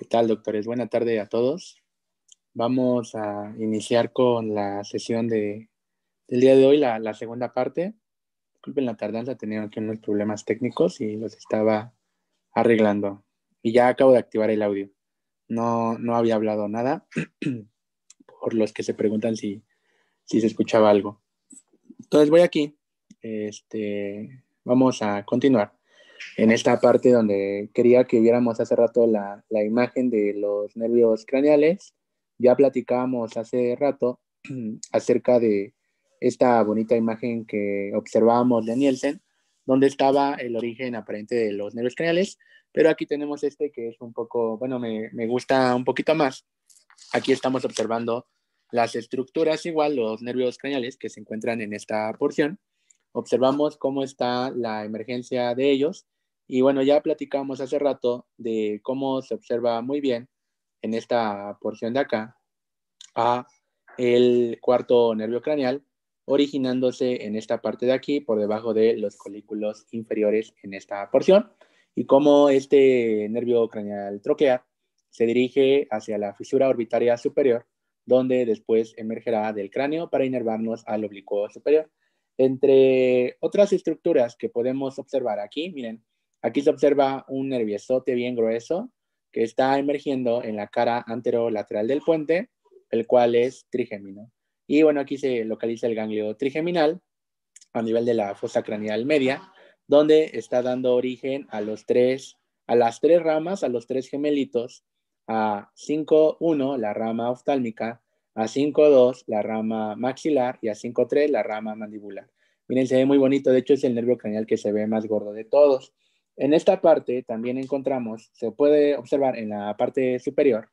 ¿Qué tal, doctores? Buenas tardes a todos. Vamos a iniciar con la sesión del día de hoy, la, segunda parte. Disculpen la tardanza, tenía aquí unos problemas técnicos y los estaba arreglando. Y ya acabo de activar el audio. No, no había hablado nada, por los que se preguntan si, si se escuchaba algo. Entonces voy aquí. Este, vamos a continuar en esta parte donde quería que viéramos hace rato la, imagen de los nervios craneales. Ya platicábamos hace rato acerca de esta bonita imagen que observábamos de Nielsen, donde estaba el origen aparente de los nervios craneales, pero aquí tenemos este que es un poco, bueno, me, me gusta un poquito más. Aquí estamos observando las estructuras igual, los nervios craneales que se encuentran en esta porción, observamos cómo está la emergencia de ellos. Y bueno, ya platicamos hace rato de cómo se observa muy bien en esta porción de acá a el cuarto nervio craneal originándose en esta parte de aquí por debajo de los colículos inferiores en esta porción y cómo este nervio craneal troquea se dirige hacia la fisura orbitaria superior donde después emergerá del cráneo para inervarnos al oblicuo superior. Entre otras estructuras que podemos observar aquí, miren, aquí se observa un nerviosote bien grueso que está emergiendo en la cara anterolateral del puente, el cual es trigémino. Y bueno, aquí se localiza el ganglio trigeminal a nivel de la fosa craneal media, donde está dando origen a los tres, a las tres ramas, a los tres gemelitos, a 5-1, la rama oftálmica, a 5.2 la rama maxilar y a 5.3 la rama mandibular. Miren, se ve muy bonito, de hecho es el nervio craneal que se ve más gordo de todos. En esta parte también encontramos, se puede observar en la parte superior,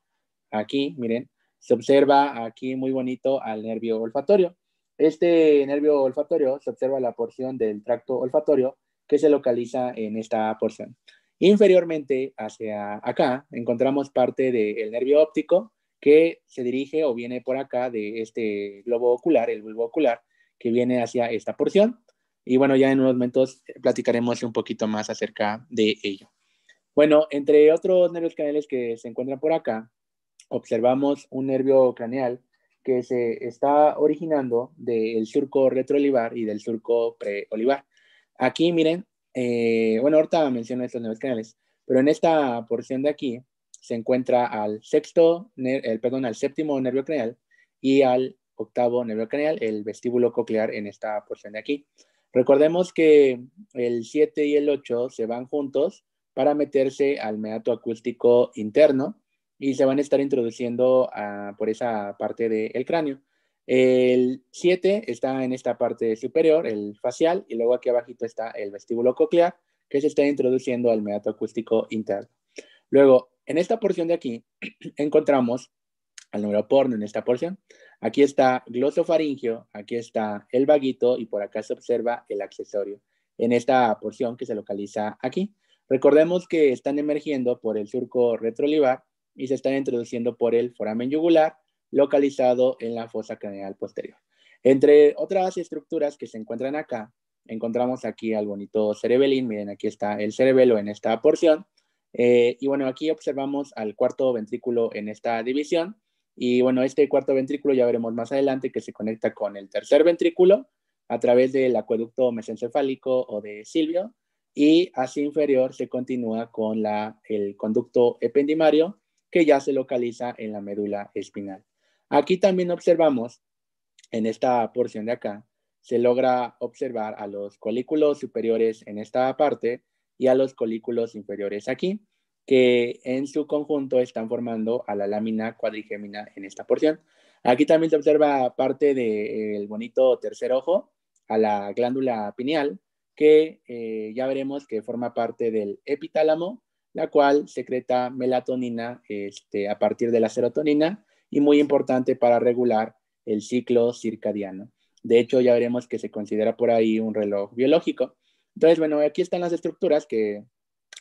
aquí, miren, se observa aquí muy bonito al nervio olfatorio. Este nervio olfatorio se observa la porción del tracto olfatorio que se localiza en esta porción. Inferiormente, hacia acá, encontramos parte del nervio óptico, que se dirige o viene por acá de este globo ocular, el bulbo ocular, que viene hacia esta porción. Y bueno, ya en unos momentos platicaremos un poquito más acerca de ello. Bueno, entre otros nervios canales que se encuentran por acá, observamos un nervio craneal que se está originando del surco retroolivar y del surco preolivar. Aquí, miren, eh, bueno, ahorita menciono estos nervios craneales, pero en esta porción de aquí se encuentra al sexto, el, perdón, al séptimo nervio craneal y al octavo nervio craneal, el vestíbulo coclear en esta porción de aquí. Recordemos que el 7 y el 8 se van juntos para meterse al meato acústico interno y se van a estar introduciendo ah, por esa parte del cráneo. El 7 está en esta parte superior, el facial, y luego aquí abajito está el vestíbulo coclear, que se está introduciendo al meato acústico interno. Luego, en esta porción de aquí encontramos al número porno en esta porción. Aquí está glosofaringio, aquí está el vaguito y por acá se observa el accesorio en esta porción que se localiza aquí. Recordemos que están emergiendo por el surco retrolivar y se están introduciendo por el foramen yugular localizado en la fosa craneal posterior. Entre otras estructuras que se encuentran acá, encontramos aquí al bonito cerebelín. Miren, aquí está el cerebelo en esta porción. Eh, y bueno, aquí observamos al cuarto ventrículo en esta división. Y bueno, este cuarto ventrículo ya veremos más adelante que se conecta con el tercer ventrículo a través del acueducto mesencefálico o de Silvio. Y hacia inferior se continúa con el conducto ependimario que ya se localiza en la médula espinal. Aquí también observamos, en esta porción de acá, se logra observar a los colículos superiores en esta parte y a los colículos inferiores aquí, que en su conjunto están formando a la lámina cuadrigémina en esta porción. Aquí también se observa parte del bonito tercer ojo a la glándula pineal, que eh, ya veremos que forma parte del epitálamo, la cual secreta melatonina este, a partir de la serotonina y muy importante para regular el ciclo circadiano. De hecho, ya veremos que se considera por ahí un reloj biológico. Entonces, bueno, aquí están las estructuras que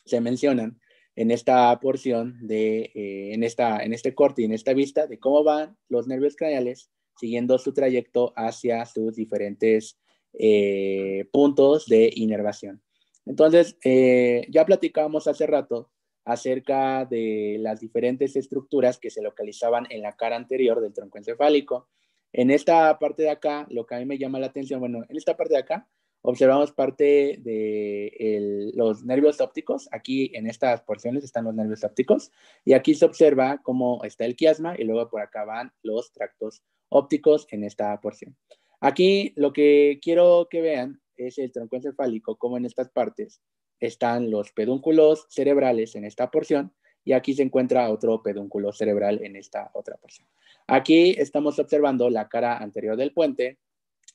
se mencionan en esta porción de, eh, en, esta, en este corte y en esta vista de cómo van los nervios craneales siguiendo su trayecto hacia sus diferentes eh, puntos de inervación. Entonces, eh, ya platicábamos hace rato acerca de las diferentes estructuras que se localizaban en la cara anterior del tronco encefálico. En esta parte de acá, lo que a mí me llama la atención, bueno, en esta parte de acá, observamos parte de los nervios ópticos. Aquí en estas porciones están los nervios ópticos y aquí se observa cómo está el quiasma y luego por acá van los tractos ópticos en esta porción. Aquí lo que quiero que vean es el tronco encefálico, como en estas partes están los pedúnculos cerebrales en esta porción y aquí se encuentra otro pedúnculo cerebral en esta otra porción. Aquí estamos observando la cara anterior del puente,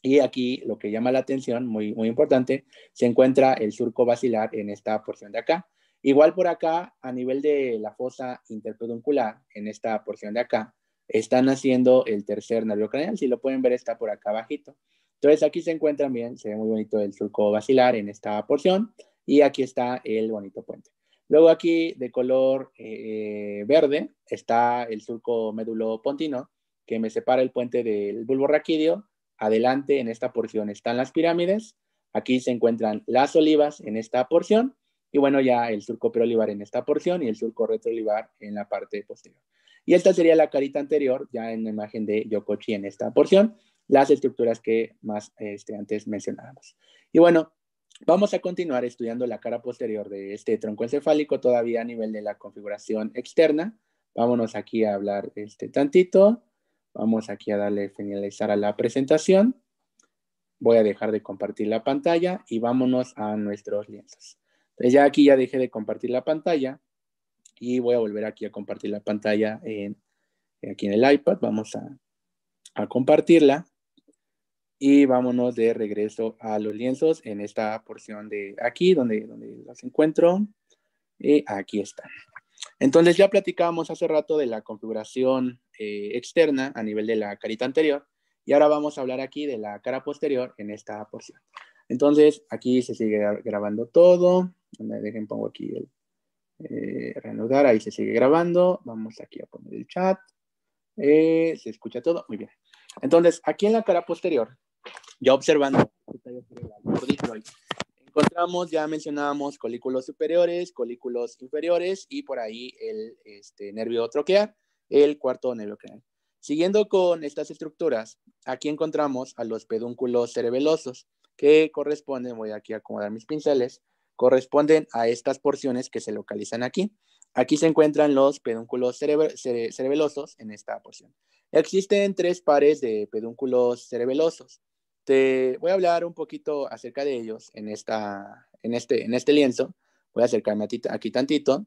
y aquí lo que llama la atención, muy, muy importante, se encuentra el surco basilar en esta porción de acá. Igual por acá, a nivel de la fosa interpeduncular, en esta porción de acá, están haciendo el tercer nervio craneal. Si lo pueden ver, está por acá bajito. Entonces aquí se encuentra bien, se ve muy bonito el surco basilar en esta porción. Y aquí está el bonito puente. Luego aquí de color eh, verde está el surco médulo pontino que me separa el puente del bulbo raquídeo Adelante, en esta porción están las pirámides, aquí se encuentran las olivas en esta porción, y bueno, ya el surco preolivar en esta porción y el surco retroolivar en la parte posterior. Y esta sería la carita anterior, ya en la imagen de Yokochi en esta porción, las estructuras que más este, antes mencionábamos. Y bueno, vamos a continuar estudiando la cara posterior de este tronco encefálico, todavía a nivel de la configuración externa. Vámonos aquí a hablar este tantito. Vamos aquí a darle finalizar a la presentación. Voy a dejar de compartir la pantalla y vámonos a nuestros lienzos. Entonces ya aquí ya dejé de compartir la pantalla y voy a volver aquí a compartir la pantalla en, aquí en el iPad. Vamos a, compartirla y vámonos de regreso a los lienzos en esta porción de aquí donde, donde las encuentro. Y aquí están. Entonces ya platicábamos hace rato de la configuración eh, externa a nivel de la carita anterior y ahora vamos a hablar aquí de la cara posterior en esta porción. Entonces aquí se sigue grabando todo. Dejen, pongo aquí el eh, reanudar, ahí se sigue grabando. Vamos aquí a poner el chat. Eh, se escucha todo, muy bien. Entonces aquí en la cara posterior, ya observando encontramos, ya mencionábamos, colículos superiores, colículos inferiores y por ahí el este, nervio troquear, el cuarto nervio craneal. Siguiendo con estas estructuras, aquí encontramos a los pedúnculos cerebelosos, que corresponden, voy aquí a acomodar mis pinceles, corresponden a estas porciones que se localizan aquí. Aquí se encuentran los pedúnculos cerebelosos en esta porción. Existen tres pares de pedúnculos cerebelosos. Este, voy a hablar un poquito acerca de ellos en, este, este, lienzo. Voy a acercarme aquí tantito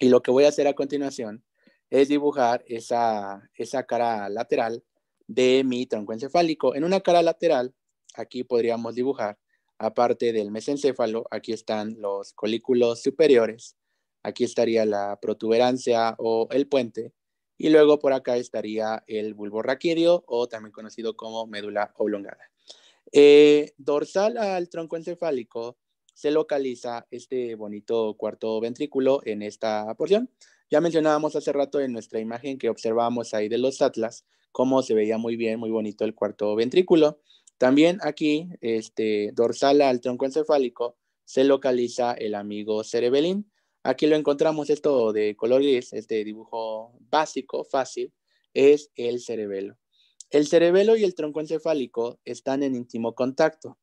y lo que voy a hacer a continuación es dibujar esa, cara lateral de mi tronco encefálico. En una cara lateral, aquí podríamos dibujar, aparte del mesencéfalo, aquí están los colículos superiores, aquí estaría la protuberancia o el puente, y luego por acá estaría el bulbo raquídeo o también conocido como médula oblongada. Eh, dorsal al tronco encefálico se localiza este bonito cuarto ventrículo en esta porción. Ya mencionábamos hace rato en nuestra imagen que observamos ahí de los atlas cómo se veía muy bien, muy bonito el cuarto ventrículo. También aquí, este, dorsal al tronco encefálico, se localiza el amigo cerebelín. Aquí lo encontramos esto de color gris, este dibujo básico, fácil, es el cerebelo. El cerebelo y el tronco encefálico están en íntimo contacto.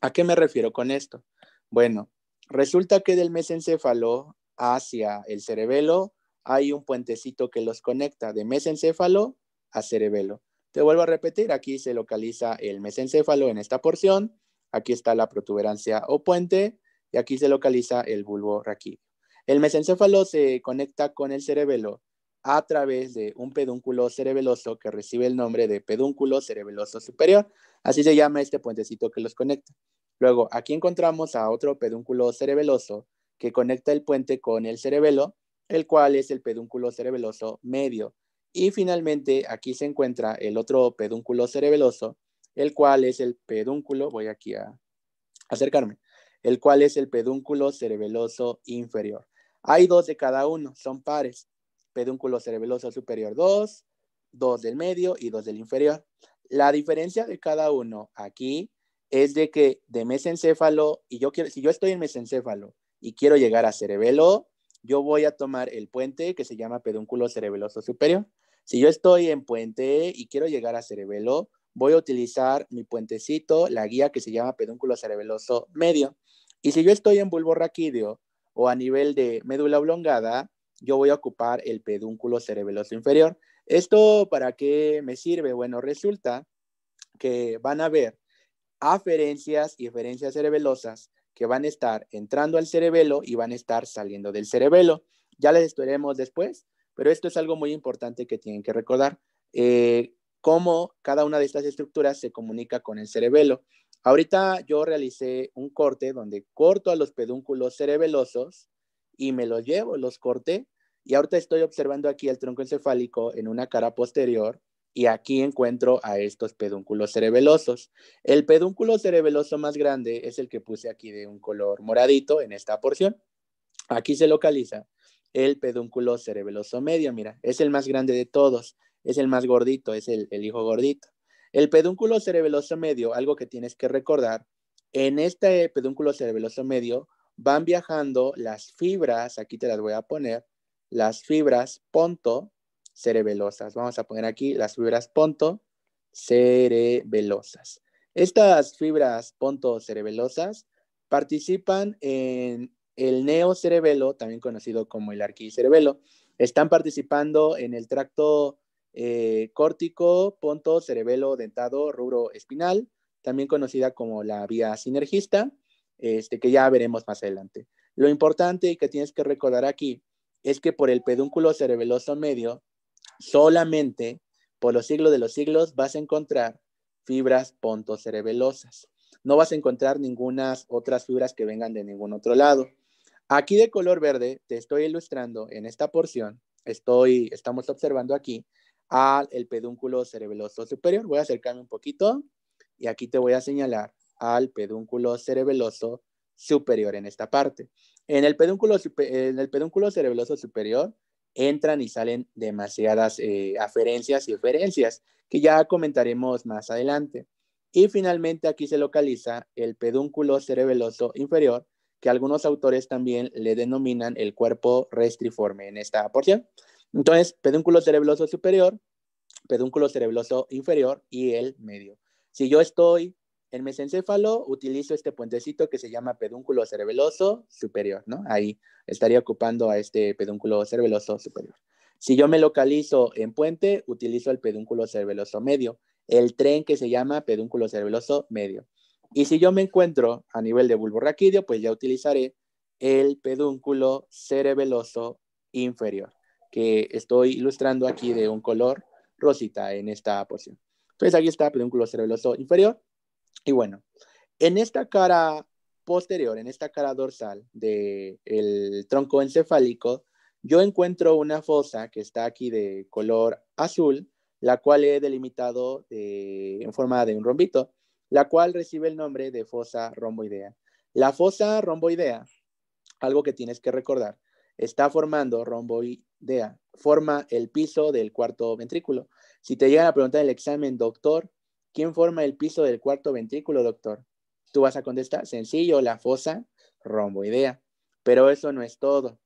¿A qué me refiero con esto? Bueno, resulta que del mesencéfalo hacia el cerebelo hay un puentecito que los conecta de mesencéfalo a cerebelo. Te vuelvo a repetir, aquí se localiza el mesencéfalo en esta porción, aquí está la protuberancia o puente y aquí se localiza el bulbo raquídeo. El mesencéfalo se conecta con el cerebelo a través de un pedúnculo cerebeloso que recibe el nombre de pedúnculo cerebeloso superior. Así se llama este puentecito que los conecta. Luego, aquí encontramos a otro pedúnculo cerebeloso que conecta el puente con el cerebelo, el cual es el pedúnculo cerebeloso medio. Y finalmente, aquí se encuentra el otro pedúnculo cerebeloso, el cual es el pedúnculo, voy aquí a acercarme, el cual es el pedúnculo cerebeloso inferior. Hay dos de cada uno, son pares pedúnculo cerebeloso superior 2, 2 del medio y 2 del inferior. La diferencia de cada uno aquí es de que de mesencéfalo, y yo quiero, si yo estoy en mesencéfalo y quiero llegar a cerebelo, yo voy a tomar el puente que se llama pedúnculo cerebeloso superior. Si yo estoy en puente y quiero llegar a cerebelo, voy a utilizar mi puentecito, la guía que se llama pedúnculo cerebeloso medio. Y si yo estoy en bulbo raquídeo o a nivel de médula oblongada, yo voy a ocupar el pedúnculo cerebeloso inferior. ¿Esto para qué me sirve? Bueno, resulta que van a haber aferencias y eferencias cerebelosas que van a estar entrando al cerebelo y van a estar saliendo del cerebelo. Ya les estudiaremos después, pero esto es algo muy importante que tienen que recordar, eh, cómo cada una de estas estructuras se comunica con el cerebelo. Ahorita yo realicé un corte donde corto a los pedúnculos cerebelosos y me los llevo, los corté y ahorita estoy observando aquí el tronco encefálico en una cara posterior y aquí encuentro a estos pedúnculos cerebelosos. El pedúnculo cerebeloso más grande es el que puse aquí de un color moradito en esta porción. Aquí se localiza el pedúnculo cerebeloso medio, mira, es el más grande de todos, es el más gordito, es el, el hijo gordito. El pedúnculo cerebeloso medio, algo que tienes que recordar, en este pedúnculo cerebeloso medio van viajando las fibras, aquí te las voy a poner, las fibras ponto cerebelosas. Vamos a poner aquí las fibras ponto cerebelosas. Estas fibras ponto cerebelosas participan en el neocerebelo, también conocido como el arquicerebelo. Están participando en el tracto eh, córtico, ponto cerebelo dentado, rubro espinal, también conocida como la vía sinergista, este, que ya veremos más adelante. Lo importante que tienes que recordar aquí es que por el pedúnculo cerebeloso medio, solamente por los siglos de los siglos vas a encontrar fibras pontocerebelosas. No vas a encontrar ninguna otras fibras que vengan de ningún otro lado. Aquí de color verde te estoy ilustrando en esta porción, estoy, estamos observando aquí al pedúnculo cerebeloso superior. Voy a acercarme un poquito y aquí te voy a señalar al pedúnculo cerebeloso superior en esta parte. En el pedúnculo, en cerebeloso superior entran y salen demasiadas eh, aferencias y eferencias, que ya comentaremos más adelante. Y finalmente aquí se localiza el pedúnculo cerebeloso inferior, que algunos autores también le denominan el cuerpo restriforme en esta porción. Entonces, pedúnculo cerebeloso superior, pedúnculo cerebeloso inferior y el medio. Si yo estoy en mesencéfalo utilizo este puentecito que se llama pedúnculo cerebeloso superior, ¿no? Ahí estaría ocupando a este pedúnculo cerebeloso superior. Si yo me localizo en puente, utilizo el pedúnculo cerebeloso medio, el tren que se llama pedúnculo cerebeloso medio. Y si yo me encuentro a nivel de bulbo raquídeo, pues ya utilizaré el pedúnculo cerebeloso inferior, que estoy ilustrando aquí de un color rosita en esta porción. Entonces aquí está pedúnculo cerebeloso inferior y bueno, en esta cara posterior, en esta cara dorsal del tronco encefálico, yo encuentro una fosa que está aquí de color azul, la cual he delimitado en forma de un rombito, la cual recibe el nombre de fosa romboidea. La fosa romboidea, algo que tienes que recordar, está formando romboidea, forma el piso del cuarto ventrículo. Si te llega la pregunta en el examen, doctor, ¿Quién forma el piso del cuarto ventrículo, doctor? Tú vas a contestar, sencillo, la fosa romboidea. Pero eso no es todo.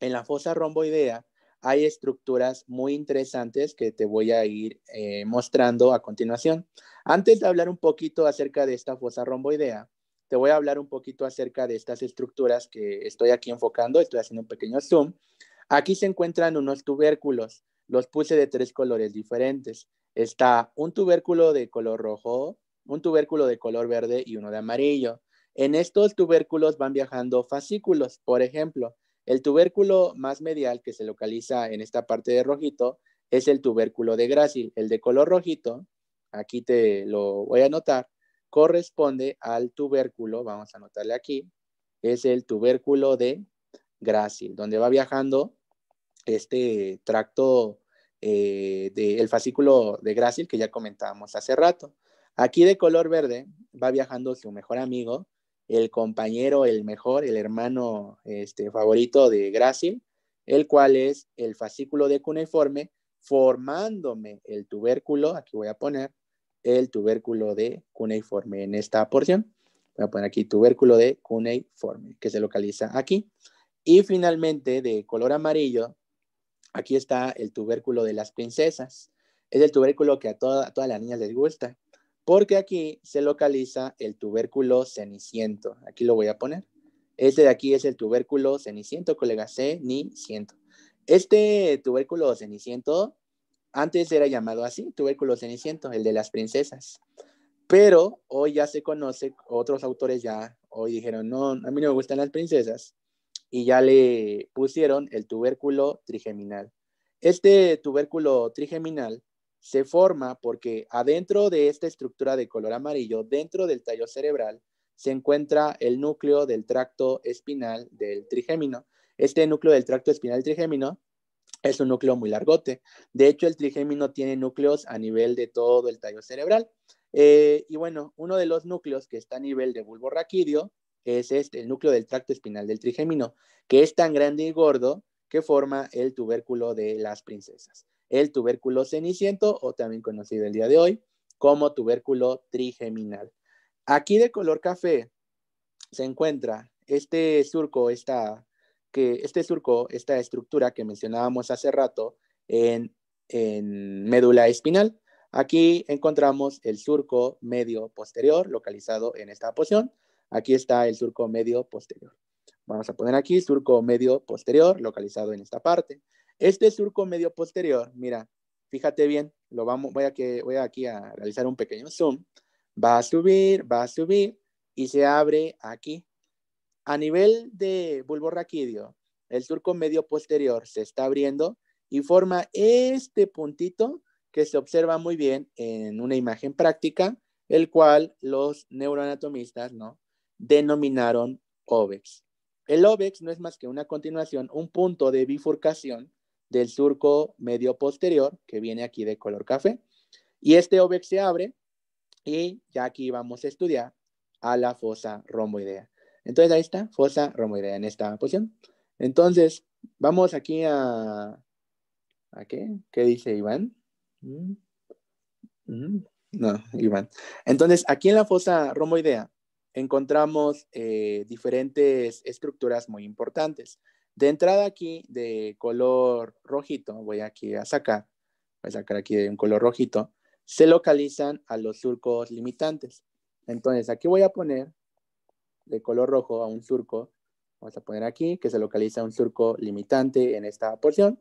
En la fosa romboidea hay estructuras muy interesantes que te voy a ir eh, mostrando a continuación. Antes de hablar un poquito acerca de esta fosa romboidea, te voy a hablar un poquito acerca de estas estructuras que estoy aquí enfocando. Estoy haciendo un pequeño zoom. Aquí se encuentran unos tubérculos. Los puse de tres colores diferentes. Está un tubérculo de color rojo, un tubérculo de color verde y uno de amarillo. En estos tubérculos van viajando fascículos. Por ejemplo, el tubérculo más medial que se localiza en esta parte de rojito es el tubérculo de grácil. El de color rojito, aquí te lo voy a anotar, corresponde al tubérculo, vamos a anotarle aquí, es el tubérculo de grácil, donde va viajando este tracto eh, del fascículo de Grácil que ya comentábamos hace rato. Aquí de color verde va viajando su mejor amigo, el compañero, el mejor, el hermano este, favorito de Grácil, el cual es el fascículo de cuneiforme, formándome el tubérculo, aquí voy a poner el tubérculo de cuneiforme en esta porción. Voy a poner aquí tubérculo de cuneiforme, que se localiza aquí. Y finalmente, de color amarillo, Aquí está el tubérculo de las princesas. Es el tubérculo que a, toda, todas las niñas les gusta, porque aquí se localiza el tubérculo ceniciento. Aquí lo voy a poner. Este de aquí es el tubérculo ceniciento, colega, ceniciento. Este tubérculo ceniciento antes era llamado así, tubérculo ceniciento, el de las princesas. Pero hoy ya se conoce, otros autores ya hoy dijeron, no, a mí no me gustan las princesas, y ya le pusieron el tubérculo trigeminal. Este tubérculo trigeminal se forma porque adentro de esta estructura de color amarillo, dentro del tallo cerebral, se encuentra el núcleo del tracto espinal del trigémino. Este núcleo del tracto espinal trigémino es un núcleo muy largote. De hecho, el trigémino tiene núcleos a nivel de todo el tallo cerebral. Eh, y bueno, uno de los núcleos que está a nivel de bulbo raquídeo es este, el núcleo del tracto espinal del trigémino, que es tan grande y gordo que forma el tubérculo de las princesas. El tubérculo ceniciento, o también conocido el día de hoy, como tubérculo trigeminal. Aquí de color café se encuentra este surco, esta, este surco, esta estructura que mencionábamos hace rato en, en médula espinal. Aquí encontramos el surco medio posterior localizado en esta posición Aquí está el surco medio posterior. Vamos a poner aquí surco medio posterior, localizado en esta parte. Este surco medio posterior, mira, fíjate bien, lo vamos, voy, a voy aquí a realizar un pequeño zoom. Va a subir, va a subir y se abre aquí. A nivel de bulbo raquídeo, el surco medio posterior se está abriendo y forma este puntito que se observa muy bien en una imagen práctica, el cual los neuroanatomistas ¿no? denominaron OVEX El OVEX no es más que una continuación, un punto de bifurcación del surco medio posterior, que viene aquí de color café, y este OVEX se abre y ya aquí vamos a estudiar a la fosa romboidea. Entonces ahí está, fosa romboidea en esta posición. Entonces, vamos aquí a... ¿A qué? ¿Qué dice Iván? Mm. Mm. No, Iván. Entonces, aquí en la fosa romboidea, encontramos eh, diferentes estructuras muy importantes. De entrada aquí de color rojito, voy aquí a sacar, voy a sacar aquí de un color rojito, se localizan a los surcos limitantes. Entonces aquí voy a poner de color rojo a un surco, vamos a poner aquí que se localiza un surco limitante en esta porción.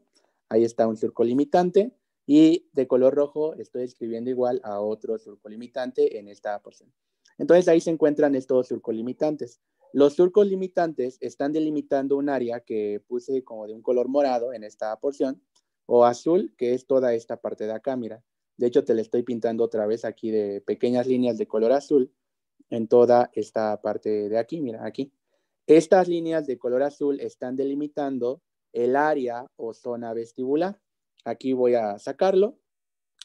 Ahí está un surco limitante y de color rojo estoy escribiendo igual a otro surco limitante en esta porción. Entonces ahí se encuentran estos surcos limitantes. Los surcos limitantes están delimitando un área que puse como de un color morado en esta porción o azul, que es toda esta parte de acá, mira. De hecho, te la estoy pintando otra vez aquí de pequeñas líneas de color azul en toda esta parte de aquí, mira, aquí. Estas líneas de color azul están delimitando el área o zona vestibular. Aquí voy a sacarlo.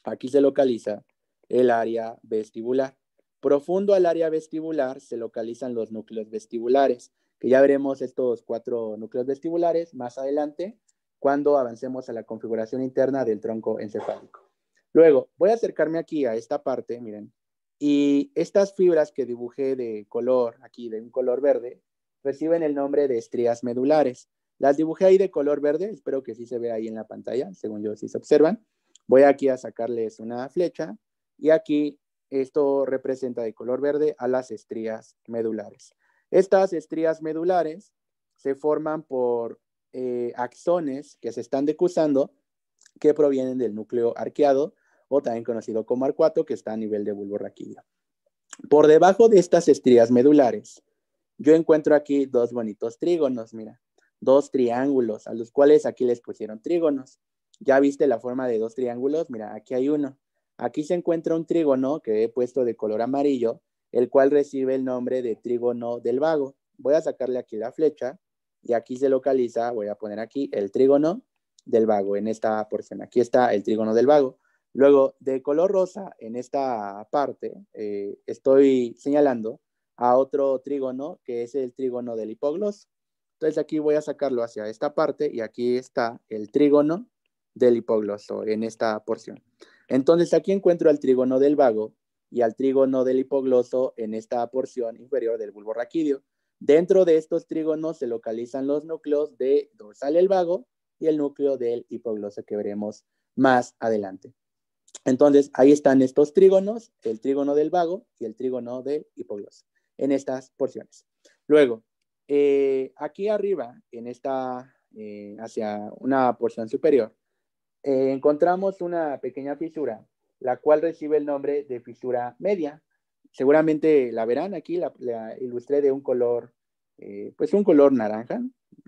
Aquí se localiza el área vestibular. Profundo al área vestibular se localizan los núcleos vestibulares, que ya veremos estos cuatro núcleos vestibulares más adelante cuando avancemos a la configuración interna del tronco encefálico. Luego, voy a acercarme aquí a esta parte, miren, y estas fibras que dibujé de color, aquí de un color verde, reciben el nombre de estrías medulares. Las dibujé ahí de color verde, espero que sí se vea ahí en la pantalla, según yo sí se observan. Voy aquí a sacarles una flecha y aquí esto representa de color verde a las estrías medulares. Estas estrías medulares se forman por eh, axones que se están decusando que provienen del núcleo arqueado o también conocido como arcuato que está a nivel de bulbo raquídeo. Por debajo de estas estrías medulares, yo encuentro aquí dos bonitos trígonos, mira, dos triángulos, a los cuales aquí les pusieron trígonos. ¿Ya viste la forma de dos triángulos? Mira, aquí hay uno. Aquí se encuentra un trígono que he puesto de color amarillo, el cual recibe el nombre de trígono del vago. Voy a sacarle aquí la flecha y aquí se localiza, voy a poner aquí el trígono del vago en esta porción. Aquí está el trígono del vago. Luego, de color rosa en esta parte, eh, estoy señalando a otro trígono que es el trígono del hipogloso. Entonces aquí voy a sacarlo hacia esta parte y aquí está el trígono del hipogloso en esta porción. Entonces aquí encuentro al trígono del vago y al trígono del hipogloso en esta porción inferior del bulbo raquídeo. Dentro de estos trígonos se localizan los núcleos de dorsal el vago y el núcleo del hipogloso que veremos más adelante. Entonces, ahí están estos trígonos, el trígono del vago y el trígono del hipogloso, en estas porciones. Luego, eh, aquí arriba, en esta, eh, hacia una porción superior, eh, encontramos una pequeña fisura, la cual recibe el nombre de fisura media. Seguramente la verán aquí, la, ilustré de un color, eh, pues un color naranja.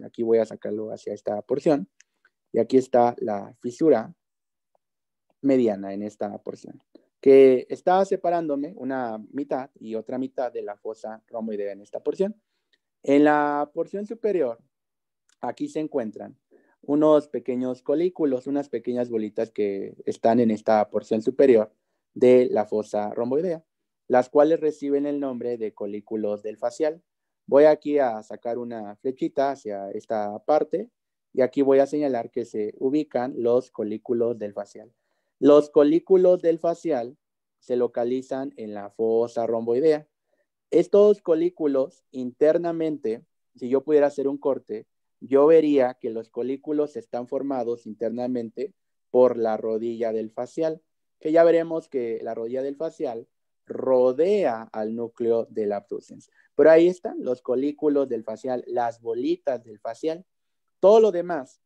Aquí voy a sacarlo hacia esta porción. Y aquí está la fisura mediana en esta porción, que está separándome una mitad y otra mitad de la fosa romoidea en esta porción. En la porción superior, aquí se encuentran unos pequeños colículos, unas pequeñas bolitas que están en esta porción superior de la fosa romboidea, las cuales reciben el nombre de colículos del facial. Voy aquí a sacar una flechita hacia esta parte y aquí voy a señalar que se ubican los colículos del facial. Los colículos del facial se localizan en la fosa romboidea. Estos colículos internamente, si yo pudiera hacer un corte, yo vería que los colículos están formados internamente por la rodilla del facial, que ya veremos que la rodilla del facial rodea al núcleo del abducens. Pero ahí están los colículos del facial, las bolitas del facial, todo lo demás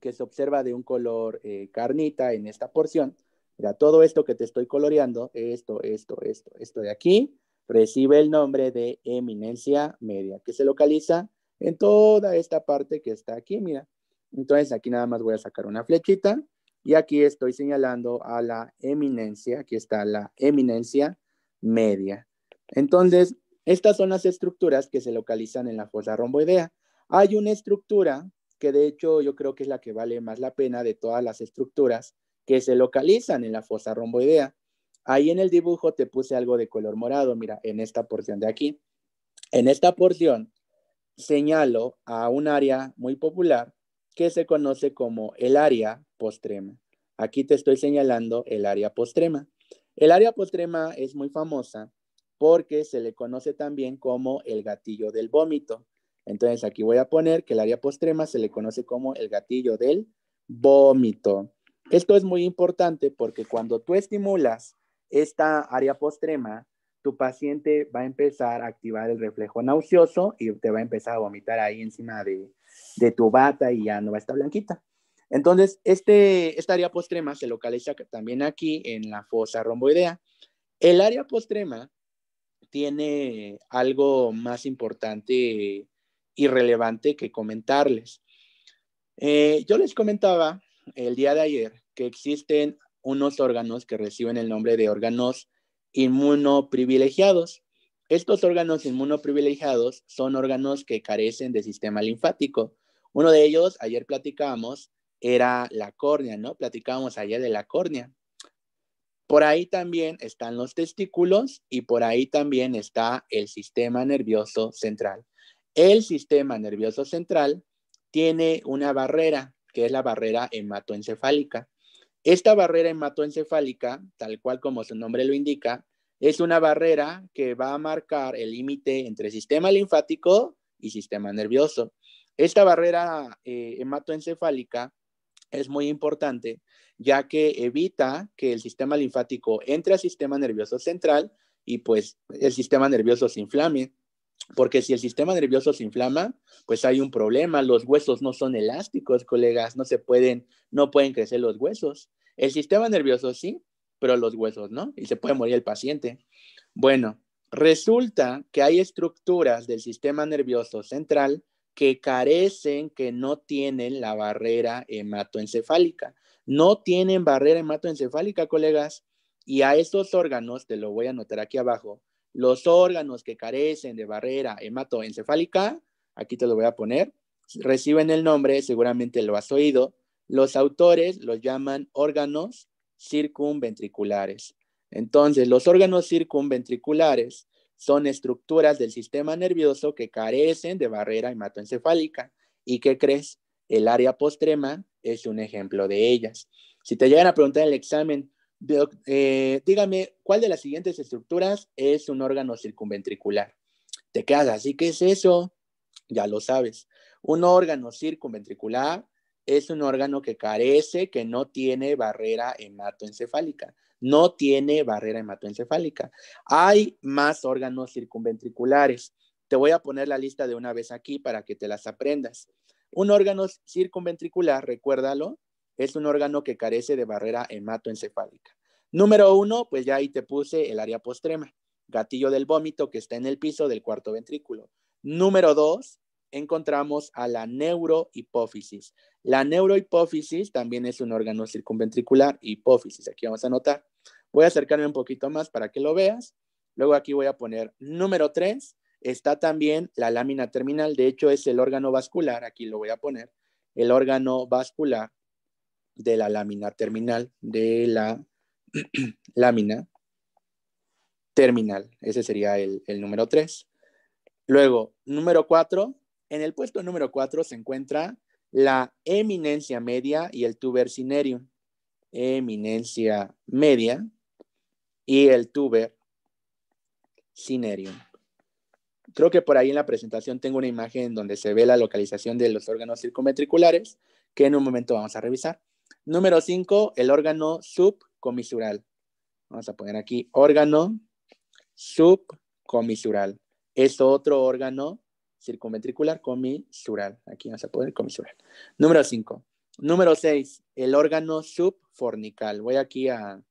que se observa de un color eh, carnita en esta porción. Mira, todo esto que te estoy coloreando, esto, esto, esto, esto de aquí, recibe el nombre de eminencia media, que se localiza en toda esta parte que está aquí, mira. Entonces aquí nada más voy a sacar una flechita y aquí estoy señalando a la eminencia, aquí está la eminencia media. Entonces, estas son las estructuras que se localizan en la fosa romboidea. Hay una estructura que de hecho yo creo que es la que vale más la pena de todas las estructuras que se localizan en la fosa romboidea. Ahí en el dibujo te puse algo de color morado, mira, en esta porción de aquí. En esta porción señalo a un área muy popular que se conoce como el área postrema. Aquí te estoy señalando el área postrema. El área postrema es muy famosa porque se le conoce también como el gatillo del vómito. Entonces aquí voy a poner que el área postrema se le conoce como el gatillo del vómito. Esto es muy importante porque cuando tú estimulas esta área postrema, tu paciente va a empezar a activar el reflejo nauseoso y te va a empezar a vomitar ahí encima de, tu bata y ya no va a estar blanquita. Entonces, este, esta área postrema se localiza también aquí en la fosa romboidea. El área postrema tiene algo más importante y relevante que comentarles. Eh, yo les comentaba el día de ayer que existen unos órganos que reciben el nombre de órganos inmunoprivilegiados. Estos órganos inmunoprivilegiados son órganos que carecen de sistema linfático. Uno de ellos, ayer platicábamos, era la córnea, ¿no? Platicábamos ayer de la córnea. Por ahí también están los testículos y por ahí también está el sistema nervioso central. El sistema nervioso central tiene una barrera, que es la barrera hematoencefálica. Esta barrera hematoencefálica, tal cual como su nombre lo indica, es una barrera que va a marcar el límite entre sistema linfático y sistema nervioso. Esta barrera eh, hematoencefálica es muy importante ya que evita que el sistema linfático entre al sistema nervioso central y pues el sistema nervioso se inflame. Porque si el sistema nervioso se inflama, pues hay un problema. Los huesos no son elásticos, colegas, no se pueden, no pueden crecer los huesos. El sistema nervioso sí, los huesos no, y se puede morir el paciente. Bueno, resulta que hay estructuras del sistema nervioso central que carecen, que no tienen la barrera hematoencefálica. No tienen barrera hematoencefálica, colegas. Y a estos órganos, te lo voy a anotar aquí abajo, los órganos que carecen de barrera hematoencefálica, aquí te lo voy a poner, reciben el nombre, seguramente lo has oído, los autores los llaman órganos circunventriculares. Entonces, los órganos circunventriculares son estructuras del sistema nervioso que carecen de barrera hematoencefálica. ¿Y que crees? El área postrema es un ejemplo de ellas. Si te llegan a preguntar en el examen, eh, dígame, ¿cuál de las siguientes estructuras es un órgano circunventricular? Te quedas así, ¿qué es eso? Ya lo sabes. Un órgano circunventricular es un órgano que carece, que no tiene barrera hematoencefálica. No tiene barrera hematoencefálica. Hay más órganos circunventriculares. Te voy a poner la lista de una vez aquí para que te las aprendas. Un órgano circunventricular, recuérdalo, es un órgano que carece de barrera hematoencefálica. Número uno, pues ya ahí te puse el área postrema, gatillo del vómito que está en el piso del cuarto ventrículo. Número dos, encontramos a la neurohipófisis. La neurohipófisis también es un órgano circunventricular, hipófisis, aquí vamos a anotar. Voy a acercarme un poquito más para que lo veas. Luego aquí voy a poner número 3, está también la lámina terminal, de hecho es el órgano vascular, aquí lo voy a poner, el órgano vascular de la lámina terminal, de la lámina terminal, ese sería el, el número 3. Luego, número 4, en el puesto número 4 se encuentra la eminencia media y el tubercinerium. Eminencia media y el tubercinerium. Creo que por ahí en la presentación tengo una imagen donde se ve la localización de los órganos circumetriculares, que en un momento vamos a revisar. Número 5, el órgano subcomisural. Vamos a poner aquí órgano subcomisural. Es otro órgano circunventricular comisural. Aquí vamos a poner comisural. Número 5. Número 6. El órgano subfornical. Voy aquí a.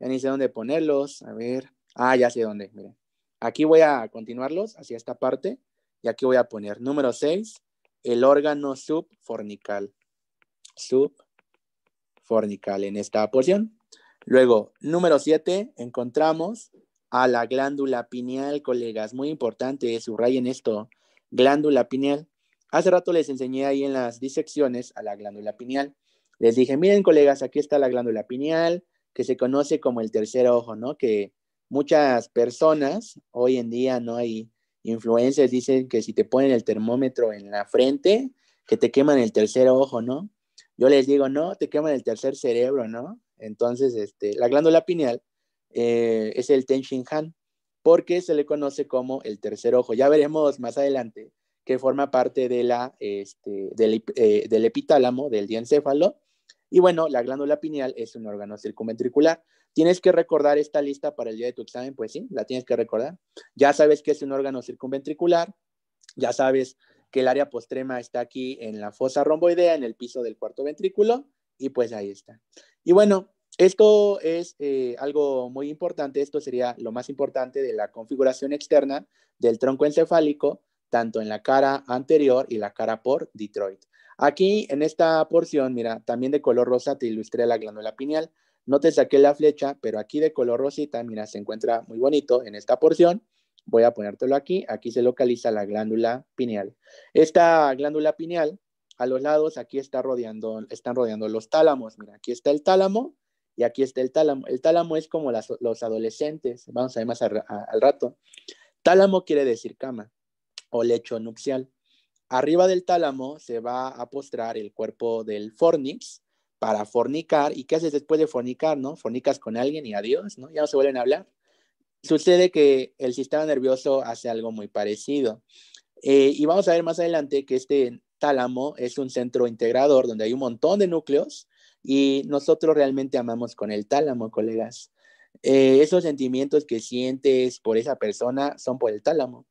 Ya ni sé dónde ponerlos. A ver. Ah, ya sé dónde. Miren. Aquí voy a continuarlos hacia esta parte. Y aquí voy a poner. Número 6. El órgano subfornical. Subfornical en esta porción. Luego, número 7. Encontramos a la glándula pineal, colegas. Muy importante, subrayen esto glándula pineal. Hace rato les enseñé ahí en las disecciones a la glándula pineal. Les dije, miren colegas, aquí está la glándula pineal, que se conoce como el tercer ojo, ¿no? Que muchas personas hoy en día, ¿no? Hay influencias, dicen que si te ponen el termómetro en la frente, que te queman el tercer ojo, ¿no? Yo les digo, no, te queman el tercer cerebro, ¿no? Entonces, este, la glándula pineal eh, es el Ten Han porque se le conoce como el tercer ojo. Ya veremos más adelante que forma parte de la, este, del, eh, del, epitálamo, del diencéfalo. Y bueno, la glándula pineal es un órgano circunventricular. Tienes que recordar esta lista para el día de tu examen, pues sí, la tienes que recordar. Ya sabes que es un órgano circunventricular, ya sabes que el área postrema está aquí en la fosa romboidea, en el piso del cuarto ventrículo, y pues ahí está. Y bueno, esto es eh, algo muy importante, esto sería lo más importante de la configuración externa del tronco encefálico, tanto en la cara anterior y la cara por Detroit. Aquí en esta porción, mira, también de color rosa te ilustré la glándula pineal. No te saqué la flecha, pero aquí de color rosita, mira, se encuentra muy bonito en esta porción. Voy a ponértelo aquí. Aquí se localiza la glándula pineal. Esta glándula pineal, a los lados, aquí está rodeando, están rodeando los tálamos. Mira, aquí está el tálamo y aquí está el tálamo. El tálamo es como los adolescentes, vamos a ver más al rato. Tálamo quiere decir cama o lecho nupcial. Arriba del tálamo se va a postrar el cuerpo del fornix para fornicar. ¿Y qué haces después de fornicar, no? Fornicas con alguien y adiós, ¿no? Ya no se vuelven a hablar. Sucede que el sistema nervioso hace algo muy parecido. Eh, y vamos a ver más adelante que este tálamo es un centro integrador donde hay un montón de núcleos y nosotros realmente amamos con el tálamo, colegas. Eh, esos sentimientos que sientes por esa persona son por el tálamo.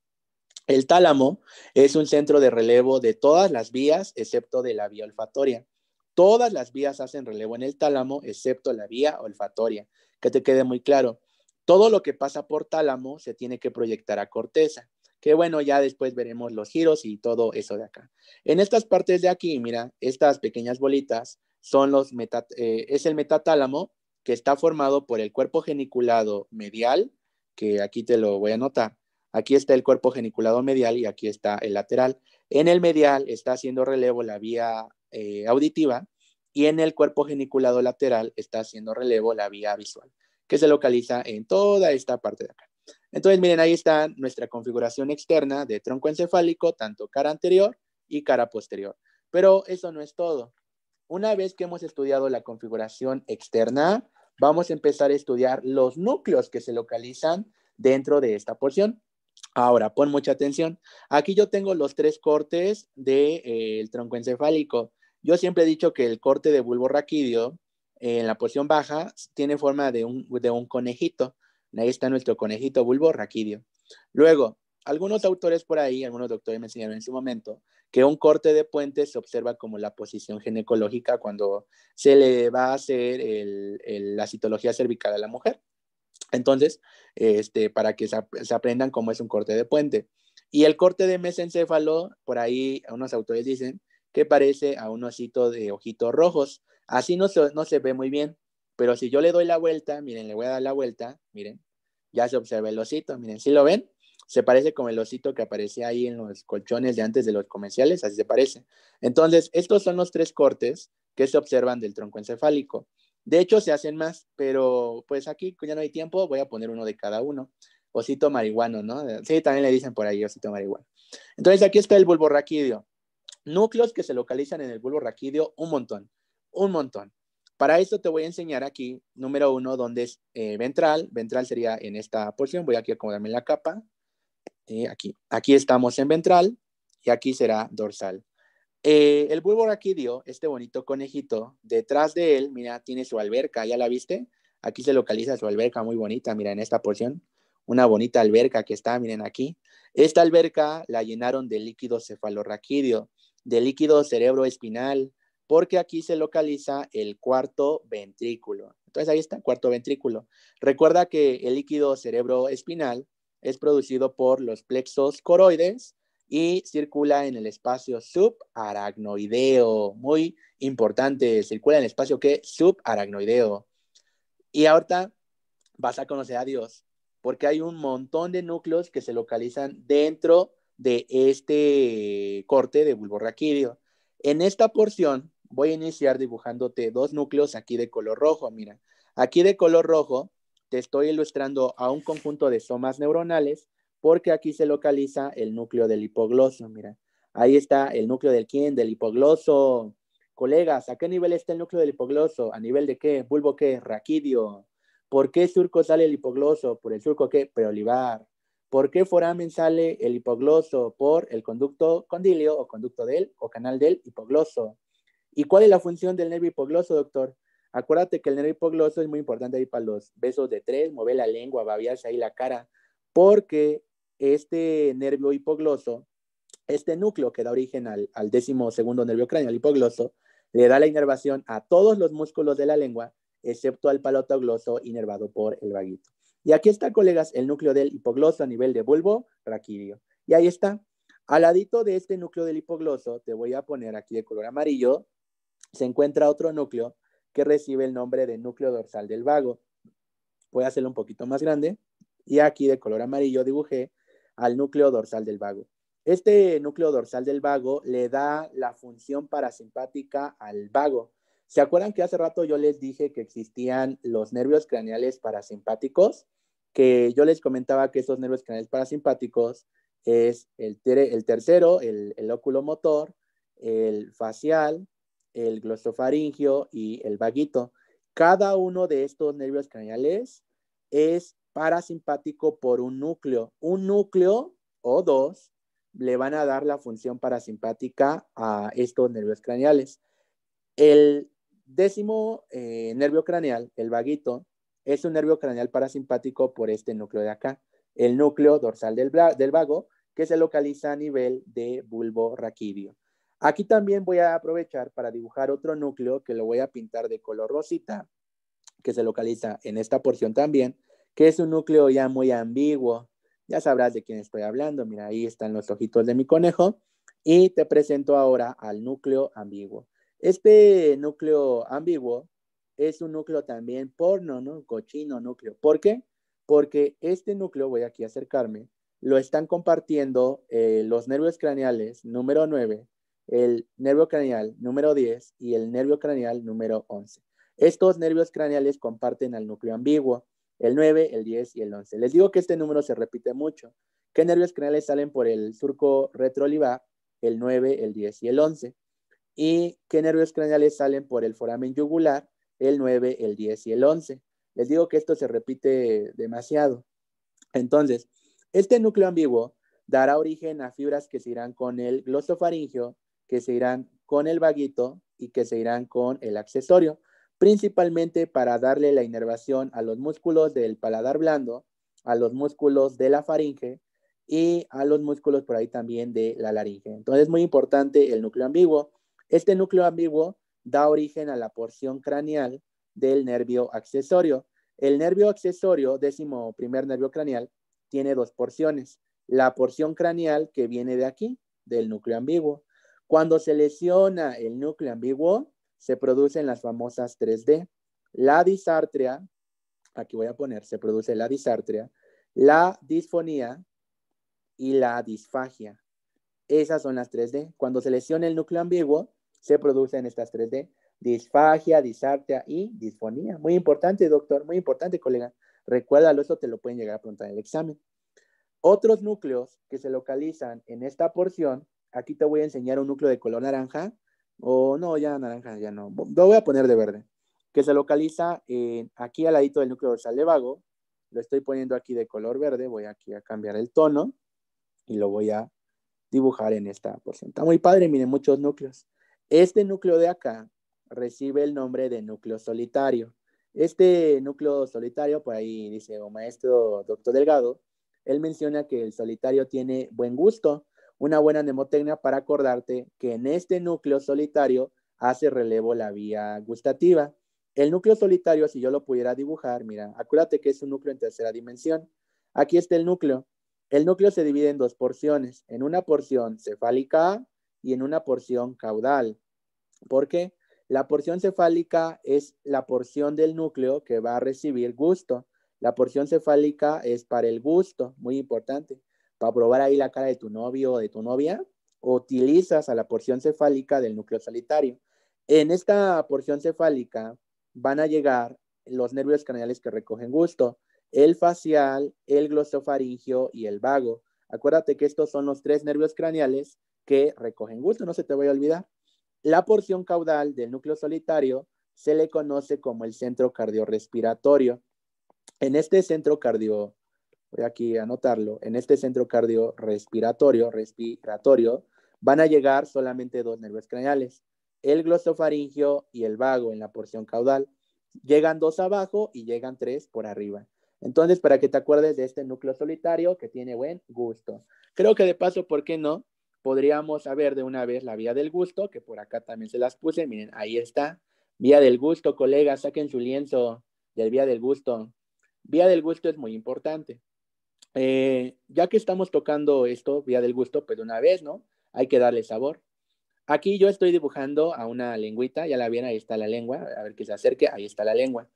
El tálamo es un centro de relevo de todas las vías, excepto de la vía olfatoria. Todas las vías hacen relevo en el tálamo, excepto la vía olfatoria. Que te quede muy claro. Todo lo que pasa por tálamo se tiene que proyectar a corteza. Que bueno, ya después veremos los giros y todo eso de acá. En estas partes de aquí, mira, estas pequeñas bolitas son los eh, es el metatálamo que está formado por el cuerpo geniculado medial, que aquí te lo voy a anotar. Aquí está el cuerpo geniculado medial y aquí está el lateral. En el medial está haciendo relevo la vía eh, auditiva y en el cuerpo geniculado lateral está haciendo relevo la vía visual, que se localiza en toda esta parte de acá. Entonces, miren, ahí está nuestra configuración externa de tronco encefálico, tanto cara anterior y cara posterior. Pero eso no es todo. Una vez que hemos estudiado la configuración externa, vamos a empezar a estudiar los núcleos que se localizan dentro de esta porción. Ahora, pon mucha atención. Aquí yo tengo los tres cortes del de, eh, tronco encefálico. Yo siempre he dicho que el corte de bulbo raquídeo eh, en la porción baja tiene forma de un, de un conejito. Ahí está nuestro conejito bulbo raquídeo. Luego, algunos autores por ahí, algunos doctores me enseñaron en su momento, que un corte de puente se observa como la posición ginecológica cuando se le va a hacer la citología cervical a la mujer. Entonces, este, para que se, aprendan cómo es un corte de puente. Y el corte de mesencéfalo, por ahí unos autores dicen que parece a un osito de ojitos rojos. Así no se, no se ve muy bien, pero si yo le doy la vuelta, miren, le voy a dar la vuelta, miren, ya se observa el osito, miren, ¿sí lo ven? se parece con el osito que aparece ahí en los colchones de antes de los comerciales, así se parece. Entonces, estos son los tres cortes que se observan del tronco encefálico. De hecho, se hacen más, pero pues aquí ya no hay tiempo, voy a poner uno de cada uno. Osito marihuano, ¿no? Sí, también le dicen por ahí osito marihuano. Entonces, aquí está el bulbo raquídeo. Núcleos que se localizan en el bulbo raquídeo, un montón, un montón. Para esto te voy a enseñar aquí, número uno, donde es eh, ventral. Ventral sería en esta porción. Voy aquí a acomodarme la capa aquí. Aquí estamos en ventral y aquí será dorsal. Eh, el bulbo raquídeo, este bonito conejito, detrás de él, mira, tiene su alberca, ¿ya la viste? Aquí se localiza su alberca muy bonita, mira, en esta porción, una bonita alberca que está, miren aquí. Esta alberca la llenaron de líquido cefalorraquídeo, de líquido cerebroespinal, porque aquí se localiza el cuarto ventrículo. Entonces ahí está, cuarto ventrículo. Recuerda que el líquido cerebroespinal es producido por los plexos coroides y circula en el espacio subaracnoideo. Muy importante, circula en el espacio que subaracnoideo. Y ahorita vas a conocer a Dios, porque hay un montón de núcleos que se localizan dentro de este corte de bulbo raquídeo. En esta porción voy a iniciar dibujándote dos núcleos aquí de color rojo, mira. Aquí de color rojo estoy ilustrando a un conjunto de somas neuronales porque aquí se localiza el núcleo del hipogloso. Mira, ahí está el núcleo del quién, del hipogloso. Colegas, ¿a qué nivel está el núcleo del hipogloso? ¿A nivel de qué? ¿Bulbo qué? ¿Raquidio? ¿Por qué surco sale el hipogloso? ¿Por el surco qué? Preolivar. ¿Por qué foramen sale el hipogloso? Por el conducto condilio o conducto del o canal del hipogloso. ¿Y cuál es la función del nervio hipogloso, doctor? Acuérdate que el nervio hipogloso es muy importante ahí para los besos de tres, mover la lengua, babiarse ahí la cara, porque este nervio hipogloso, este núcleo que da origen al, décimo segundo nervio cráneo, el hipogloso, le da la inervación a todos los músculos de la lengua, excepto al palotogloso inervado por el vaguito. Y aquí está, colegas, el núcleo del hipogloso a nivel de bulbo raquídeo. Y ahí está. Al ladito de este núcleo del hipogloso, te voy a poner aquí de color amarillo, se encuentra otro núcleo que recibe el nombre de núcleo dorsal del vago. Voy a hacerlo un poquito más grande y aquí de color amarillo dibujé al núcleo dorsal del vago. Este núcleo dorsal del vago le da la función parasimpática al vago. ¿Se acuerdan que hace rato yo les dije que existían los nervios craneales parasimpáticos? Que yo les comentaba que esos nervios craneales parasimpáticos es el, tercero, el óculo motor, el facial, el glosofaringio y el vaguito. Cada uno de estos nervios craneales es parasimpático por un núcleo. Un núcleo o dos le van a dar la función parasimpática a estos nervios craneales. El décimo eh, nervio craneal, el vaguito, es un nervio craneal parasimpático por este núcleo de acá, el núcleo dorsal del, del vago, que se localiza a nivel de bulbo raquídeo. Aquí también voy a aprovechar para dibujar otro núcleo que lo voy a pintar de color rosita, que se localiza en esta porción también, que es un núcleo ya muy ambiguo. Ya sabrás de quién estoy hablando. Mira, ahí están los ojitos de mi conejo. Y te presento ahora al núcleo ambiguo. Este núcleo ambiguo es un núcleo también porno, ¿no? Cochino núcleo. ¿Por qué? Porque este núcleo, voy aquí a acercarme, lo están compartiendo eh, los nervios craneales número 9 el nervio craneal número 10 y el nervio craneal número 11. Estos nervios craneales comparten al núcleo ambiguo, el 9, el 10 y el 11. Les digo que este número se repite mucho. ¿Qué nervios craneales salen por el surco retrolivar? El 9, el 10 y el 11. ¿Y qué nervios craneales salen por el foramen yugular? El 9, el 10 y el 11. Les digo que esto se repite demasiado. Entonces, este núcleo ambiguo dará origen a fibras que se irán con el glosofaringio, que se irán con el vaguito y que se irán con el accesorio, principalmente para darle la inervación a los músculos del paladar blando, a los músculos de la faringe y a los músculos por ahí también de la laringe. Entonces es muy importante el núcleo ambiguo. Este núcleo ambiguo da origen a la porción craneal del nervio accesorio. El nervio accesorio, décimo primer nervio craneal, tiene dos porciones. La porción craneal que viene de aquí, del núcleo ambiguo, cuando se lesiona el núcleo ambiguo, se producen las famosas 3D. La disartria, aquí voy a poner, se produce la disartria, la disfonía y la disfagia. Esas son las 3D. Cuando se lesiona el núcleo ambiguo, se producen estas 3D. Disfagia, disartria y disfonía. Muy importante, doctor, muy importante, colega. Recuérdalo, eso te lo pueden llegar a preguntar en el examen. Otros núcleos que se localizan en esta porción aquí te voy a enseñar un núcleo de color naranja, o no, ya naranja, ya no, lo voy a poner de verde, que se localiza aquí al ladito del núcleo dorsal de vago, lo estoy poniendo aquí de color verde, voy aquí a cambiar el tono y lo voy a dibujar en esta porción. Está muy padre, miren, muchos núcleos. Este núcleo de acá recibe el nombre de núcleo solitario. Este núcleo solitario, por ahí dice o maestro doctor Delgado, él menciona que el solitario tiene buen gusto una buena mnemotecnia para acordarte que en este núcleo solitario hace relevo la vía gustativa. El núcleo solitario, si yo lo pudiera dibujar, mira, acuérdate que es un núcleo en tercera dimensión. Aquí está el núcleo. El núcleo se divide en dos porciones, en una porción cefálica y en una porción caudal. ¿Por qué? La porción cefálica es la porción del núcleo que va a recibir gusto. La porción cefálica es para el gusto, muy importante para probar ahí la cara de tu novio o de tu novia, utilizas a la porción cefálica del núcleo solitario. En esta porción cefálica van a llegar los nervios craneales que recogen gusto, el facial, el glosofaringio y el vago. Acuérdate que estos son los tres nervios craneales que recogen gusto, no se te voy a olvidar. La porción caudal del núcleo solitario se le conoce como el centro cardiorrespiratorio. En este centro cardio voy aquí a anotarlo, en este centro cardiorrespiratorio, respiratorio, van a llegar solamente dos nervios craneales, el glosofaringio y el vago en la porción caudal. Llegan dos abajo y llegan tres por arriba. Entonces, para que te acuerdes de este núcleo solitario que tiene buen gusto. Creo que de paso, ¿por qué no? Podríamos saber de una vez la vía del gusto, que por acá también se las puse. Miren, ahí está. Vía del gusto, colegas, saquen su lienzo del vía del gusto. Vía del gusto es muy importante. Eh, ya que estamos tocando esto, vía del gusto, pero pues una vez, ¿no? Hay que darle sabor. Aquí yo estoy dibujando a una lengüita, ya la vieron, ahí está la lengua, a ver que se acerque, ahí está la lengua.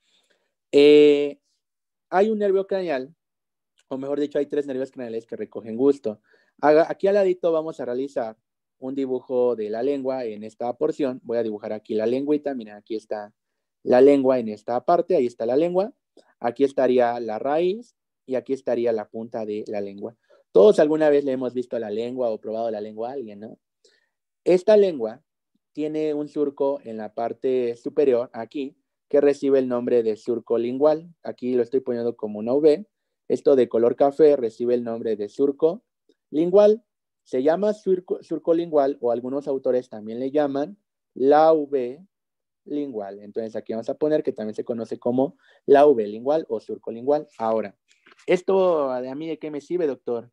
Eh, hay un nervio craneal, o mejor dicho, hay tres nervios craneales que recogen gusto. Aquí al ladito vamos a realizar un dibujo de la lengua en esta porción. Voy a dibujar aquí la lengüita, miren, aquí está la lengua en esta parte, ahí está la lengua. Aquí estaría la raíz, y aquí estaría la punta de la lengua. Todos alguna vez le hemos visto la lengua o probado la lengua a alguien, ¿no? Esta lengua tiene un surco en la parte superior, aquí, que recibe el nombre de surco lingual. Aquí lo estoy poniendo como una V. Esto de color café recibe el nombre de surco lingual. Se llama surco, surco lingual o algunos autores también le llaman la V lingual. Entonces aquí vamos a poner que también se conoce como la V lingual o surco lingual. Ahora, ¿esto de a mí de qué me sirve, doctor?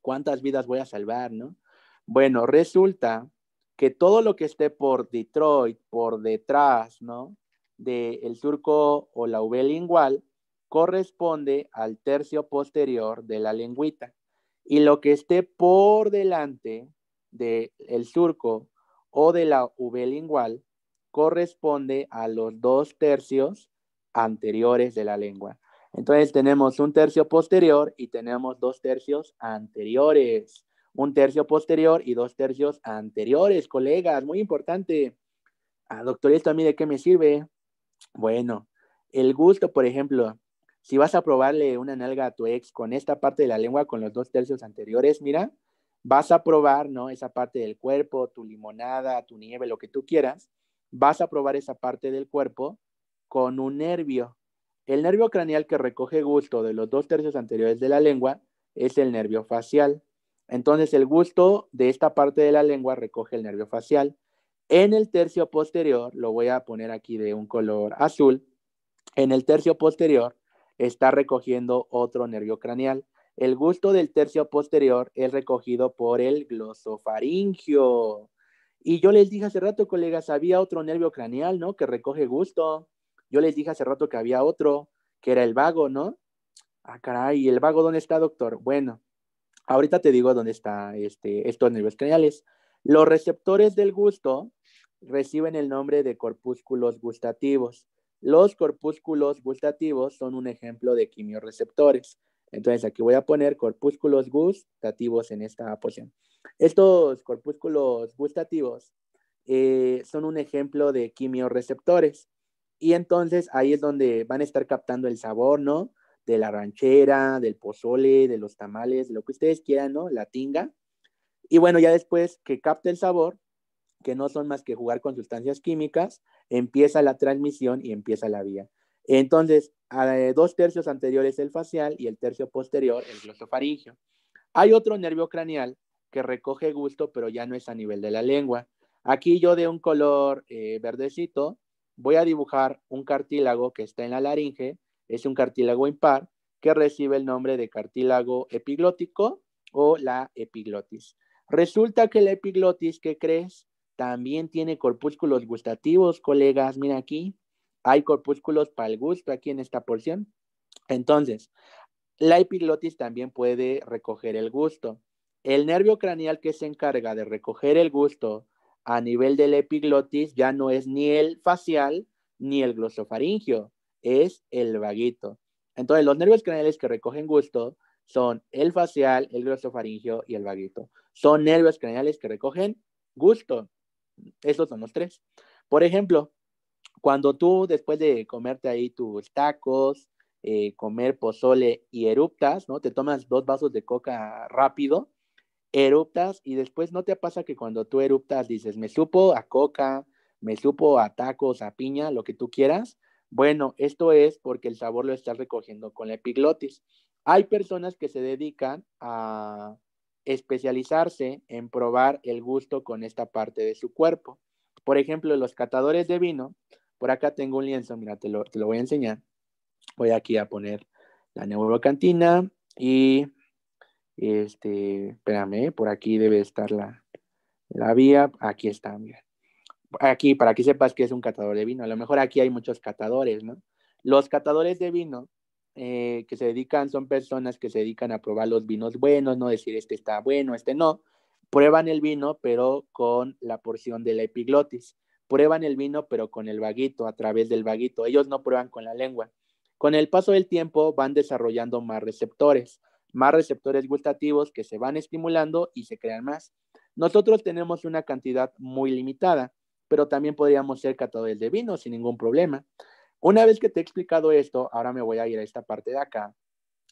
¿Cuántas vidas voy a salvar, no? Bueno, resulta que todo lo que esté por Detroit, por detrás, ¿no? Del el surco o la V lingual, corresponde al tercio posterior de la lengüita. Y lo que esté por delante del surco o de la V lingual corresponde a los dos tercios anteriores de la lengua. Entonces tenemos un tercio posterior y tenemos dos tercios anteriores. Un tercio posterior y dos tercios anteriores, colegas, muy importante. Ah, doctor, ¿esto a mí de qué me sirve? Bueno, el gusto, por ejemplo, si vas a probarle una nalga a tu ex con esta parte de la lengua, con los dos tercios anteriores, mira, vas a probar, ¿no? Esa parte del cuerpo, tu limonada, tu nieve, lo que tú quieras, vas a probar esa parte del cuerpo con un nervio, el nervio craneal que recoge gusto de los dos tercios anteriores de la lengua es el nervio facial. Entonces el gusto de esta parte de la lengua recoge el nervio facial. En el tercio posterior, lo voy a poner aquí de un color azul, en el tercio posterior está recogiendo otro nervio craneal. El gusto del tercio posterior es recogido por el glosofaringio. Y yo les dije hace rato, colegas, había otro nervio craneal, ¿no? Que recoge gusto. Yo les dije hace rato que había otro, que era el vago, ¿no? Ah, caray, ¿y el vago dónde está, doctor? Bueno, ahorita te digo dónde está este, estos nervios craneales. Los receptores del gusto reciben el nombre de corpúsculos gustativos. Los corpúsculos gustativos son un ejemplo de quimioreceptores. Entonces aquí voy a poner corpúsculos gustativos en esta posición. Estos corpúsculos gustativos eh, son un ejemplo de quimioreceptores. Y entonces ahí es donde van a estar captando el sabor, ¿no? De la ranchera, del pozole, de los tamales, lo que ustedes quieran, ¿no? La tinga. Y bueno, ya después que capte el sabor, que no son más que jugar con sustancias químicas, empieza la transmisión y empieza la vía. Entonces, a eh, dos tercios anteriores el facial y el tercio posterior el glosofaringio. Hay otro nervio craneal que recoge gusto, pero ya no es a nivel de la lengua. Aquí yo de un color eh, verdecito voy a dibujar un cartílago que está en la laringe, es un cartílago impar que recibe el nombre de cartílago epiglótico o la epiglotis. Resulta que la epiglotis, ¿qué crees? También tiene corpúsculos gustativos, colegas, mira aquí, hay corpúsculos para el gusto aquí en esta porción. Entonces, la epiglotis también puede recoger el gusto. El nervio craneal que se encarga de recoger el gusto a nivel del epiglotis ya no es ni el facial ni el glosofaringio, es el vaguito. Entonces, los nervios craneales que recogen gusto son el facial, el glosofaringio y el vaguito. Son nervios craneales que recogen gusto. Esos son los tres. Por ejemplo, cuando tú después de comerte ahí tus tacos, eh, comer pozole y eruptas, ¿no? Te tomas dos vasos de coca rápido, eruptas y después no te pasa que cuando tú eruptas dices, me supo a coca, me supo a tacos, a piña, lo que tú quieras. Bueno, esto es porque el sabor lo estás recogiendo con la epiglotis. Hay personas que se dedican a especializarse en probar el gusto con esta parte de su cuerpo. Por ejemplo, los catadores de vino, por acá tengo un lienzo, mira, te lo, voy a enseñar. Voy aquí a poner la neurocantina y este, espérame, por aquí debe estar la, la vía. Aquí está, mira. Aquí, para que sepas que es un catador de vino. A lo mejor aquí hay muchos catadores, ¿no? Los catadores de vino eh, que se dedican son personas que se dedican a probar los vinos buenos, no decir este está bueno, este no. Prueban el vino, pero con la porción de la epiglotis. Prueban el vino, pero con el vaguito, a través del vaguito. Ellos no prueban con la lengua. Con el paso del tiempo van desarrollando más receptores más receptores gustativos que se van estimulando y se crean más. Nosotros tenemos una cantidad muy limitada, pero también podríamos ser catadores de vino sin ningún problema. Una vez que te he explicado esto, ahora me voy a ir a esta parte de acá.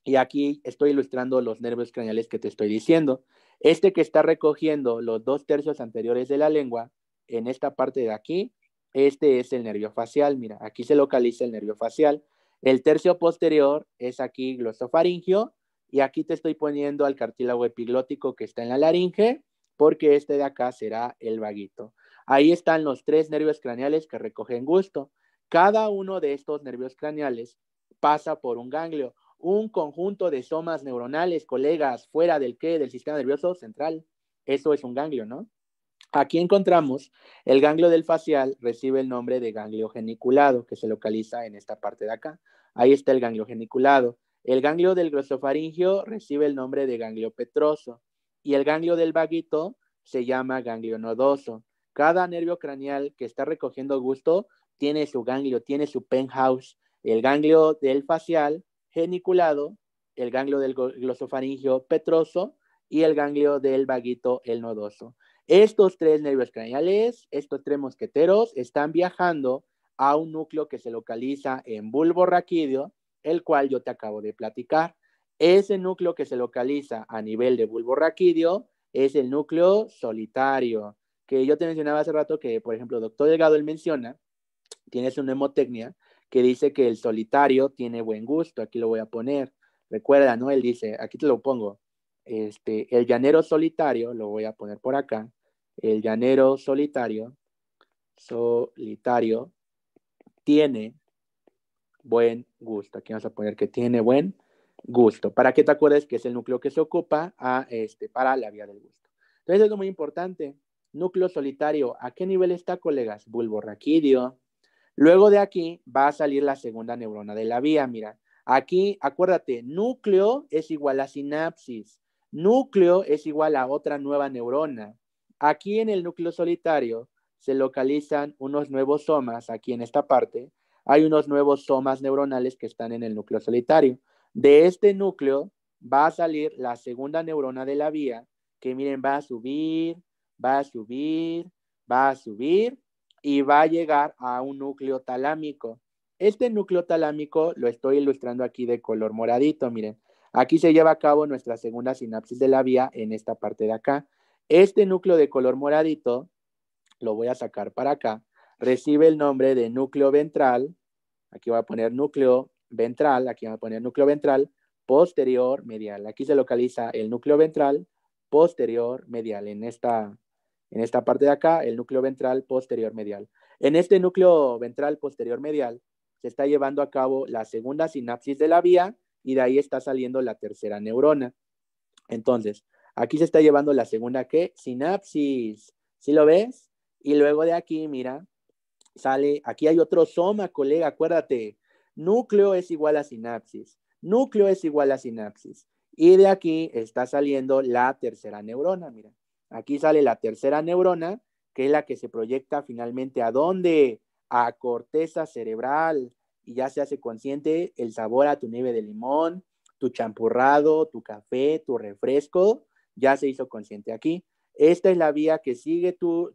Y aquí estoy ilustrando los nervios craneales que te estoy diciendo. Este que está recogiendo los dos tercios anteriores de la lengua, en esta parte de aquí, este es el nervio facial. Mira, aquí se localiza el nervio facial. El tercio posterior es aquí glosofaringio y aquí te estoy poniendo al cartílago epiglótico que está en la laringe, porque este de acá será el vaguito. Ahí están los tres nervios craneales que recogen gusto. Cada uno de estos nervios craneales pasa por un ganglio, un conjunto de somas neuronales, colegas, fuera del qué, del sistema nervioso central. Eso es un ganglio, ¿no? Aquí encontramos el ganglio del facial, recibe el nombre de ganglio geniculado, que se localiza en esta parte de acá. Ahí está el ganglio geniculado. El ganglio del glosofaringio recibe el nombre de ganglio petroso y el ganglio del vaguito se llama ganglio nodoso. Cada nervio craneal que está recogiendo gusto tiene su ganglio, tiene su penthouse, el ganglio del facial geniculado, el ganglio del glosofaringio petroso y el ganglio del vaguito el nodoso. Estos tres nervios craneales, estos tres mosqueteros, están viajando a un núcleo que se localiza en bulbo raquídeo el cual yo te acabo de platicar. Ese núcleo que se localiza a nivel de bulbo raquídeo es el núcleo solitario, que yo te mencionaba hace rato que, por ejemplo, doctor Delgado él menciona, tiene su hemotecnia que dice que el solitario tiene buen gusto, aquí lo voy a poner. Recuerda, ¿no? Él dice, aquí te lo pongo, este, el llanero solitario, lo voy a poner por acá, el llanero solitario, solitario, tiene buen gusto. Aquí vamos a poner que tiene buen gusto, para que te acuerdes que es el núcleo que se ocupa a, ah, este, para la vía del gusto. Entonces, es muy importante. Núcleo solitario, ¿a qué nivel está, colegas? bulbo raquídeo Luego de aquí va a salir la segunda neurona de la vía, mira. Aquí, acuérdate, núcleo es igual a sinapsis. Núcleo es igual a otra nueva neurona. Aquí en el núcleo solitario se localizan unos nuevos somas, aquí en esta parte, hay unos nuevos somas neuronales que están en el núcleo solitario. De este núcleo va a salir la segunda neurona de la vía, que miren, va a subir, va a subir, va a subir y va a llegar a un núcleo talámico. Este núcleo talámico lo estoy ilustrando aquí de color moradito, miren. Aquí se lleva a cabo nuestra segunda sinapsis de la vía en esta parte de acá. Este núcleo de color moradito lo voy a sacar para acá recibe el nombre de núcleo ventral, aquí voy a poner núcleo ventral, aquí voy a poner núcleo ventral, posterior medial. Aquí se localiza el núcleo ventral posterior medial. En esta, en esta parte de acá, el núcleo ventral posterior medial. En este núcleo ventral posterior medial se está llevando a cabo la segunda sinapsis de la vía y de ahí está saliendo la tercera neurona. Entonces, aquí se está llevando la segunda, ¿qué? Sinapsis. ¿Sí lo ves? Y luego de aquí, mira, sale, aquí hay otro soma, colega, acuérdate, núcleo es igual a sinapsis, núcleo es igual a sinapsis. Y de aquí está saliendo la tercera neurona, mira. Aquí sale la tercera neurona, que es la que se proyecta finalmente a dónde? A corteza cerebral y ya se hace consciente el sabor a tu nieve de limón, tu champurrado, tu café, tu refresco, ya se hizo consciente aquí. Esta es la vía que sigue tu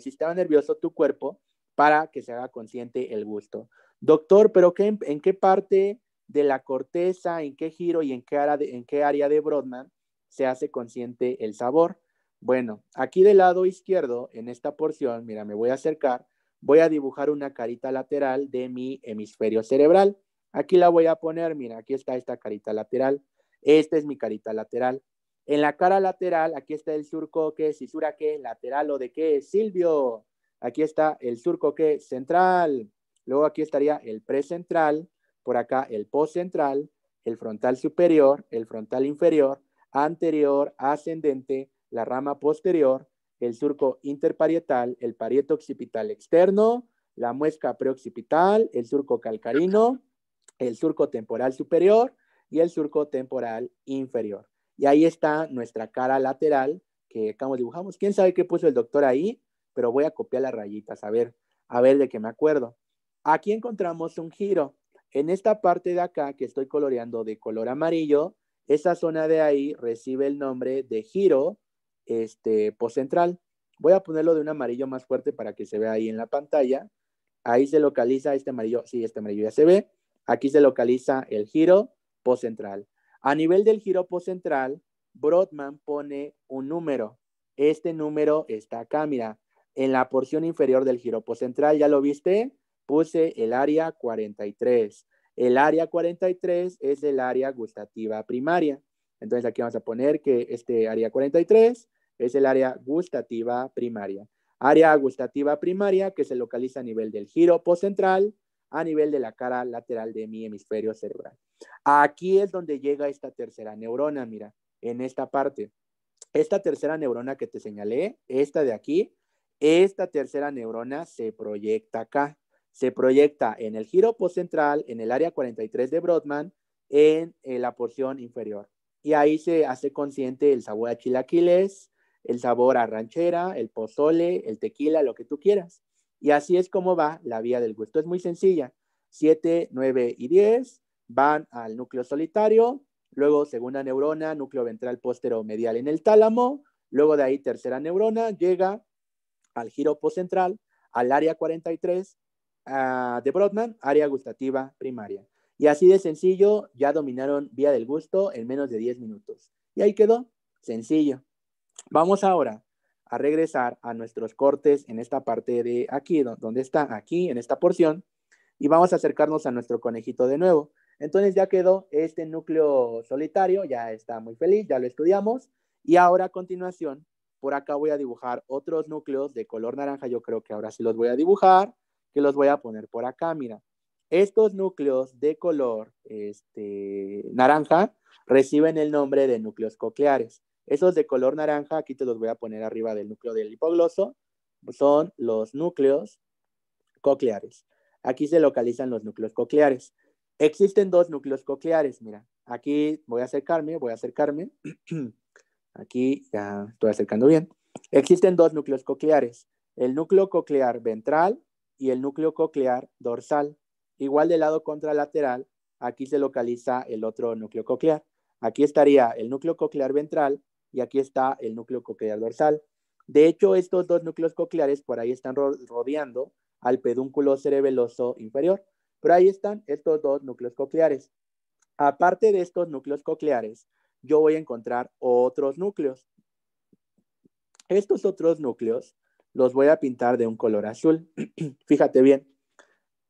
sistema nervioso, tu cuerpo, para que se haga consciente el gusto. Doctor, pero ¿en qué parte de la corteza, en qué giro y en qué, área de, en qué área de Brodmann se hace consciente el sabor? Bueno, aquí del lado izquierdo, en esta porción, mira, me voy a acercar, voy a dibujar una carita lateral de mi hemisferio cerebral. Aquí la voy a poner, mira, aquí está esta carita lateral. Esta es mi carita lateral. En la cara lateral, aquí está el surco que es que lateral o de qué Silvio. Aquí está el surco que central. Luego aquí estaría el precentral, por acá el postcentral, el frontal superior, el frontal inferior, anterior, ascendente, la rama posterior, el surco interparietal, el parieto occipital externo, la muesca preoccipital, el surco calcarino, el surco temporal superior y el surco temporal inferior. Y ahí está nuestra cara lateral que acá dibujamos. ¿Quién sabe qué puso el doctor ahí? pero voy a copiar las rayitas, a ver, a ver de qué me acuerdo. Aquí encontramos un giro. En esta parte de acá que estoy coloreando de color amarillo, esa zona de ahí recibe el nombre de giro este, postcentral. Voy a ponerlo de un amarillo más fuerte para que se vea ahí en la pantalla. Ahí se localiza este amarillo, sí, este amarillo ya se ve. Aquí se localiza el giro postcentral. A nivel del giro postcentral, Brodmann pone un número. Este número está acá, mira, en la porción inferior del giro central, ya lo viste, puse el área 43. El área 43 es el área gustativa primaria. Entonces aquí vamos a poner que este área 43 es el área gustativa primaria. Área gustativa primaria que se localiza a nivel del giro central, a nivel de la cara lateral de mi hemisferio cerebral. Aquí es donde llega esta tercera neurona, mira, en esta parte. Esta tercera neurona que te señalé, esta de aquí, esta tercera neurona se proyecta acá. Se proyecta en el giro postcentral, en el área 43 de Brodmann, en, eh, la porción inferior. Y ahí se hace consciente el sabor a chilaquiles, el sabor a ranchera, el pozole, el tequila, lo que tú quieras. Y así es como va la vía del gusto. Es muy sencilla. 7, 9 y 10 van al núcleo solitario, luego segunda neurona, núcleo ventral póstero medial en el tálamo, luego de ahí tercera neurona, llega al giro central, al área 43 de Brodmann área gustativa primaria. Y así de sencillo, ya dominaron Vía del Gusto en menos de 10 minutos. Y ahí quedó, sencillo. Vamos ahora a regresar a nuestros cortes en esta parte de aquí, donde está, aquí, en esta porción, y vamos a acercarnos a nuestro conejito de nuevo. Entonces ya quedó este núcleo solitario, ya está muy feliz, ya lo estudiamos, y ahora a continuación por acá voy a dibujar otros núcleos de color naranja. Yo creo que ahora sí los voy a dibujar, que los voy a poner por acá. Mira, estos núcleos de color este, naranja reciben el nombre de núcleos cocleares. Esos de color naranja, aquí te los voy a poner arriba del núcleo del hipogloso, son los núcleos cocleares. Aquí se localizan los núcleos cocleares. Existen dos núcleos cocleares, mira. Aquí voy a acercarme, voy a acercarme. Aquí ya estoy acercando bien. Existen dos núcleos cocleares, el núcleo coclear ventral y el núcleo coclear dorsal. Igual del lado contralateral, aquí se localiza el otro núcleo coclear. Aquí estaría el núcleo coclear ventral y aquí está el núcleo coclear dorsal. De hecho, estos dos núcleos cocleares por ahí están rodeando al pedúnculo cerebeloso inferior. Pero ahí están estos dos núcleos cocleares. Aparte de estos núcleos cocleares, yo voy a encontrar otros núcleos. Estos otros núcleos los voy a pintar de un color azul. Fíjate bien,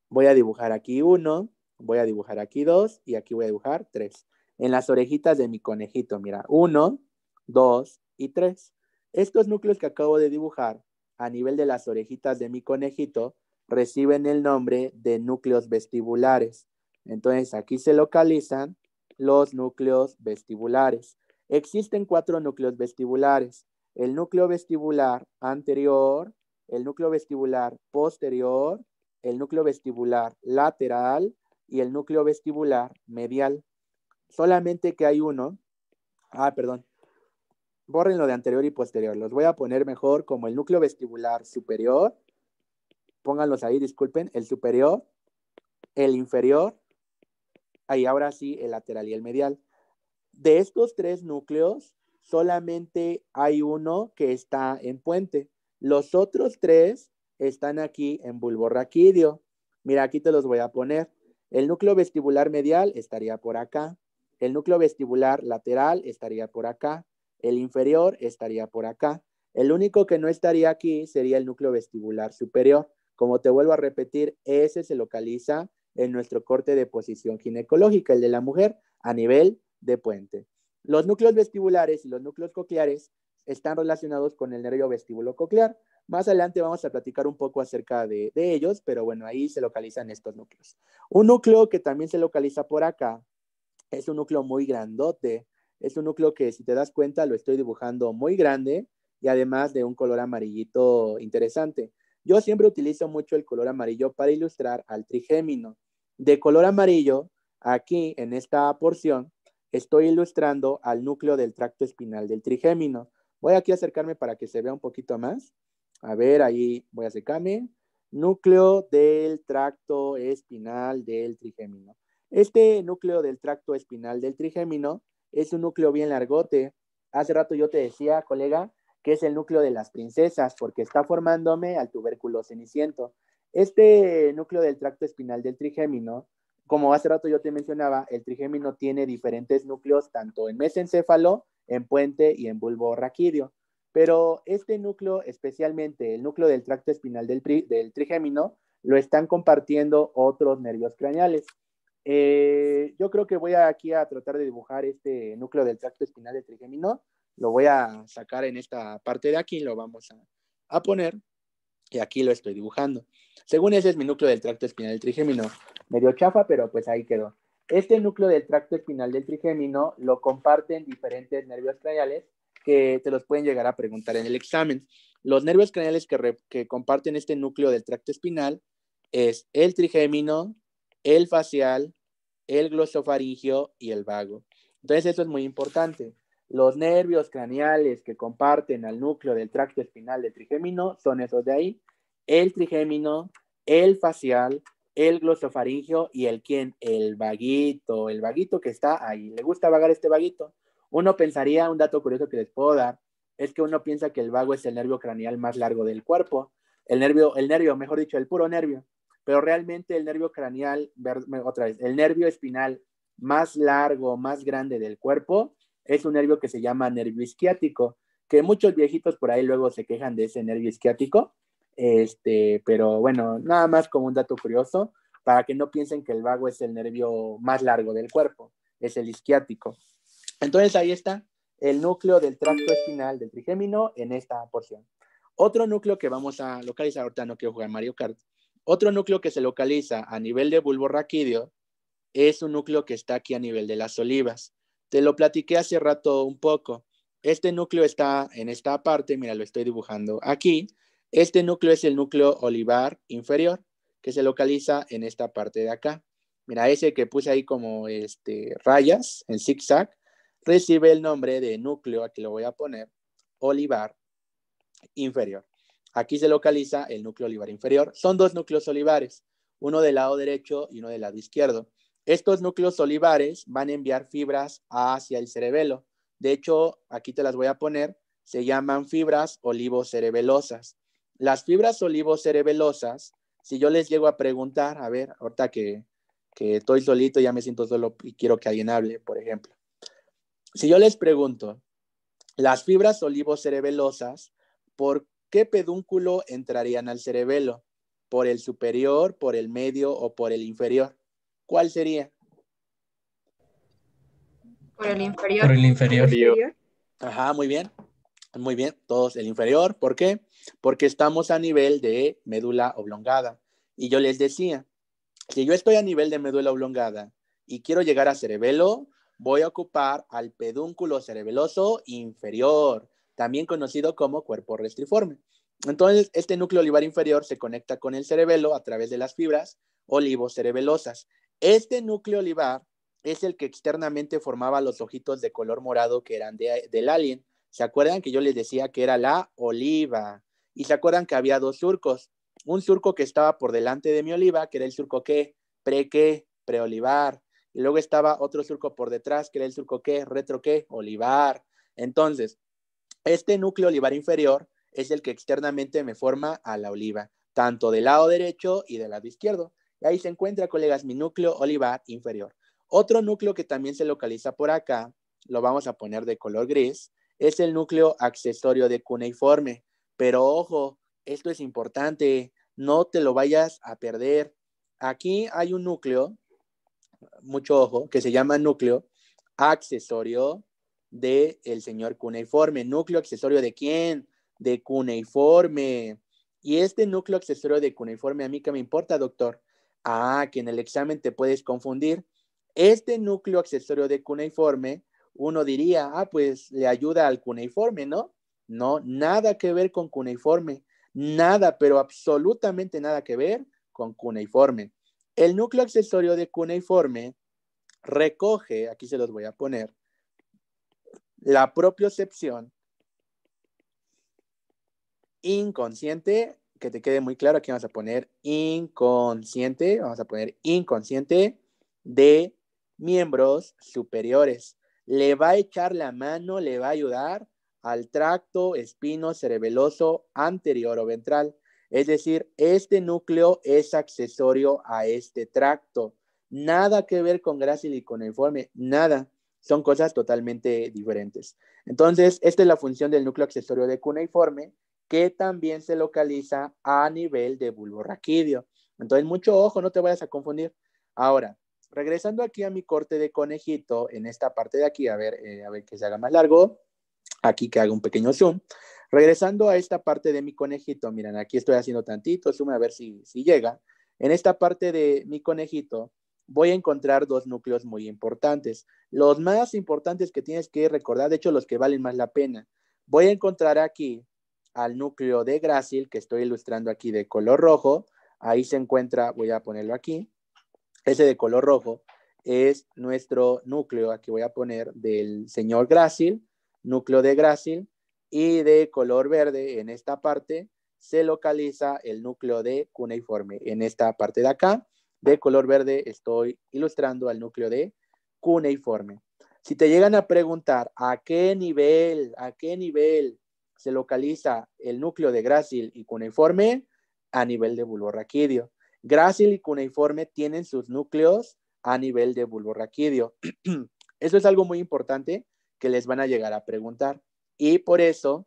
voy a dibujar aquí uno, voy a dibujar aquí dos y aquí voy a dibujar tres. En las orejitas de mi conejito, mira, uno, dos y tres. Estos núcleos que acabo de dibujar a nivel de las orejitas de mi conejito reciben el nombre de núcleos vestibulares. Entonces aquí se localizan los núcleos vestibulares. Existen cuatro núcleos vestibulares. El núcleo vestibular anterior, el núcleo vestibular posterior, el núcleo vestibular lateral y el núcleo vestibular medial. Solamente que hay uno. Ah, perdón. Borren lo de anterior y posterior. Los voy a poner mejor como el núcleo vestibular superior. Pónganlos ahí, disculpen. El superior, el inferior ahí ahora sí, el lateral y el medial. De estos tres núcleos, solamente hay uno que está en puente. Los otros tres están aquí en raquídeo. Mira, aquí te los voy a poner. El núcleo vestibular medial estaría por acá. El núcleo vestibular lateral estaría por acá. El inferior estaría por acá. El único que no estaría aquí sería el núcleo vestibular superior. Como te vuelvo a repetir, ese se localiza en nuestro corte de posición ginecológica, el de la mujer a nivel de puente. Los núcleos vestibulares y los núcleos cocleares están relacionados con el nervio vestíbulo coclear. Más adelante vamos a platicar un poco acerca de, de ellos, pero bueno, ahí se localizan estos núcleos. Un núcleo que también se localiza por acá es un núcleo muy grandote. Es un núcleo que, si te das cuenta, lo estoy dibujando muy grande y además de un color amarillito interesante. Yo siempre utilizo mucho el color amarillo para ilustrar al trigémino. De color amarillo, aquí en esta porción, estoy ilustrando al núcleo del tracto espinal del trigémino. Voy aquí a acercarme para que se vea un poquito más. A ver, ahí voy a acercarme. Núcleo del tracto espinal del trigémino. Este núcleo del tracto espinal del trigémino es un núcleo bien largote. Hace rato yo te decía, colega, que es el núcleo de las princesas, porque está formándome al tubérculo ceniciento. Este núcleo del tracto espinal del trigémino, como hace rato yo te mencionaba, el trigémino tiene diferentes núcleos tanto en mesencéfalo, en puente y en bulbo raquídeo. Pero este núcleo, especialmente el núcleo del tracto espinal del, trigémino, lo están compartiendo otros nervios craneales. Eh, yo creo que voy aquí a tratar de dibujar este núcleo del tracto espinal del trigémino. Lo voy a sacar en esta parte de aquí, lo vamos a poner. Y aquí lo estoy dibujando. Según ese es mi núcleo del tracto espinal del trigémino. Medio chafa, pero pues ahí quedó. Este núcleo del tracto espinal del trigémino lo comparten diferentes nervios craneales que te los pueden llegar a preguntar en el examen. Los nervios craneales que, que comparten este núcleo del tracto espinal es el trigémino, el facial, el glosofaringio y el vago. Entonces eso es muy importante. Los nervios craneales que comparten al núcleo del tracto espinal del trigémino son esos de ahí, el trigémino, el facial, el glosofaringio y el quién, el vaguito, el vaguito que está ahí. ¿Le gusta vagar este vaguito? Uno pensaría, un dato curioso que les puedo dar, es que uno piensa que el vago es el nervio craneal más largo del cuerpo, el nervio, el nervio, mejor dicho, el puro nervio, pero realmente el nervio craneal, otra vez, el nervio espinal más largo, más grande del cuerpo es un nervio que se llama nervio isquiático, que muchos viejitos por ahí luego se quejan de ese nervio isquiático, este, pero bueno, nada más como un dato curioso, para que no piensen que el vago es el nervio más largo del cuerpo, es el isquiático. Entonces ahí está el núcleo del tracto espinal del trigémino en esta porción. Otro núcleo que vamos a localizar, ahorita no quiero jugar Mario Kart, otro núcleo que se localiza a nivel de bulbo raquídeo es un núcleo que está aquí a nivel de las olivas. Te lo platiqué hace rato un poco. Este núcleo está en esta parte, mira, lo estoy dibujando aquí. Este núcleo es el núcleo olivar inferior, que se localiza en esta parte de acá. Mira, ese que puse ahí como este, rayas en zigzag, recibe el nombre de núcleo, aquí lo voy a poner, olivar inferior. Aquí se localiza el núcleo olivar inferior. Son dos núcleos olivares, uno del lado derecho y uno del lado izquierdo. Estos núcleos olivares van a enviar fibras hacia el cerebelo. De hecho, aquí te las voy a poner, se llaman fibras cerebelosas. Las fibras cerebelosas, si yo les llego a preguntar, a ver, ahorita que, estoy solito, ya me siento solo y quiero que alguien hable, por ejemplo. Si yo les pregunto, las fibras cerebelosas, ¿por qué pedúnculo entrarían al cerebelo? ¿Por el superior, por el medio o por el inferior? ¿cuál sería? Por el inferior. Por el inferior. Ajá, muy bien. Muy bien, todos el inferior. ¿Por qué? Porque estamos a nivel de médula oblongada. Y yo les decía, si yo estoy a nivel de médula oblongada y quiero llegar a cerebelo, voy a ocupar al pedúnculo cerebeloso inferior, también conocido como cuerpo restriforme. Entonces, este núcleo olivar inferior se conecta con el cerebelo a través de las fibras cerebelosas. Este núcleo olivar es el que externamente formaba los ojitos de color morado que eran de, del alien. ¿Se acuerdan que yo les decía que era la oliva? Y se acuerdan que había dos surcos. Un surco que estaba por delante de mi oliva, que era el surco que, pre que, pre-olivar. Y luego estaba otro surco por detrás, que era el surco que, retro que, olivar. Entonces, este núcleo olivar inferior es el que externamente me forma a la oliva, tanto del lado derecho y del lado izquierdo ahí se encuentra, colegas, mi núcleo olivar inferior. Otro núcleo que también se localiza por acá, lo vamos a poner de color gris, es el núcleo accesorio de cuneiforme. Pero ojo, esto es importante, no te lo vayas a perder. Aquí hay un núcleo, mucho ojo, que se llama núcleo accesorio de el señor cuneiforme. ¿Núcleo accesorio de quién? De cuneiforme. Y este núcleo accesorio de cuneiforme, a mí qué me importa, doctor. Ah, que en el examen te puedes confundir. Este núcleo accesorio de cuneiforme, uno diría, ah, pues le ayuda al cuneiforme, ¿no? No, nada que ver con cuneiforme, nada, pero absolutamente nada que ver con cuneiforme. El núcleo accesorio de cuneiforme recoge, aquí se los voy a poner, la propiocepción inconsciente que te quede muy claro, aquí vamos a poner inconsciente, vamos a poner inconsciente de miembros superiores. Le va a echar la mano, le va a ayudar al tracto espino cerebeloso anterior o ventral. Es decir, este núcleo es accesorio a este tracto. Nada que ver con grácil y con nada. Son cosas totalmente diferentes. Entonces, esta es la función del núcleo accesorio de cuneiforme que también se localiza a nivel de bulbo raquídeo. Entonces, mucho ojo, no te vayas a confundir. Ahora, regresando aquí a mi corte de conejito, en esta parte de aquí, a ver, eh, a ver que se haga más largo, aquí que haga un pequeño zoom. Regresando a esta parte de mi conejito, miren, aquí estoy haciendo tantito, zoom a ver si, si llega. En esta parte de mi conejito voy a encontrar dos núcleos muy importantes. Los más importantes que tienes que recordar, de hecho los que valen más la pena. Voy a encontrar aquí al núcleo de grácil que estoy ilustrando aquí de color rojo, ahí se encuentra, voy a ponerlo aquí, ese de color rojo es nuestro núcleo, aquí voy a poner del señor grácil, núcleo de grácil, y de color verde en esta parte se localiza el núcleo de cuneiforme. En esta parte de acá, de color verde, estoy ilustrando al núcleo de cuneiforme. Si te llegan a preguntar a qué nivel, a qué nivel se localiza el núcleo de grácil y cuneiforme a nivel de bulbo raquídeo. Grácil y cuneiforme tienen sus núcleos a nivel de bulbo raquídeo. eso es algo muy importante que les van a llegar a preguntar. Y por eso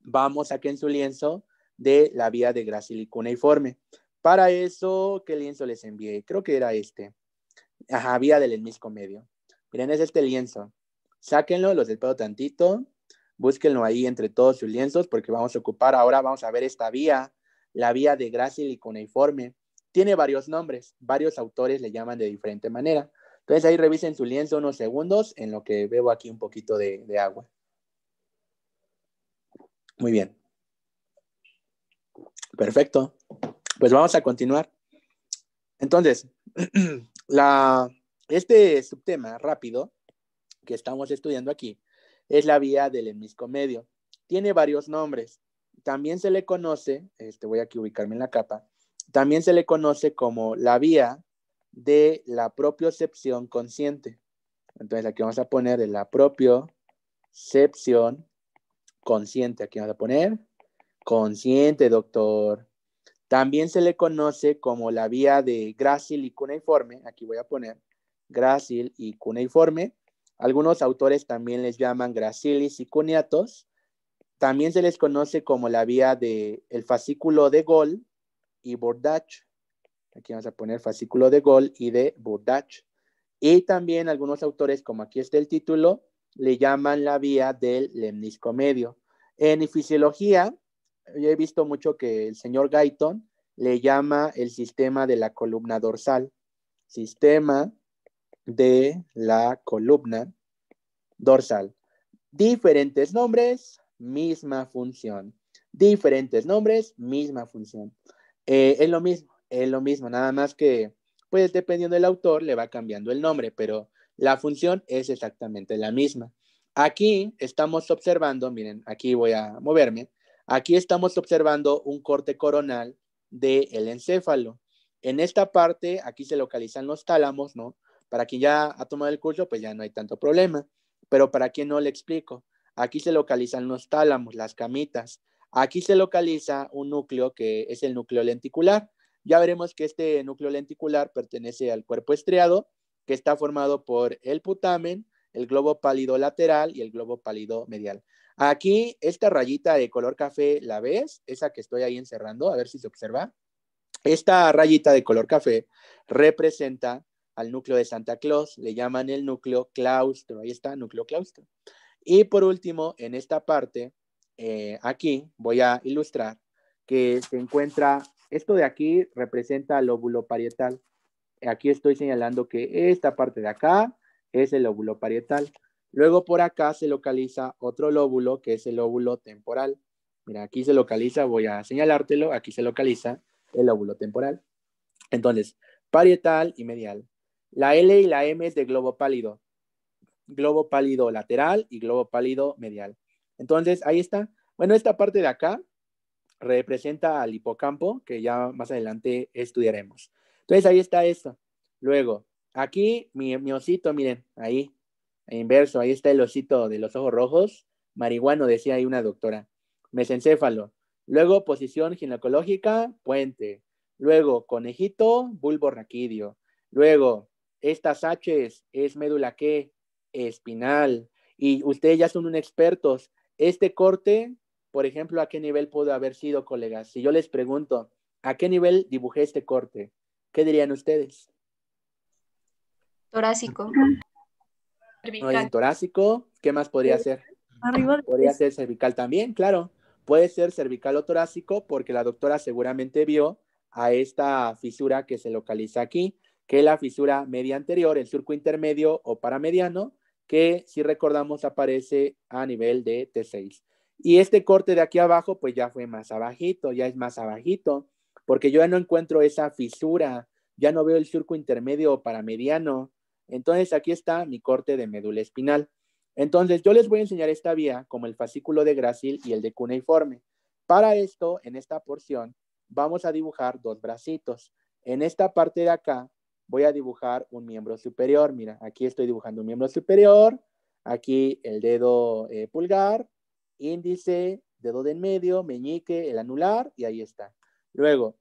vamos a que en su lienzo de la vía de grácil y cuneiforme. Para eso, ¿qué lienzo les envié? Creo que era este. Ajá, vía del enmisco medio. Miren, es este lienzo. Sáquenlo, los del tantito búsquenlo ahí entre todos sus lienzos porque vamos a ocupar ahora, vamos a ver esta vía, la vía de grácil y cuneiforme. Tiene varios nombres, varios autores le llaman de diferente manera. Entonces ahí revisen su lienzo unos segundos en lo que veo aquí un poquito de, de agua. Muy bien. Perfecto. Pues vamos a continuar. Entonces, la, este subtema rápido que estamos estudiando aquí es la vía del hemiscomedio. Tiene varios nombres. También se le conoce, este, voy aquí a ubicarme en la capa, también se le conoce como la vía de la propiocepción consciente. Entonces aquí vamos a poner de la propiocepción consciente. Aquí vamos a poner consciente, doctor. También se le conoce como la vía de grácil y cuneiforme. Aquí voy a poner grácil y cuneiforme algunos autores también les llaman gracilis y cuniatos. También se les conoce como la vía de el fascículo de Gol y Bordach. Aquí vamos a poner fascículo de Gol y de Bordach. Y también algunos autores, como aquí está el título, le llaman la vía del lemnisco medio. En fisiología, yo he visto mucho que el señor Guyton le llama el sistema de la columna dorsal. Sistema de la columna dorsal. Diferentes nombres, misma función. Diferentes nombres, misma función. Eh, es lo mismo, es lo mismo, nada más que, pues dependiendo del autor, le va cambiando el nombre, pero la función es exactamente la misma. Aquí estamos observando, miren, aquí voy a moverme, aquí estamos observando un corte coronal del el encéfalo. En esta parte, aquí se localizan los tálamos, ¿no? Para quien ya ha tomado el curso, pues ya no hay tanto problema, pero para quien no le explico, aquí se localizan los tálamos, las camitas. Aquí se localiza un núcleo que es el núcleo lenticular. Ya veremos que este núcleo lenticular pertenece al cuerpo estriado, que está formado por el putamen, el globo pálido lateral y el globo pálido medial. Aquí, esta rayita de color café, ¿la ves? Esa que estoy ahí encerrando, a ver si se observa. Esta rayita de color café representa al núcleo de Santa Claus, le llaman el núcleo claustro, ahí está, núcleo claustro. Y por último, en esta parte, eh, aquí voy a ilustrar que se encuentra, esto de aquí representa el lóbulo parietal. Aquí estoy señalando que esta parte de acá es el lóbulo parietal. Luego por acá se localiza otro lóbulo que es el lóbulo temporal. Mira, aquí se localiza, voy a señalártelo, aquí se localiza el lóbulo temporal. Entonces, parietal y medial. La L y la M es de globo pálido. Globo pálido lateral y globo pálido medial. Entonces, ahí está. Bueno, esta parte de acá representa al hipocampo, que ya más adelante estudiaremos. Entonces, ahí está esto. Luego, aquí mi, osito, miren, ahí, inverso, ahí está el osito de los ojos rojos. Marihuano, decía ahí una doctora. Mesencéfalo. Luego, posición ginecológica, puente. Luego, conejito, bulbo raquídeo. Luego, estas H es médula que espinal. Y ustedes ya son expertos. Este corte, por ejemplo, ¿a qué nivel pudo haber sido, colegas? Si yo les pregunto, ¿a qué nivel dibujé este corte? ¿Qué dirían ustedes? Torácico. No, en torácico, ¿qué más podría ser? podría ser cervical también, claro. Puede ser cervical o torácico porque la doctora seguramente vio a esta fisura que se localiza aquí que la fisura media anterior, el surco intermedio o paramediano, que si recordamos aparece a nivel de T6. Y este corte de aquí abajo, pues ya fue más abajito, ya es más abajito, porque yo ya no encuentro esa fisura, ya no veo el surco intermedio o paramediano. Entonces aquí está mi corte de médula espinal. Entonces yo les voy a enseñar esta vía como el fascículo de Gracil y el de cuneiforme. Para esto, en esta porción, vamos a dibujar dos bracitos. En esta parte de acá voy a dibujar un miembro superior. Mira, aquí estoy dibujando un miembro superior, aquí el dedo eh, pulgar, índice, dedo de en medio, meñique, el anular y ahí está. Luego,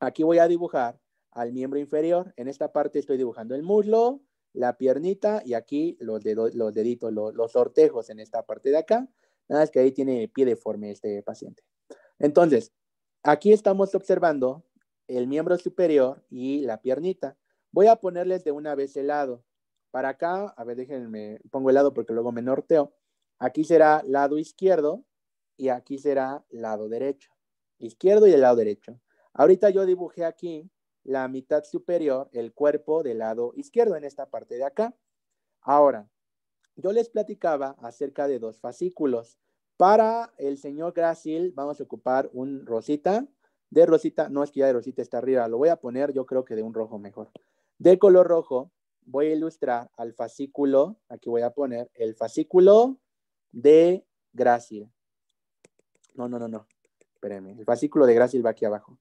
aquí voy a dibujar al miembro inferior. En esta parte estoy dibujando el muslo, la piernita y aquí los, dedos, los deditos, los, ortejos en esta parte de acá. Nada es que ahí tiene pie deforme este paciente. Entonces, aquí estamos observando el miembro superior y la piernita. Voy a ponerles de una vez el lado. Para acá, a ver, déjenme, pongo el lado porque luego me norteo. Aquí será lado izquierdo y aquí será lado derecho. Izquierdo y el lado derecho. Ahorita yo dibujé aquí la mitad superior, el cuerpo del lado izquierdo en esta parte de acá. Ahora, yo les platicaba acerca de dos fascículos. Para el señor Gracil vamos a ocupar un rosita. De rosita, no es que ya de rosita está arriba, lo voy a poner yo creo que de un rojo mejor de color rojo, voy a ilustrar al fascículo, aquí voy a poner el fascículo de Grácil. No, no, no, no, espérenme, el fascículo de Grácil va aquí abajo.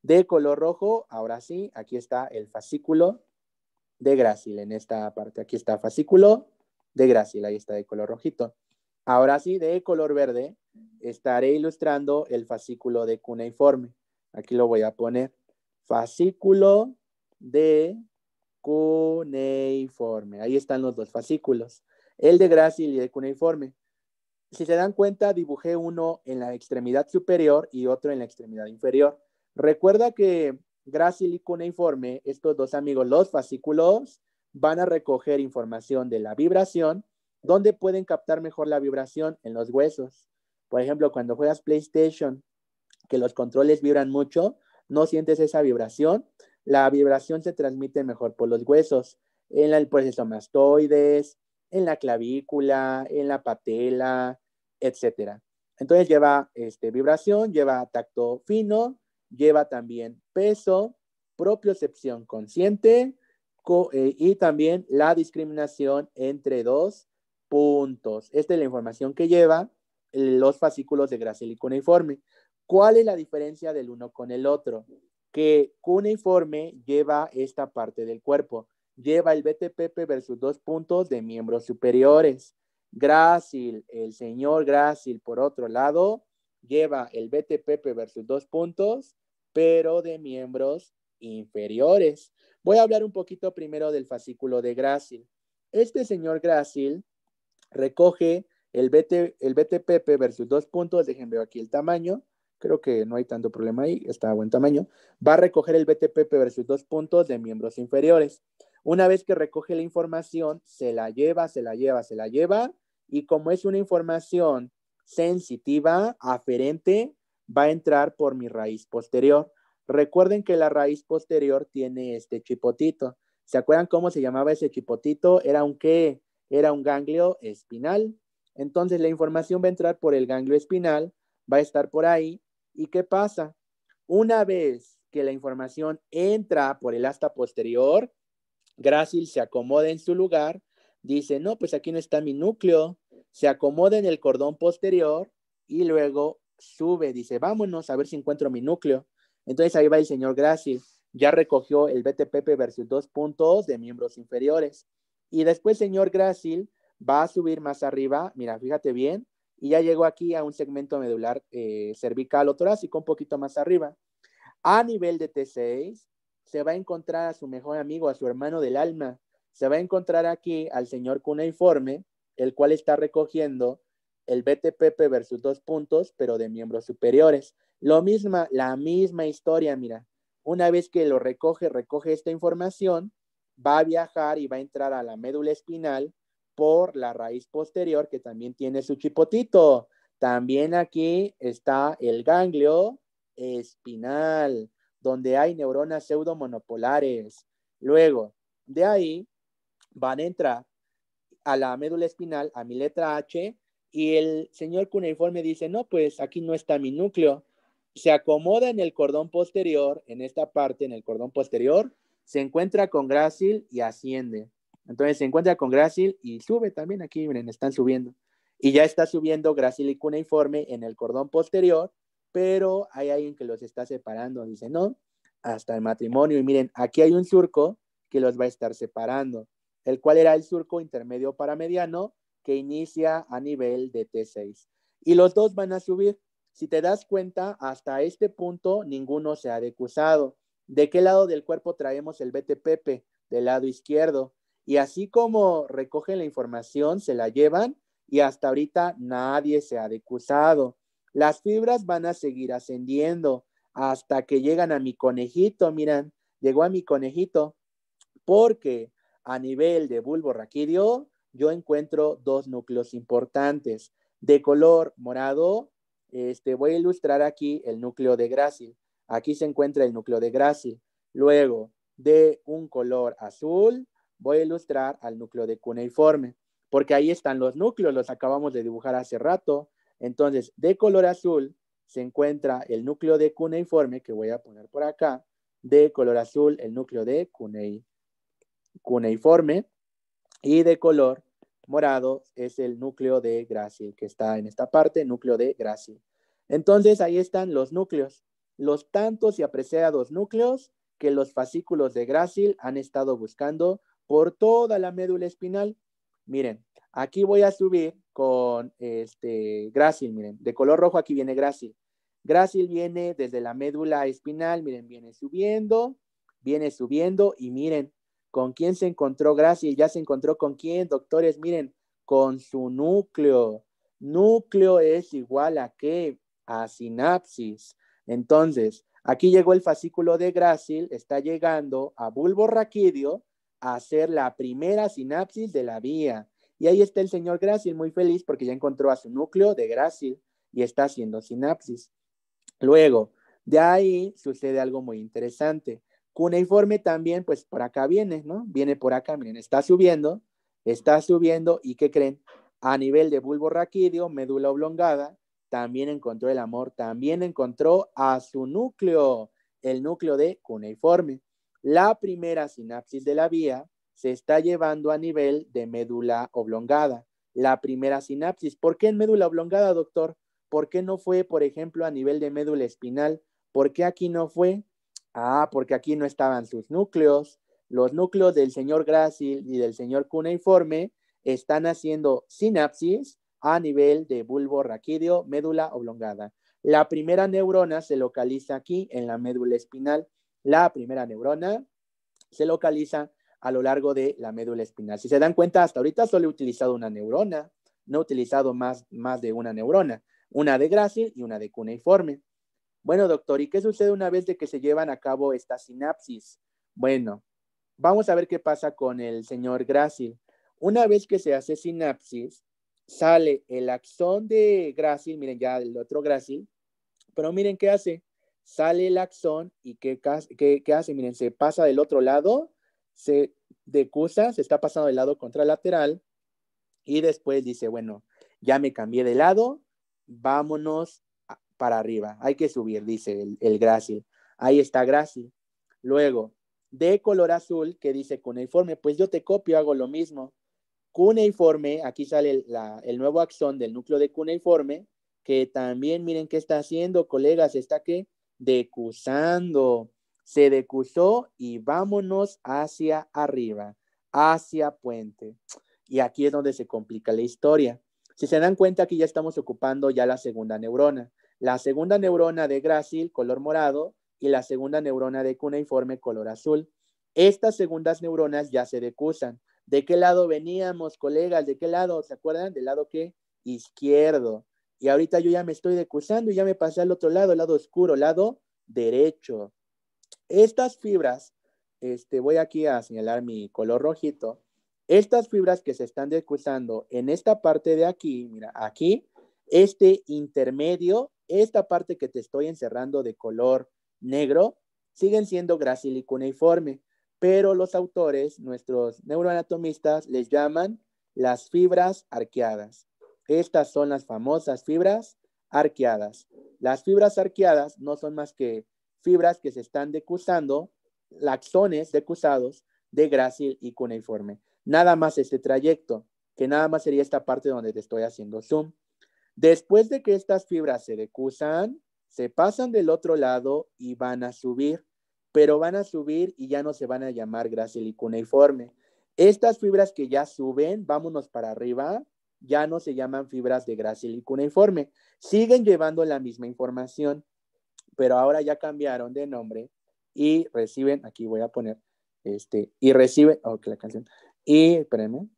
De color rojo, ahora sí, aquí está el fascículo de Grácil en esta parte. Aquí está fascículo de Grácil, ahí está de color rojito. Ahora sí, de color verde, estaré ilustrando el fascículo de cuneiforme. Aquí lo voy a poner. Fascículo de cuneiforme. Ahí están los dos fascículos, el de grácil y el cuneiforme. Si se dan cuenta, dibujé uno en la extremidad superior y otro en la extremidad inferior. Recuerda que grácil y cuneiforme, estos dos amigos, los fascículos, van a recoger información de la vibración, donde pueden captar mejor la vibración en los huesos. Por ejemplo, cuando juegas PlayStation, que los controles vibran mucho, no sientes esa vibración, la vibración se transmite mejor por los huesos, en el proceso mastoides, en la clavícula, en la patela, etc. Entonces lleva este, vibración, lleva tacto fino, lleva también peso, propiocepción consciente eh, y también la discriminación entre dos puntos. Esta es la información que lleva los fascículos de grasa informe. ¿Cuál es la diferencia del uno con el otro? que cuneiforme lleva esta parte del cuerpo. Lleva el BTPP versus dos puntos de miembros superiores. Grácil, el señor Grácil, por otro lado, lleva el BTPP versus dos puntos, pero de miembros inferiores. Voy a hablar un poquito primero del fascículo de Grácil. Este señor Grácil recoge el, el BTPP versus dos puntos, déjenme ver aquí el tamaño, creo que no hay tanto problema ahí, está a buen tamaño, va a recoger el BTPP versus dos puntos de miembros inferiores. Una vez que recoge la información, se la lleva, se la lleva, se la lleva, y como es una información sensitiva, aferente, va a entrar por mi raíz posterior. Recuerden que la raíz posterior tiene este chipotito. ¿Se acuerdan cómo se llamaba ese chipotito? Era un qué? Era un ganglio espinal. Entonces la información va a entrar por el ganglio espinal, va a estar por ahí ¿Y qué pasa? Una vez que la información entra por el asta posterior, grácil se acomoda en su lugar, dice, no, pues aquí no está mi núcleo, se acomoda en el cordón posterior y luego sube, dice, vámonos a ver si encuentro mi núcleo. Entonces ahí va el señor Grácil, ya recogió el BTPP versus dos de miembros inferiores. Y después señor Grácil va a subir más arriba, mira, fíjate bien, y ya llegó aquí a un segmento medular eh, cervical o torácico un poquito más arriba. A nivel de T6, se va a encontrar a su mejor amigo, a su hermano del alma. Se va a encontrar aquí al señor informe el cual está recogiendo el BTPP versus dos puntos, pero de miembros superiores. Lo misma, la misma historia, mira. Una vez que lo recoge, recoge esta información, va a viajar y va a entrar a la médula espinal por la raíz posterior que también tiene su chipotito. También aquí está el ganglio espinal, donde hay neuronas pseudomonopolares. Luego, de ahí van a entrar a la médula espinal, a mi letra H, y el señor cuneiforme dice, no, pues aquí no está mi núcleo. Se acomoda en el cordón posterior, en esta parte, en el cordón posterior, se encuentra con grácil y asciende. Entonces se encuentra con Grácil y sube también aquí, miren, están subiendo. Y ya está subiendo Grácil y cuneiforme en el cordón posterior, pero hay alguien que los está separando. Dice, no, hasta el matrimonio. Y miren, aquí hay un surco que los va a estar separando, el cual era el surco intermedio para mediano que inicia a nivel de T6. Y los dos van a subir. Si te das cuenta, hasta este punto ninguno se ha decusado. ¿De qué lado del cuerpo traemos el BTPP? Del lado izquierdo. Y así como recogen la información, se la llevan y hasta ahorita nadie se ha decusado. Las fibras van a seguir ascendiendo hasta que llegan a mi conejito, miran, llegó a mi conejito, porque a nivel de bulbo raquídeo yo encuentro dos núcleos importantes de color morado. Este, voy a ilustrar aquí el núcleo de grácil. Aquí se encuentra el núcleo de grácil. Luego, de un color azul, voy a ilustrar al núcleo de cuneiforme, porque ahí están los núcleos, los acabamos de dibujar hace rato. Entonces, de color azul se encuentra el núcleo de cuneiforme, que voy a poner por acá, de color azul el núcleo de cuneiforme, y de color morado es el núcleo de grácil, que está en esta parte, núcleo de grácil. Entonces, ahí están los núcleos, los tantos y apreciados núcleos que los fascículos de grácil han estado buscando por toda la médula espinal. Miren, aquí voy a subir con este grácil, miren, de color rojo aquí viene grácil. Grácil viene desde la médula espinal, miren, viene subiendo, viene subiendo y miren, ¿con quién se encontró Grácil? Ya se encontró con quién, doctores, miren, con su núcleo. Núcleo es igual a qué? A sinapsis. Entonces, aquí llegó el fascículo de Grácil, está llegando a bulbo raquídeo, hacer la primera sinapsis de la vía. Y ahí está el señor Grácil muy feliz porque ya encontró a su núcleo de Grácil y está haciendo sinapsis. Luego, de ahí sucede algo muy interesante. Cuneiforme también, pues por acá viene, ¿no? Viene por acá, miren, está subiendo, está subiendo y ¿qué creen? A nivel de bulbo raquídeo, médula oblongada, también encontró el amor, también encontró a su núcleo, el núcleo de cuneiforme. La primera sinapsis de la vía se está llevando a nivel de médula oblongada. La primera sinapsis. ¿Por qué en médula oblongada, doctor? ¿Por qué no fue, por ejemplo, a nivel de médula espinal? ¿Por qué aquí no fue? Ah, porque aquí no estaban sus núcleos. Los núcleos del señor grácil y del señor cuneiforme están haciendo sinapsis a nivel de bulbo raquídeo, médula oblongada. La primera neurona se localiza aquí en la médula espinal. La primera neurona se localiza a lo largo de la médula espinal. Si se dan cuenta, hasta ahorita solo he utilizado una neurona, no he utilizado más, más de una neurona, una de grácil y una de cuneiforme. Bueno, doctor, ¿y qué sucede una vez de que se llevan a cabo estas sinapsis? Bueno, vamos a ver qué pasa con el señor grácil. Una vez que se hace sinapsis, sale el axón de grácil, miren ya el otro grácil, pero miren qué hace sale el axón y ¿qué, hace? Miren, se pasa del otro lado, se decusa, se está pasando del lado contralateral y después dice, bueno, ya me cambié de lado, vámonos para arriba, hay que subir, dice el, el grácil. Ahí está grácil. Luego, de color azul, que dice cuneiforme, pues yo te copio, hago lo mismo. Cuneiforme, aquí sale el, el nuevo axón del núcleo de cuneiforme, que también miren qué está haciendo, colegas, está que decusando. Se decusó y vámonos hacia arriba, hacia puente. Y aquí es donde se complica la historia. Si se dan cuenta, aquí ya estamos ocupando ya la segunda neurona. La segunda neurona de grácil, color morado, y la segunda neurona de cuneiforme, color azul. Estas segundas neuronas ya se decusan. ¿De qué lado veníamos, colegas? ¿De qué lado? ¿Se acuerdan? Del lado qué? izquierdo. Y ahorita yo ya me estoy decusando y ya me pasé al otro lado, el lado oscuro, lado derecho. Estas fibras, este, voy aquí a señalar mi color rojito. Estas fibras que se están decusando en esta parte de aquí, mira, aquí, este intermedio, esta parte que te estoy encerrando de color negro, siguen siendo gracilicuniforme. pero los autores, nuestros neuroanatomistas, les llaman las fibras arqueadas. Estas son las famosas fibras arqueadas. Las fibras arqueadas no son más que fibras que se están decusando, laxones decusados de grácil y cuneiforme. Nada más este trayecto, que nada más sería esta parte donde te estoy haciendo zoom. Después de que estas fibras se decusan, se pasan del otro lado y van a subir, pero van a subir y ya no se van a llamar grácil y cuneiforme. Estas fibras que ya suben, vámonos para arriba, ya no se llaman fibras de y cuneiforme. Siguen llevando la misma información, pero ahora ya cambiaron de nombre y reciben, aquí voy a poner, este, y reciben, oh, que la canción, y, espérenme,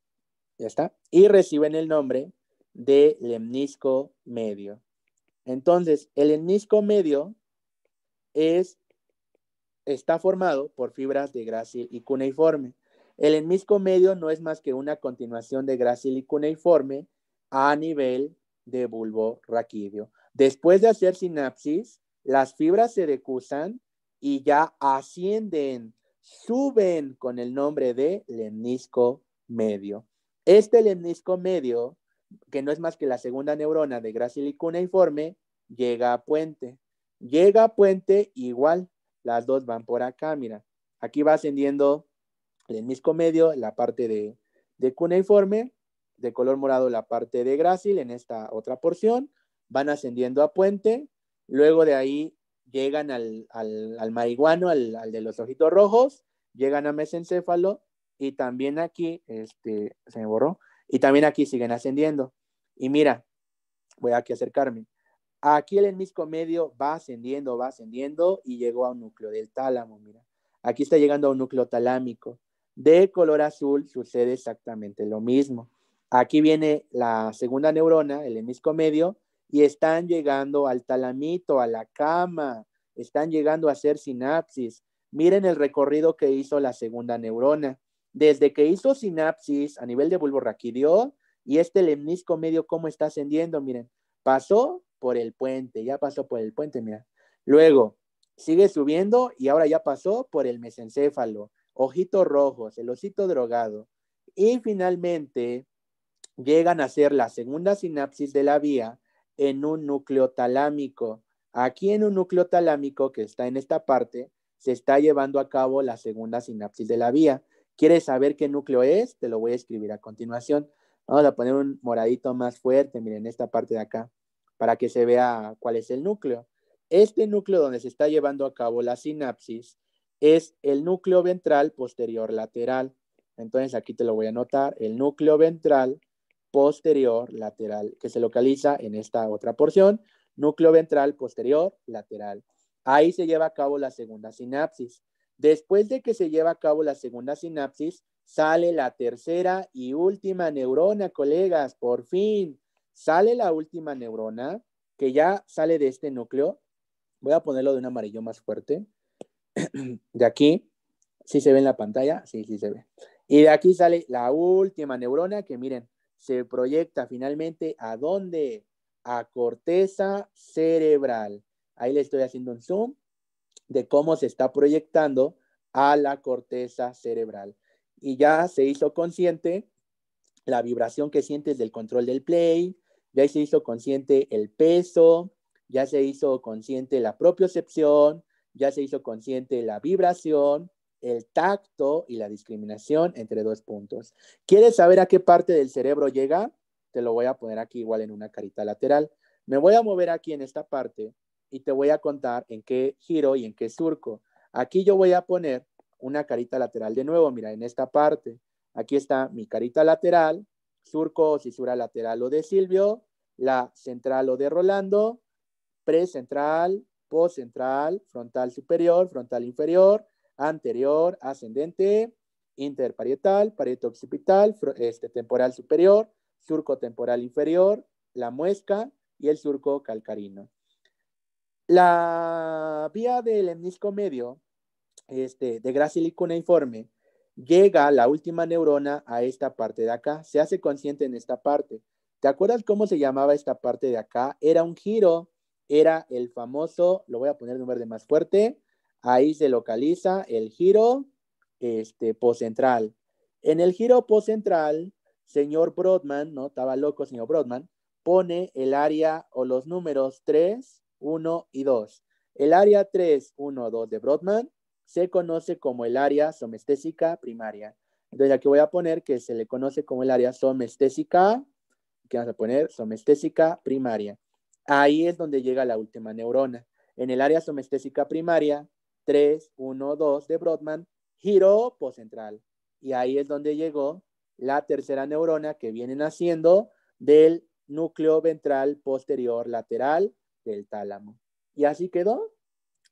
ya está, y reciben el nombre de lemnisco medio. Entonces, el lemnisco medio es, está formado por fibras de grácil y cuneiforme. El enmisco medio no es más que una continuación de Gracil cuneiforme a nivel de bulbo raquídeo. Después de hacer sinapsis, las fibras se decusan y ya ascienden, suben con el nombre de lemnisco medio. Este lemnisco medio, que no es más que la segunda neurona de Gracil llega a puente. Llega a puente igual, las dos van por acá, mira. Aquí va ascendiendo el enmisco medio, la parte de, cuneiforme, de color morado la parte de grácil en esta otra porción, van ascendiendo a puente, luego de ahí llegan al, al marihuano, al, de los ojitos rojos, llegan a mesencéfalo y también aquí, este, se me borró, y también aquí siguen ascendiendo. Y mira, voy aquí a acercarme. Aquí el enmisco medio va ascendiendo, va ascendiendo y llegó a un núcleo del tálamo, mira. Aquí está llegando a un núcleo talámico de color azul sucede exactamente lo mismo. Aquí viene la segunda neurona, el hemisco medio, y están llegando al talamito, a la cama, están llegando a hacer sinapsis. Miren el recorrido que hizo la segunda neurona. Desde que hizo sinapsis a nivel de bulbo raquídeo y este lemnisco medio, ¿cómo está ascendiendo? Miren, pasó por el puente, ya pasó por el puente, mira. Luego sigue subiendo y ahora ya pasó por el mesencéfalo ojito Rojos, El Drogado. Y finalmente llegan a ser la segunda sinapsis de la vía en un núcleo talámico. Aquí en un núcleo talámico que está en esta parte, se está llevando a cabo la segunda sinapsis de la vía. ¿Quieres saber qué núcleo es? Te lo voy a escribir a continuación. Vamos a poner un moradito más fuerte, miren, esta parte de acá, para que se vea cuál es el núcleo. Este núcleo donde se está llevando a cabo la sinapsis es el núcleo ventral posterior lateral. Entonces aquí te lo voy a anotar, el núcleo ventral posterior lateral, que se localiza en esta otra porción, núcleo ventral posterior lateral. Ahí se lleva a cabo la segunda sinapsis. Después de que se lleva a cabo la segunda sinapsis, sale la tercera y última neurona, colegas, por fin. Sale la última neurona, que ya sale de este núcleo. Voy a ponerlo de un amarillo más fuerte. De aquí, ¿sí se ve en la pantalla? Sí, sí se ve. Y de aquí sale la última neurona que miren, se proyecta finalmente a dónde? A corteza cerebral. Ahí le estoy haciendo un zoom de cómo se está proyectando a la corteza cerebral. Y ya se hizo consciente la vibración que sientes del control del play, ya se hizo consciente el peso, ya se hizo consciente la propiocepción, ya se hizo consciente la vibración, el tacto y la discriminación entre dos puntos. ¿Quieres saber a qué parte del cerebro llega? Te lo voy a poner aquí igual en una carita lateral. Me voy a mover aquí en esta parte y te voy a contar en qué giro y en qué surco. Aquí yo voy a poner una carita lateral de nuevo, mira, en esta parte. Aquí está mi carita lateral, surco o cisura lateral o de Silvio, la central o de Rolando, precentral, central, frontal superior, frontal inferior, anterior, ascendente, interparietal, parieto occipital, este, temporal superior, surco temporal inferior, la muesca y el surco calcarino. La vía del hemnisco medio, este, de gracil informe llega la última neurona a esta parte de acá, se hace consciente en esta parte. ¿Te acuerdas cómo se llamaba esta parte de acá? Era un giro era el famoso, lo voy a poner en un verde más fuerte, ahí se localiza el giro este, postcentral. En el giro postcentral, señor Brodman, ¿no? Estaba loco, señor Brodman, pone el área o los números 3, 1 y 2. El área 3, 1, 2 de Brodman se conoce como el área somestésica primaria. Entonces aquí voy a poner que se le conoce como el área somestésica, ¿qué vamos a poner? Somestésica primaria. Ahí es donde llega la última neurona. En el área somestésica primaria, 3, 1, 2 de Brodmann, giro poscentral. Y ahí es donde llegó la tercera neurona que viene naciendo del núcleo ventral posterior lateral del tálamo. Y así quedó,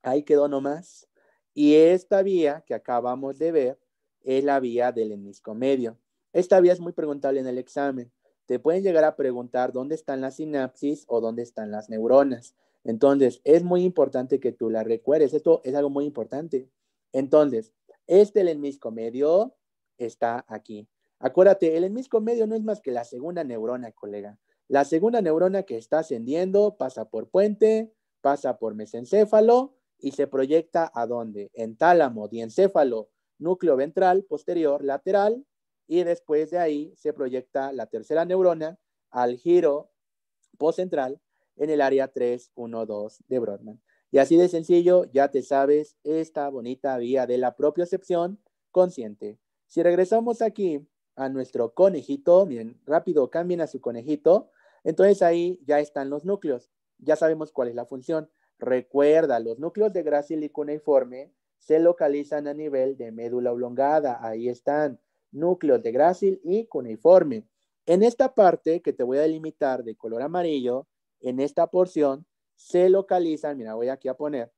ahí quedó nomás. Y esta vía que acabamos de ver es la vía del medio Esta vía es muy preguntable en el examen te pueden llegar a preguntar dónde están las sinapsis o dónde están las neuronas. Entonces, es muy importante que tú las recuerdes. Esto es algo muy importante. Entonces, este el enmisco medio está aquí. Acuérdate, el enmisco medio no es más que la segunda neurona, colega. La segunda neurona que está ascendiendo pasa por puente, pasa por mesencéfalo y se proyecta a dónde? En tálamo, diencéfalo, núcleo ventral, posterior, lateral, y después de ahí se proyecta la tercera neurona al giro postcentral en el área 312 de Brodmann. Y así de sencillo, ya te sabes esta bonita vía de la propiocepción consciente. Si regresamos aquí a nuestro conejito, miren, rápido cambien a su conejito, entonces ahí ya están los núcleos. Ya sabemos cuál es la función. Recuerda, los núcleos de grasa y cuneiforme se localizan a nivel de médula oblongada, ahí están. Núcleos de grácil y cuneiforme. En esta parte que te voy a delimitar de color amarillo, en esta porción se localizan, mira, voy aquí a poner,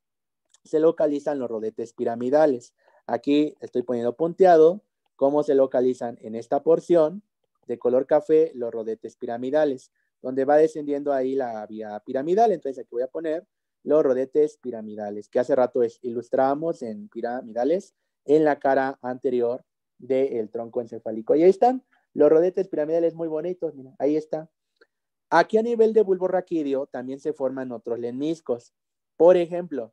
se localizan los rodetes piramidales. Aquí estoy poniendo punteado cómo se localizan en esta porción de color café los rodetes piramidales, donde va descendiendo ahí la vía piramidal. Entonces aquí voy a poner los rodetes piramidales, que hace rato ilustrábamos en piramidales en la cara anterior del tronco encefálico. Y ahí están los rodetes piramidales muy bonitos, ahí está. Aquí a nivel de bulbo raquídeo también se forman otros lenmiscos. Por ejemplo,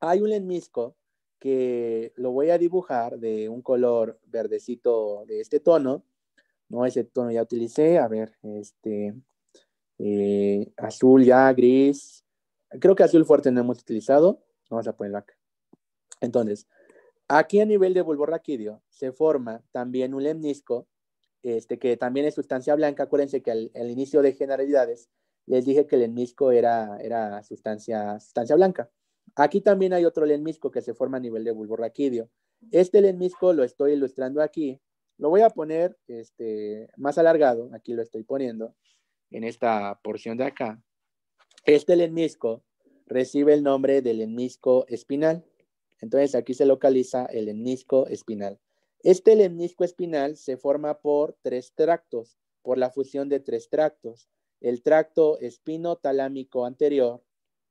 hay un lenmisco que lo voy a dibujar de un color verdecito de este tono. No, ese tono ya utilicé. A ver, este eh, azul ya, gris. Creo que azul fuerte no hemos utilizado. Vamos a ponerlo acá. Entonces, Aquí a nivel de raquídeo se forma también un lemnisco, este, que también es sustancia blanca. Acuérdense que al, inicio de generalidades les dije que el lemnisco era, era sustancia, sustancia blanca. Aquí también hay otro lemnisco que se forma a nivel de raquídeo. Este lemnisco lo estoy ilustrando aquí. Lo voy a poner este, más alargado. Aquí lo estoy poniendo en esta porción de acá. Este lemnisco recibe el nombre del lemnisco espinal. Entonces aquí se localiza el lemnisco espinal. Este lemnisco espinal se forma por tres tractos, por la fusión de tres tractos. El tracto espinotalámico anterior,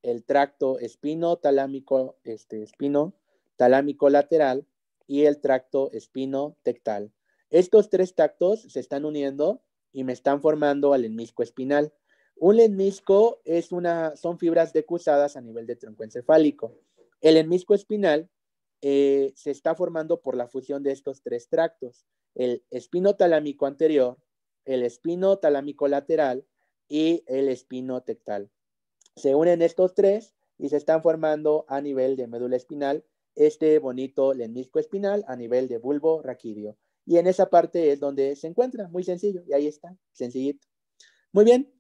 el tracto espinotalámico este, espino, talámico lateral y el tracto espinotectal. Estos tres tractos se están uniendo y me están formando al lemnisco espinal. Un lemnisco es una, son fibras decusadas a nivel de tronco encefálico. El enmisco espinal eh, se está formando por la fusión de estos tres tractos, el espino talámico anterior, el espino talámico lateral y el espino tectal. Se unen estos tres y se están formando a nivel de médula espinal este bonito enmisco espinal a nivel de bulbo raquídeo. Y en esa parte es donde se encuentra, muy sencillo, y ahí está, sencillito. Muy bien,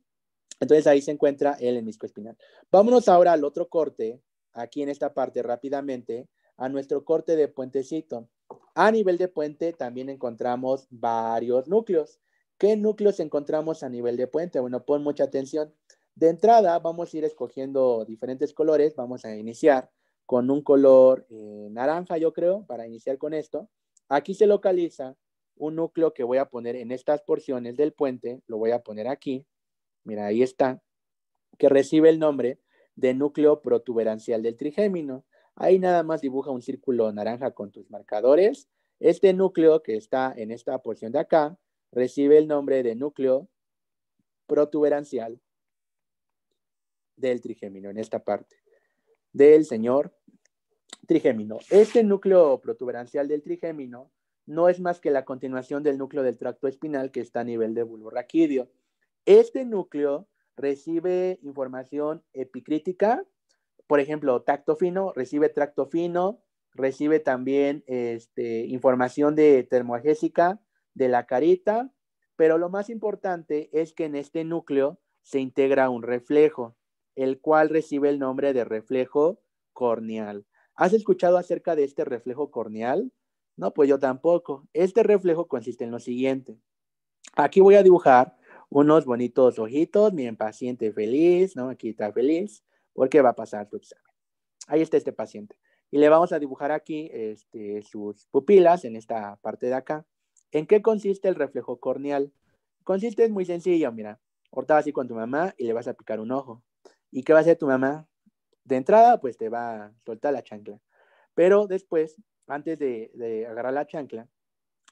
entonces ahí se encuentra el enmisco espinal. Vámonos ahora al otro corte aquí en esta parte rápidamente a nuestro corte de puentecito. A nivel de puente también encontramos varios núcleos. ¿Qué núcleos encontramos a nivel de puente? Bueno, pon mucha atención. De entrada vamos a ir escogiendo diferentes colores. Vamos a iniciar con un color eh, naranja, yo creo, para iniciar con esto. Aquí se localiza un núcleo que voy a poner en estas porciones del puente. Lo voy a poner aquí. Mira, ahí está. Que recibe el nombre de núcleo protuberancial del trigémino. Ahí nada más dibuja un círculo naranja con tus marcadores. Este núcleo que está en esta porción de acá recibe el nombre de núcleo protuberancial del trigémino, en esta parte, del señor trigémino. Este núcleo protuberancial del trigémino no es más que la continuación del núcleo del tracto espinal que está a nivel de bulbo raquídeo. Este núcleo recibe información epicrítica, por ejemplo, tacto fino, recibe tracto fino, recibe también este, información de termoagésica de la carita, pero lo más importante es que en este núcleo se integra un reflejo, el cual recibe el nombre de reflejo corneal. ¿Has escuchado acerca de este reflejo corneal? No, pues yo tampoco. Este reflejo consiste en lo siguiente. Aquí voy a dibujar unos bonitos ojitos, miren, paciente feliz, ¿no? Aquí está feliz, porque va a pasar su examen. Ahí está este paciente. Y le vamos a dibujar aquí este, sus pupilas en esta parte de acá. ¿En qué consiste el reflejo corneal? Consiste es muy sencillo, mira. Ahorita así con tu mamá y le vas a picar un ojo. ¿Y qué va a hacer tu mamá? De entrada, pues te va a soltar la chancla. Pero después, antes de, de agarrar la chancla,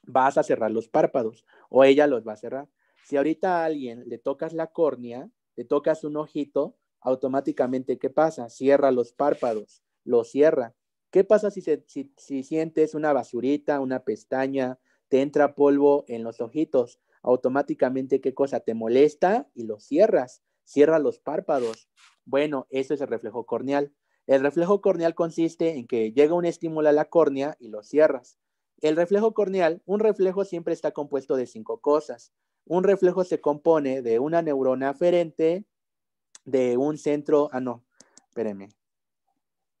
vas a cerrar los párpados o ella los va a cerrar. Si ahorita a alguien le tocas la córnea, le tocas un ojito, automáticamente, ¿qué pasa? Cierra los párpados, lo cierra. ¿Qué pasa si, si, si sientes una basurita, una pestaña, te entra polvo en los ojitos? Automáticamente, ¿qué cosa? Te molesta y lo cierras. Cierra los párpados. Bueno, eso es el reflejo corneal. El reflejo corneal consiste en que llega un estímulo a la córnea y lo cierras. El reflejo corneal, un reflejo siempre está compuesto de cinco cosas. Un reflejo se compone de una neurona aferente, de un centro, ah, no, espérenme,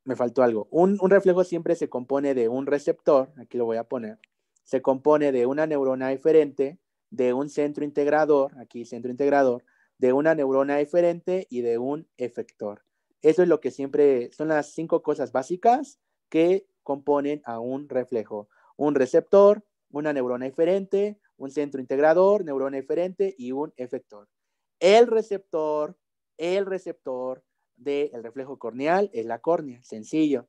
me faltó algo. Un, reflejo siempre se compone de un receptor, aquí lo voy a poner, se compone de una neurona aferente de un centro integrador, aquí centro integrador, de una neurona aferente y de un efector. Eso es lo que siempre, son las cinco cosas básicas que componen a un reflejo. Un receptor, una neurona aferente un centro integrador, neurona eferente y un efector. El receptor, el receptor del reflejo corneal es la córnea, sencillo.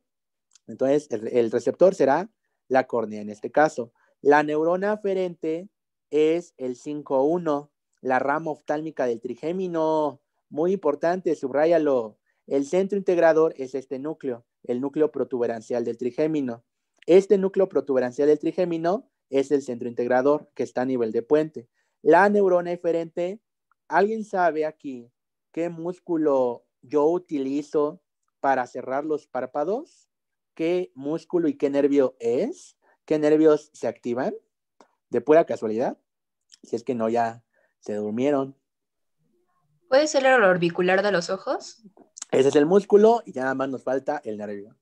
Entonces, el, receptor será la córnea en este caso. La neurona aferente es el 5-1, la rama oftálmica del trigémino. Muy importante, subrayalo. El centro integrador es este núcleo, el núcleo protuberancial del trigémino. Este núcleo protuberancial del trigémino es el centro integrador que está a nivel de puente. La neurona eferente, ¿alguien sabe aquí qué músculo yo utilizo para cerrar los párpados? ¿Qué músculo y qué nervio es? ¿Qué nervios se activan? De pura casualidad. Si es que no, ya se durmieron. ¿Puede ser el orbicular de los ojos? Ese es el músculo y ya nada más nos falta el nervio.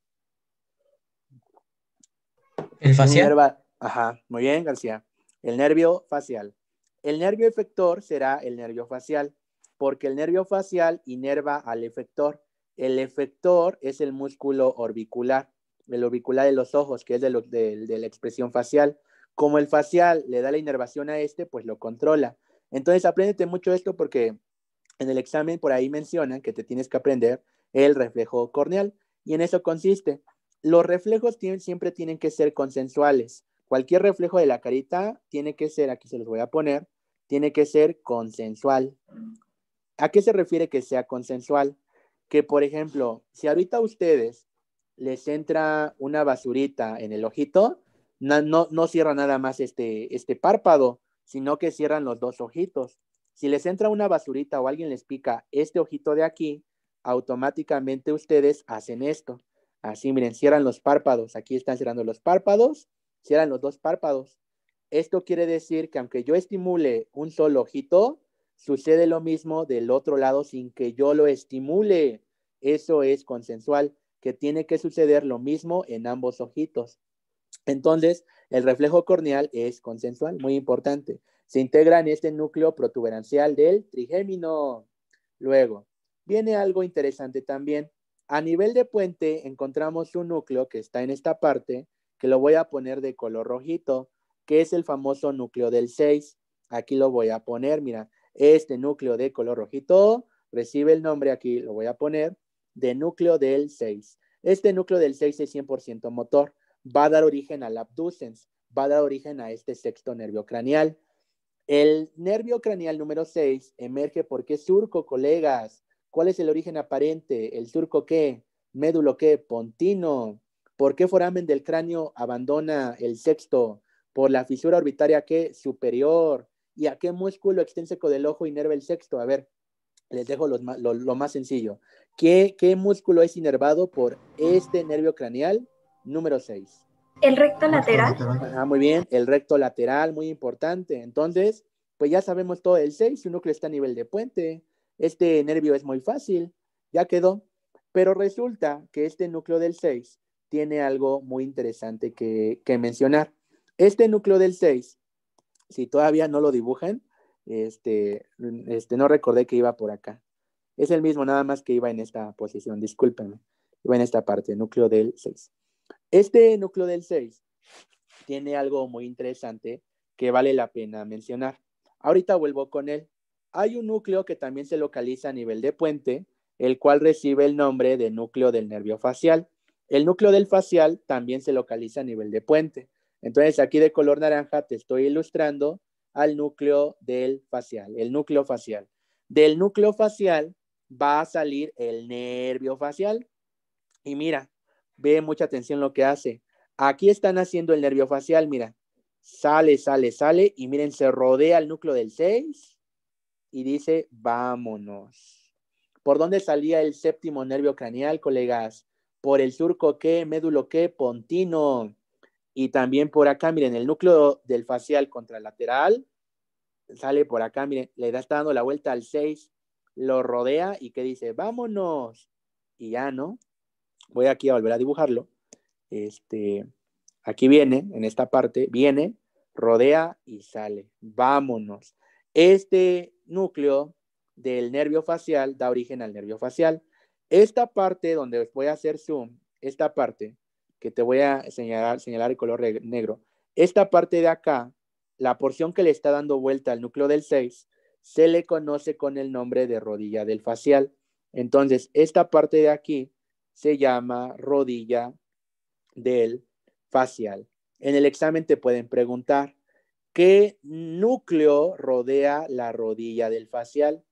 ¿El facial? Ajá, muy bien, García. El nervio facial. El nervio efector será el nervio facial, porque el nervio facial inerva al efector. El efector es el músculo orbicular, el orbicular de los ojos, que es de, la expresión facial. Como el facial le da la inervación a este, pues lo controla. Entonces, apréndete mucho esto porque en el examen por ahí mencionan que te tienes que aprender el reflejo corneal y en eso consiste. Los reflejos siempre tienen que ser consensuales. Cualquier reflejo de la carita tiene que ser, aquí se los voy a poner, tiene que ser consensual. ¿A qué se refiere que sea consensual? Que, por ejemplo, si ahorita a ustedes les entra una basurita en el ojito, no, no, no nada más este, este párpado, sino que cierran los dos ojitos. Si les entra una basurita o alguien les pica este ojito de aquí, automáticamente ustedes hacen esto. Así, miren, cierran los párpados. Aquí están cerrando los párpados cierran los dos párpados. Esto quiere decir que aunque yo estimule un solo ojito, sucede lo mismo del otro lado sin que yo lo estimule. Eso es consensual, que tiene que suceder lo mismo en ambos ojitos. Entonces, el reflejo corneal es consensual, muy importante. Se integra en este núcleo protuberancial del trigémino. Luego, viene algo interesante también. A nivel de puente encontramos un núcleo que está en esta parte que lo voy a poner de color rojito, que es el famoso núcleo del 6. Aquí lo voy a poner, mira, este núcleo de color rojito recibe el nombre aquí, lo voy a poner, de núcleo del 6. Este núcleo del 6 es 100% motor, va a dar origen al abducens, va a dar origen a este sexto nervio craneal. El nervio craneal número 6 emerge porque surco, colegas. ¿Cuál es el origen aparente? ¿El surco qué? ¿Médulo qué? Pontino. ¿Por qué foramen del cráneo abandona el sexto? Por la fisura orbitaria qué superior. ¿Y a qué músculo extenseco del ojo inerva el sexto? A ver, les dejo lo, más sencillo. ¿Qué, músculo es inervado por este nervio craneal? Número 6. El recto lateral. Ah, muy bien, el recto lateral, muy importante. Entonces, pues ya sabemos todo el 6, su núcleo está a nivel de puente. Este nervio es muy fácil, ya quedó. Pero resulta que este núcleo del 6 tiene algo muy interesante que, mencionar. Este núcleo del 6, si todavía no lo dibujan, este, este, no recordé que iba por acá. Es el mismo, nada más que iba en esta posición, discúlpenme. Iba en esta parte, núcleo del 6. Este núcleo del 6 tiene algo muy interesante que vale la pena mencionar. Ahorita vuelvo con él. Hay un núcleo que también se localiza a nivel de puente, el cual recibe el nombre de núcleo del nervio facial. El núcleo del facial también se localiza a nivel de puente. Entonces aquí de color naranja te estoy ilustrando al núcleo del facial, el núcleo facial. Del núcleo facial va a salir el nervio facial. Y mira, ve mucha atención lo que hace. Aquí están haciendo el nervio facial, mira. Sale, sale, sale y miren, se rodea el núcleo del 6 y dice, vámonos. ¿Por dónde salía el séptimo nervio craneal, colegas? por el surco, que, médulo que, pontino. Y también por acá, miren, el núcleo del facial contralateral sale por acá, miren, le da, está dando la vuelta al 6, lo rodea y que dice, vámonos. Y ya, ¿no? Voy aquí a volver a dibujarlo. Este, aquí viene, en esta parte, viene, rodea y sale. Vámonos. Este núcleo del nervio facial da origen al nervio facial. Esta parte donde voy a hacer zoom, esta parte que te voy a señalar, señalar el color negro, esta parte de acá, la porción que le está dando vuelta al núcleo del 6, se le conoce con el nombre de rodilla del facial. Entonces, esta parte de aquí se llama rodilla del facial. En el examen te pueden preguntar, ¿qué núcleo rodea la rodilla del facial?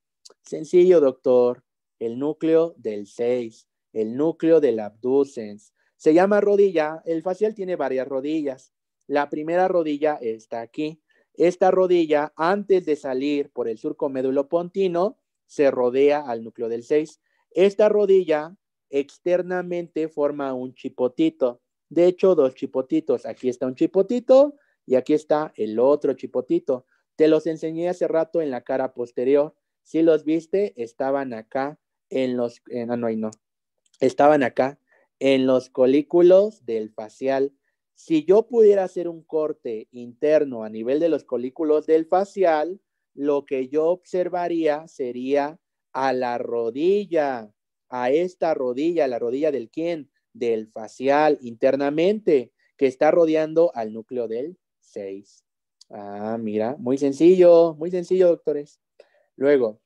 Sencillo, doctor el núcleo del 6, el núcleo del abducens. Se llama rodilla, el facial tiene varias rodillas. La primera rodilla está aquí. Esta rodilla, antes de salir por el surco pontino, se rodea al núcleo del 6. Esta rodilla externamente forma un chipotito. De hecho, dos chipotitos. Aquí está un chipotito y aquí está el otro chipotito. Te los enseñé hace rato en la cara posterior. Si los viste, estaban acá en los, ah, no, no, no, estaban acá, en los colículos del facial. Si yo pudiera hacer un corte interno a nivel de los colículos del facial, lo que yo observaría sería a la rodilla, a esta rodilla, la rodilla del quién, del facial internamente, que está rodeando al núcleo del 6. Ah, mira, muy sencillo, muy sencillo, doctores. Luego,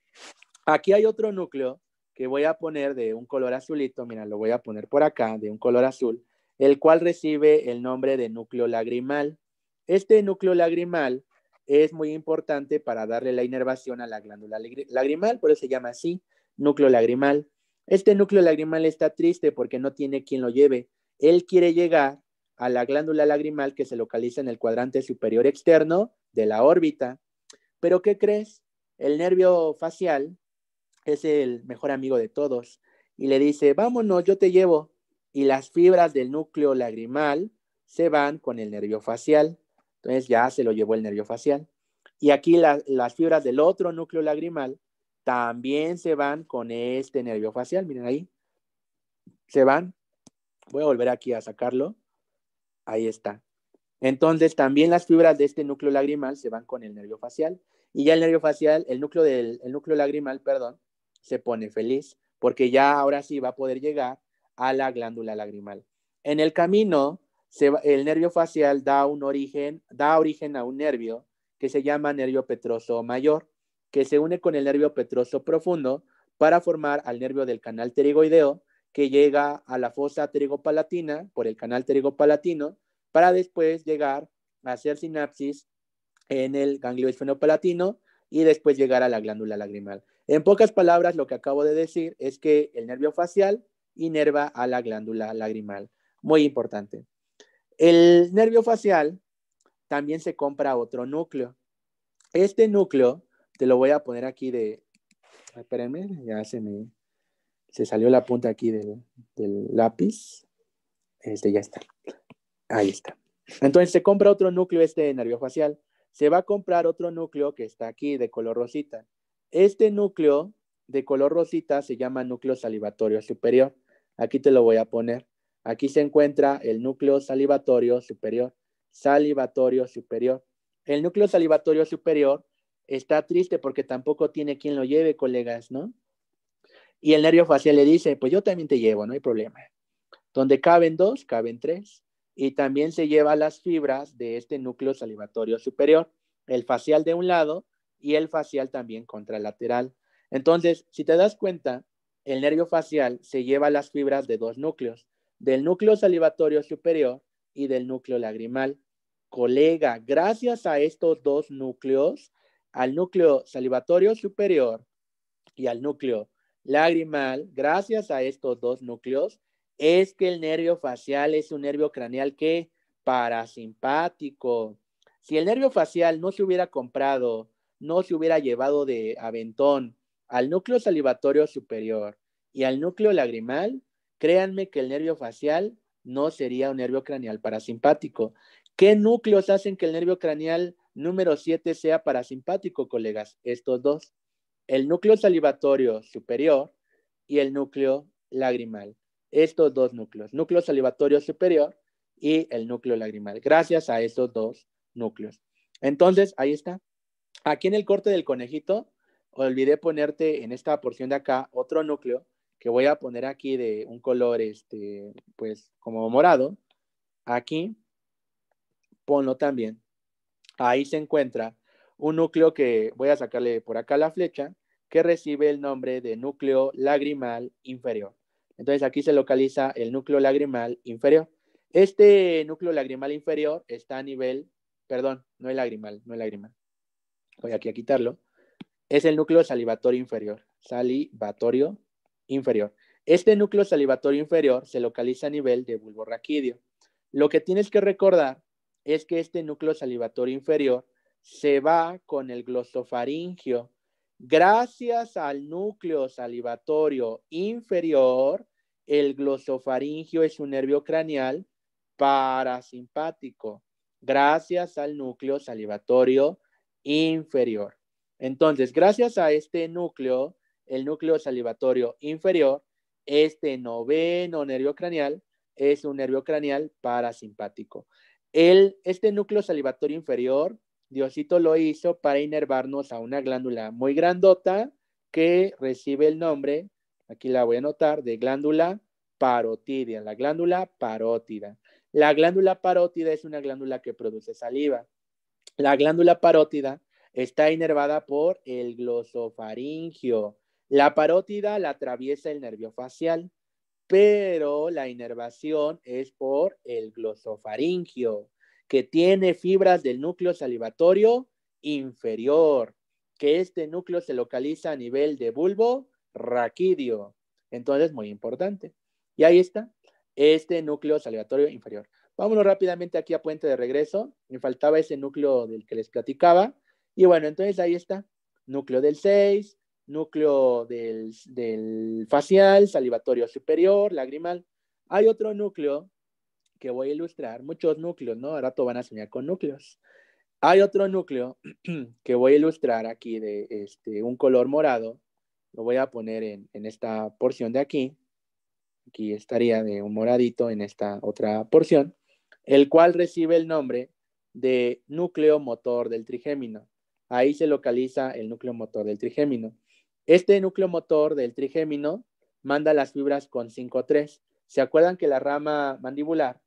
aquí hay otro núcleo que voy a poner de un color azulito, mira, lo voy a poner por acá, de un color azul, el cual recibe el nombre de núcleo lagrimal. Este núcleo lagrimal es muy importante para darle la inervación a la glándula lagrimal, por eso se llama así, núcleo lagrimal. Este núcleo lagrimal está triste porque no tiene quien lo lleve. Él quiere llegar a la glándula lagrimal que se localiza en el cuadrante superior externo de la órbita. Pero ¿qué crees? El nervio facial es el mejor amigo de todos y le dice, vámonos, yo te llevo. Y las fibras del núcleo lagrimal se van con el nervio facial. Entonces ya se lo llevó el nervio facial. Y aquí las fibras del otro núcleo lagrimal también se van con este nervio facial. Miren ahí. Se van. Voy a volver aquí a sacarlo. Ahí está. Entonces también las fibras de este núcleo lagrimal se van con el nervio facial. Y ya el nervio facial, el núcleo, del, el núcleo lagrimal, perdón, se pone feliz, porque ya ahora sí va a poder llegar a la glándula lagrimal. En el camino, el nervio facial da, un origen, da origen a un nervio que se llama nervio petroso mayor, que se une con el nervio petroso profundo para formar al nervio del canal pterigoideo que llega a la fosa pterigopalatina por el canal pterigopalatino para después llegar a hacer sinapsis en el ganglio esfenopalatino y después llegar a la glándula lagrimal. En pocas palabras, lo que acabo de decir es que el nervio facial inerva a la glándula lagrimal. Muy importante. El nervio facial también se compra otro núcleo. Este núcleo, te lo voy a poner aquí de... Espérenme, ya se me... Se salió la punta aquí del, lápiz. Este ya está. Ahí está. Entonces se compra otro núcleo este nervio facial. Se va a comprar otro núcleo que está aquí de color rosita. Este núcleo de color rosita se llama núcleo salivatorio superior. Aquí te lo voy a poner. Aquí se encuentra el núcleo salivatorio superior, salivatorio superior. El núcleo salivatorio superior está triste porque tampoco tiene quien lo lleve, colegas, ¿no? Y el nervio facial le dice, pues yo también te llevo, no hay problema. Donde caben dos, caben tres. Y también se lleva las fibras de este núcleo salivatorio superior, el facial de un lado y el facial también contralateral. Entonces, si te das cuenta, el nervio facial se lleva las fibras de dos núcleos, del núcleo salivatorio superior y del núcleo lagrimal. Colega, gracias a estos dos núcleos, al núcleo salivatorio superior y al núcleo lagrimal, gracias a estos dos núcleos, es que el nervio facial es un nervio craneal que parasimpático. Si el nervio facial no se hubiera comprado no se hubiera llevado de aventón al núcleo salivatorio superior y al núcleo lagrimal, créanme que el nervio facial no sería un nervio craneal parasimpático. ¿Qué núcleos hacen que el nervio craneal número 7 sea parasimpático, colegas? Estos dos, el núcleo salivatorio superior y el núcleo lagrimal. Estos dos núcleos, núcleo salivatorio superior y el núcleo lagrimal, gracias a estos dos núcleos. Entonces, ahí está. Aquí en el corte del conejito, olvidé ponerte en esta porción de acá otro núcleo que voy a poner aquí de un color, este, pues como morado. Aquí, ponlo también. Ahí se encuentra un núcleo que voy a sacarle por acá la flecha, que recibe el nombre de núcleo lagrimal inferior. Entonces aquí se localiza el núcleo lagrimal inferior. Este núcleo lagrimal inferior está a nivel, perdón, no es lagrimal, no es lagrimal voy aquí a quitarlo, es el núcleo salivatorio inferior, salivatorio inferior. Este núcleo salivatorio inferior se localiza a nivel de bulbo raquídeo. Lo que tienes que recordar es que este núcleo salivatorio inferior se va con el glosofaringio. Gracias al núcleo salivatorio inferior, el glosofaringio es un nervio craneal parasimpático. Gracias al núcleo salivatorio inferior. Entonces, gracias a este núcleo, el núcleo salivatorio inferior, este noveno nervio craneal es un nervio craneal parasimpático. El, este núcleo salivatorio inferior, Diosito lo hizo para inervarnos a una glándula muy grandota que recibe el nombre, aquí la voy a anotar, de glándula parotidia, la glándula parótida. La glándula parótida es una glándula que produce saliva. La glándula parótida está inervada por el glosofaringio. La parótida la atraviesa el nervio facial, pero la inervación es por el glosofaringio, que tiene fibras del núcleo salivatorio inferior, que este núcleo se localiza a nivel de bulbo raquídeo. Entonces, muy importante. Y ahí está, este núcleo salivatorio inferior. Vámonos rápidamente aquí a Puente de Regreso. Me faltaba ese núcleo del que les platicaba. Y bueno, entonces ahí está. Núcleo del 6, núcleo del, facial, salivatorio superior, lagrimal. Hay otro núcleo que voy a ilustrar, muchos núcleos, ¿no? Ahora todos van a soñar con núcleos. Hay otro núcleo que voy a ilustrar aquí de este, un color morado. Lo voy a poner en, en esta porción de aquí. Aquí estaría de un moradito en esta otra porción el cual recibe el nombre de núcleo motor del trigémino. Ahí se localiza el núcleo motor del trigémino. Este núcleo motor del trigémino manda las fibras con 5-3. ¿Se acuerdan que la rama mandibular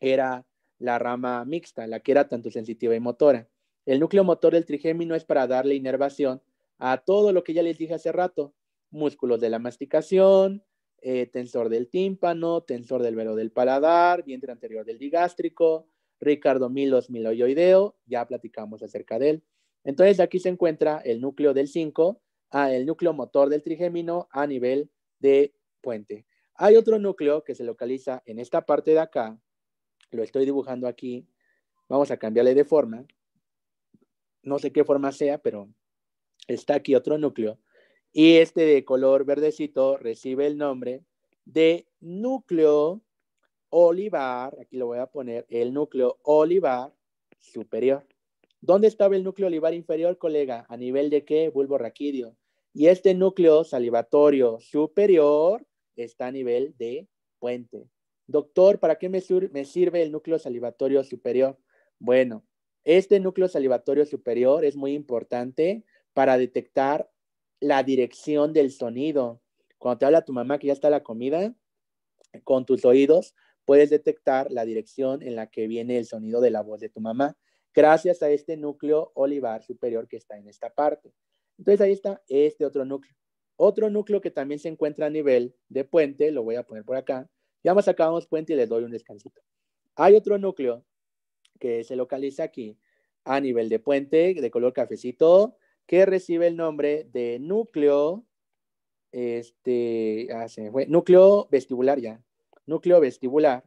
era la rama mixta, la que era tanto sensitiva y motora? El núcleo motor del trigémino es para darle inervación a todo lo que ya les dije hace rato, músculos de la masticación, eh, tensor del tímpano, tensor del velo del paladar, vientre anterior del digástrico, Ricardo Milos miloyoideo, ya platicamos acerca de él. Entonces aquí se encuentra el núcleo del 5, ah, el núcleo motor del trigémino a nivel de puente. Hay otro núcleo que se localiza en esta parte de acá, lo estoy dibujando aquí, vamos a cambiarle de forma, no sé qué forma sea, pero está aquí otro núcleo y este de color verdecito recibe el nombre de núcleo olivar, aquí lo voy a poner, el núcleo olivar superior. ¿Dónde estaba el núcleo olivar inferior, colega? ¿A nivel de qué? Bulbo raquídeo. Y este núcleo salivatorio superior está a nivel de puente. Doctor, ¿para qué me, me sirve el núcleo salivatorio superior? Bueno, este núcleo salivatorio superior es muy importante para detectar la dirección del sonido. Cuando te habla tu mamá que ya está la comida, con tus oídos puedes detectar la dirección en la que viene el sonido de la voz de tu mamá, gracias a este núcleo olivar superior que está en esta parte. Entonces ahí está este otro núcleo. Otro núcleo que también se encuentra a nivel de puente, lo voy a poner por acá. Ya más acabamos puente y les doy un descansito. Hay otro núcleo que se localiza aquí a nivel de puente, de color cafecito, que recibe el nombre de núcleo, este, ah, núcleo vestibular ya, núcleo vestibular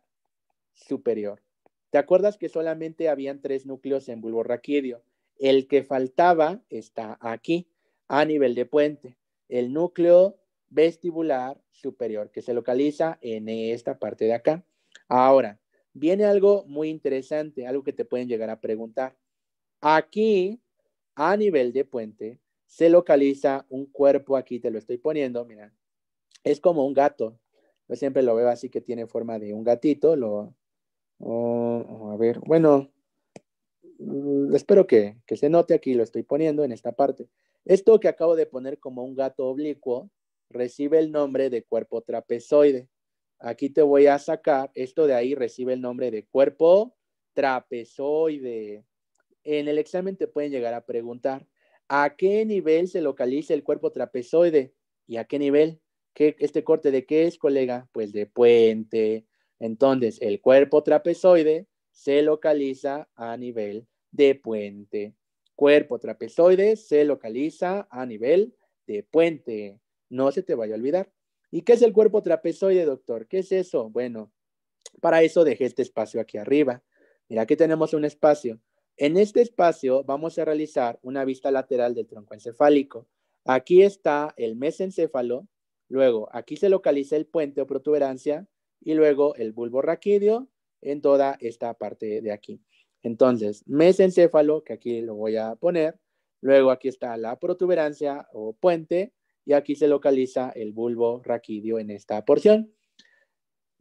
superior. ¿Te acuerdas que solamente habían tres núcleos en bulbo raquídeo? El que faltaba está aquí, a nivel de puente, el núcleo vestibular superior, que se localiza en esta parte de acá. Ahora, viene algo muy interesante, algo que te pueden llegar a preguntar. Aquí a nivel de puente se localiza un cuerpo, aquí te lo estoy poniendo, mira, es como un gato. Yo siempre lo veo así que tiene forma de un gatito, lo... Oh, a ver, bueno, mm, espero que, que se note aquí, lo estoy poniendo en esta parte. Esto que acabo de poner como un gato oblicuo recibe el nombre de cuerpo trapezoide. Aquí te voy a sacar, esto de ahí recibe el nombre de cuerpo trapezoide. En el examen te pueden llegar a preguntar a qué nivel se localiza el cuerpo trapezoide y a qué nivel. ¿Qué, ¿Este corte de qué es, colega? Pues de puente. Entonces, el cuerpo trapezoide se localiza a nivel de puente. Cuerpo trapezoide se localiza a nivel de puente. No se te vaya a olvidar. ¿Y qué es el cuerpo trapezoide, doctor? ¿Qué es eso? Bueno, para eso dejé este espacio aquí arriba. Mira, aquí tenemos un espacio. En este espacio vamos a realizar una vista lateral del tronco encefálico. Aquí está el mesencéfalo, luego aquí se localiza el puente o protuberancia y luego el bulbo raquídeo en toda esta parte de aquí. Entonces, mesencéfalo, que aquí lo voy a poner, luego aquí está la protuberancia o puente y aquí se localiza el bulbo raquídeo en esta porción.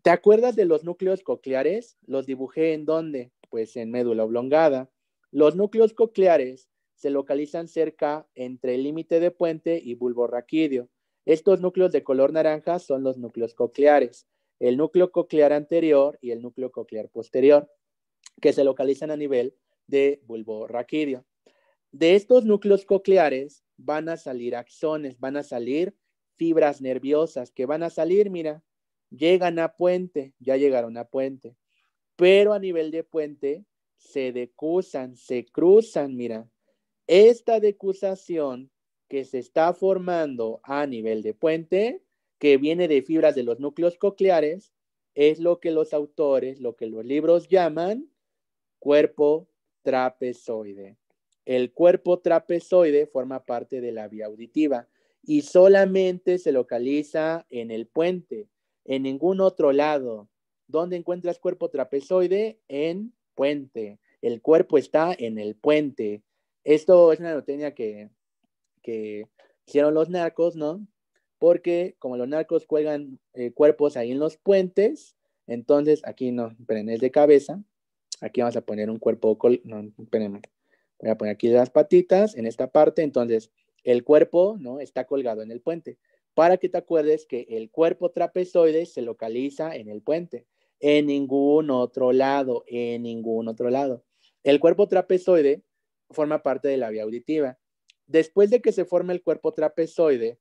¿Te acuerdas de los núcleos cocleares? Los dibujé en dónde? Pues en médula oblongada. Los núcleos cocleares se localizan cerca entre el límite de puente y bulbo raquídeo. Estos núcleos de color naranja son los núcleos cocleares, el núcleo coclear anterior y el núcleo coclear posterior, que se localizan a nivel de bulbo raquídeo. De estos núcleos cocleares van a salir axones, van a salir fibras nerviosas que van a salir, mira, llegan a puente, ya llegaron a puente, pero a nivel de puente se decusan, se cruzan, mira, esta decusación que se está formando a nivel de puente, que viene de fibras de los núcleos cocleares, es lo que los autores, lo que los libros llaman cuerpo trapezoide. El cuerpo trapezoide forma parte de la vía auditiva y solamente se localiza en el puente, en ningún otro lado. ¿Dónde encuentras cuerpo trapezoide? En puente, el cuerpo está en el puente. Esto es una noticia que, hicieron los narcos, ¿no? Porque como los narcos cuelgan eh, cuerpos ahí en los puentes, entonces aquí no, esperen, de cabeza. Aquí vamos a poner un cuerpo, no, esperen, voy a poner aquí las patitas en esta parte, entonces el cuerpo, ¿no? Está colgado en el puente para que te acuerdes que el cuerpo trapezoide se localiza en el puente en ningún otro lado, en ningún otro lado. El cuerpo trapezoide forma parte de la vía auditiva. Después de que se forma el cuerpo trapezoide,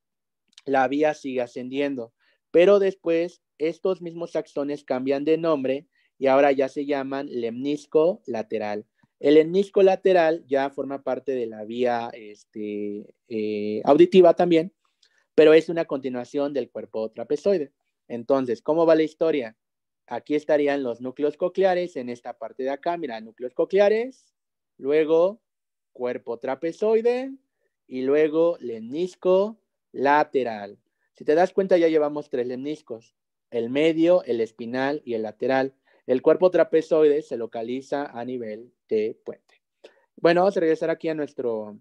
la vía sigue ascendiendo, pero después estos mismos axones cambian de nombre y ahora ya se llaman lemnisco lateral. El lemnisco lateral ya forma parte de la vía este, eh, auditiva también, pero es una continuación del cuerpo trapezoide. Entonces, ¿cómo va la historia? aquí estarían los núcleos cocleares en esta parte de acá, mira, núcleos cocleares, luego cuerpo trapezoide y luego lemnisco lateral. Si te das cuenta ya llevamos tres lemniscos, el medio, el espinal y el lateral. El cuerpo trapezoide se localiza a nivel de puente. Bueno, vamos a regresar aquí a, nuestro,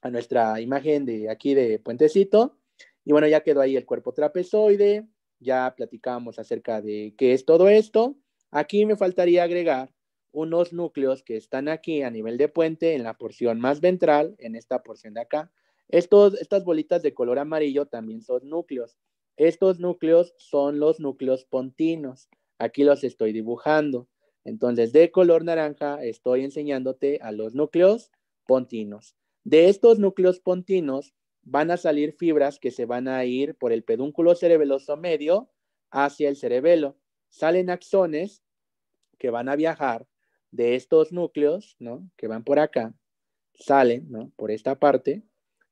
a nuestra imagen de aquí de puentecito. Y bueno, ya quedó ahí el cuerpo trapezoide, ya platicamos acerca de qué es todo esto. Aquí me faltaría agregar unos núcleos que están aquí a nivel de puente, en la porción más ventral, en esta porción de acá. Estos, estas bolitas de color amarillo también son núcleos. Estos núcleos son los núcleos pontinos. Aquí los estoy dibujando. Entonces, de color naranja estoy enseñándote a los núcleos pontinos. De estos núcleos pontinos van a salir fibras que se van a ir por el pedúnculo cerebeloso medio hacia el cerebelo. Salen axones que van a viajar de estos núcleos, ¿no? Que van por acá, salen, ¿no? Por esta parte.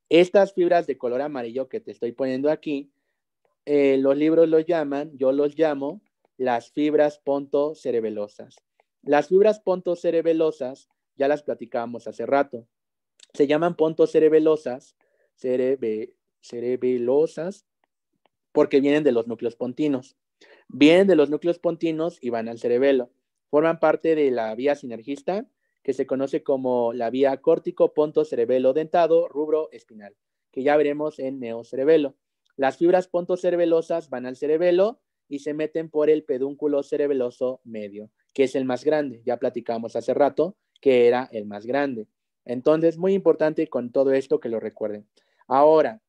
Estas fibras de color amarillo que te estoy poniendo aquí, eh, los libros los llaman, yo los llamo las fibras pontocerebelosas. Las fibras pontocerebelosas, ya las platicábamos hace rato, se llaman pontocerebelosas cerebelosas, porque vienen de los núcleos pontinos. Vienen de los núcleos pontinos y van al cerebelo. Forman parte de la vía sinergista, que se conoce como la vía córtico ponto cerebelo dentado rubro espinal, que ya veremos en neocerebelo. Las fibras pontocerebelosas van al cerebelo y se meten por el pedúnculo cerebeloso medio, que es el más grande. Ya platicamos hace rato que era el más grande. Entonces, muy importante con todo esto que lo recuerden. Ahora,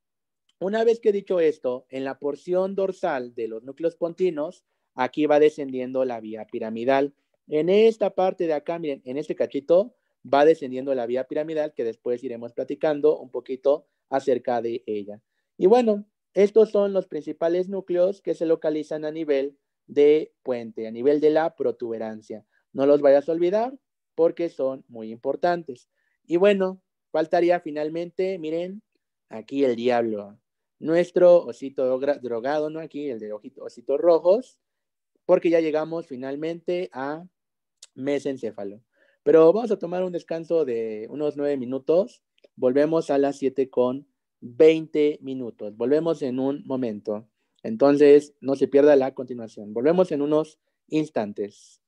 una vez que he dicho esto, en la porción dorsal de los núcleos pontinos, aquí va descendiendo la vía piramidal. En esta parte de acá, miren, en este cachito va descendiendo la vía piramidal que después iremos platicando un poquito acerca de ella. Y bueno, estos son los principales núcleos que se localizan a nivel de puente, a nivel de la protuberancia. No los vayas a olvidar porque son muy importantes. Y bueno, faltaría finalmente, miren, aquí el diablo. Nuestro osito drogado, ¿no? Aquí el de ositos rojos, porque ya llegamos finalmente a mesencéfalo. Pero vamos a tomar un descanso de unos nueve minutos. Volvemos a las siete con veinte minutos. Volvemos en un momento. Entonces, no se pierda la continuación. Volvemos en unos instantes.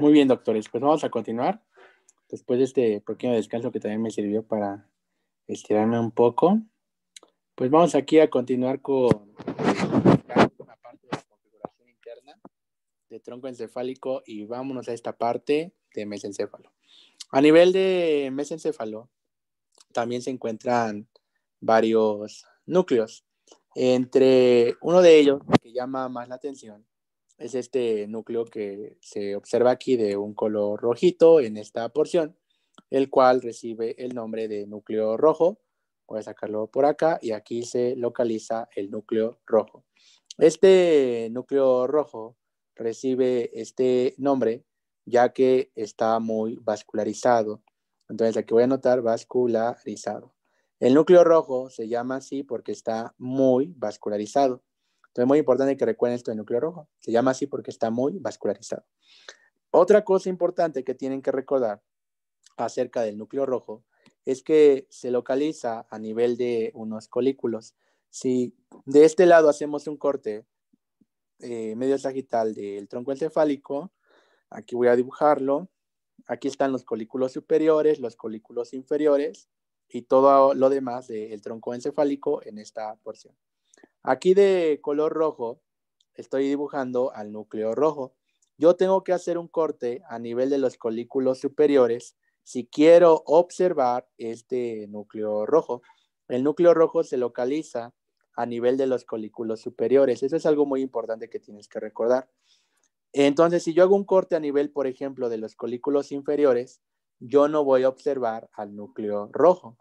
Muy bien, doctores, pues vamos a continuar. Después de este pequeño descanso que también me sirvió para estirarme un poco, pues vamos aquí a continuar con eh, la parte de la configuración interna de tronco encefálico y vámonos a esta parte de mesencéfalo. A nivel de mesencéfalo, también se encuentran varios núcleos. Entre uno de ellos, que llama más la atención, es este núcleo que se observa aquí de un color rojito en esta porción, el cual recibe el nombre de núcleo rojo. Voy a sacarlo por acá y aquí se localiza el núcleo rojo. Este núcleo rojo recibe este nombre ya que está muy vascularizado. Entonces aquí voy a anotar vascularizado. El núcleo rojo se llama así porque está muy vascularizado. Entonces, muy importante que recuerden esto del núcleo rojo. Se llama así porque está muy vascularizado. Otra cosa importante que tienen que recordar acerca del núcleo rojo es que se localiza a nivel de unos colículos. Si de este lado hacemos un corte eh, medio sagital del tronco encefálico, aquí voy a dibujarlo, aquí están los colículos superiores, los colículos inferiores y todo lo demás del tronco encefálico en esta porción. Aquí de color rojo estoy dibujando al núcleo rojo. Yo tengo que hacer un corte a nivel de los colículos superiores si quiero observar este núcleo rojo. El núcleo rojo se localiza a nivel de los colículos superiores. Eso es algo muy importante que tienes que recordar. Entonces, si yo hago un corte a nivel, por ejemplo, de los colículos inferiores, yo no voy a observar al núcleo rojo.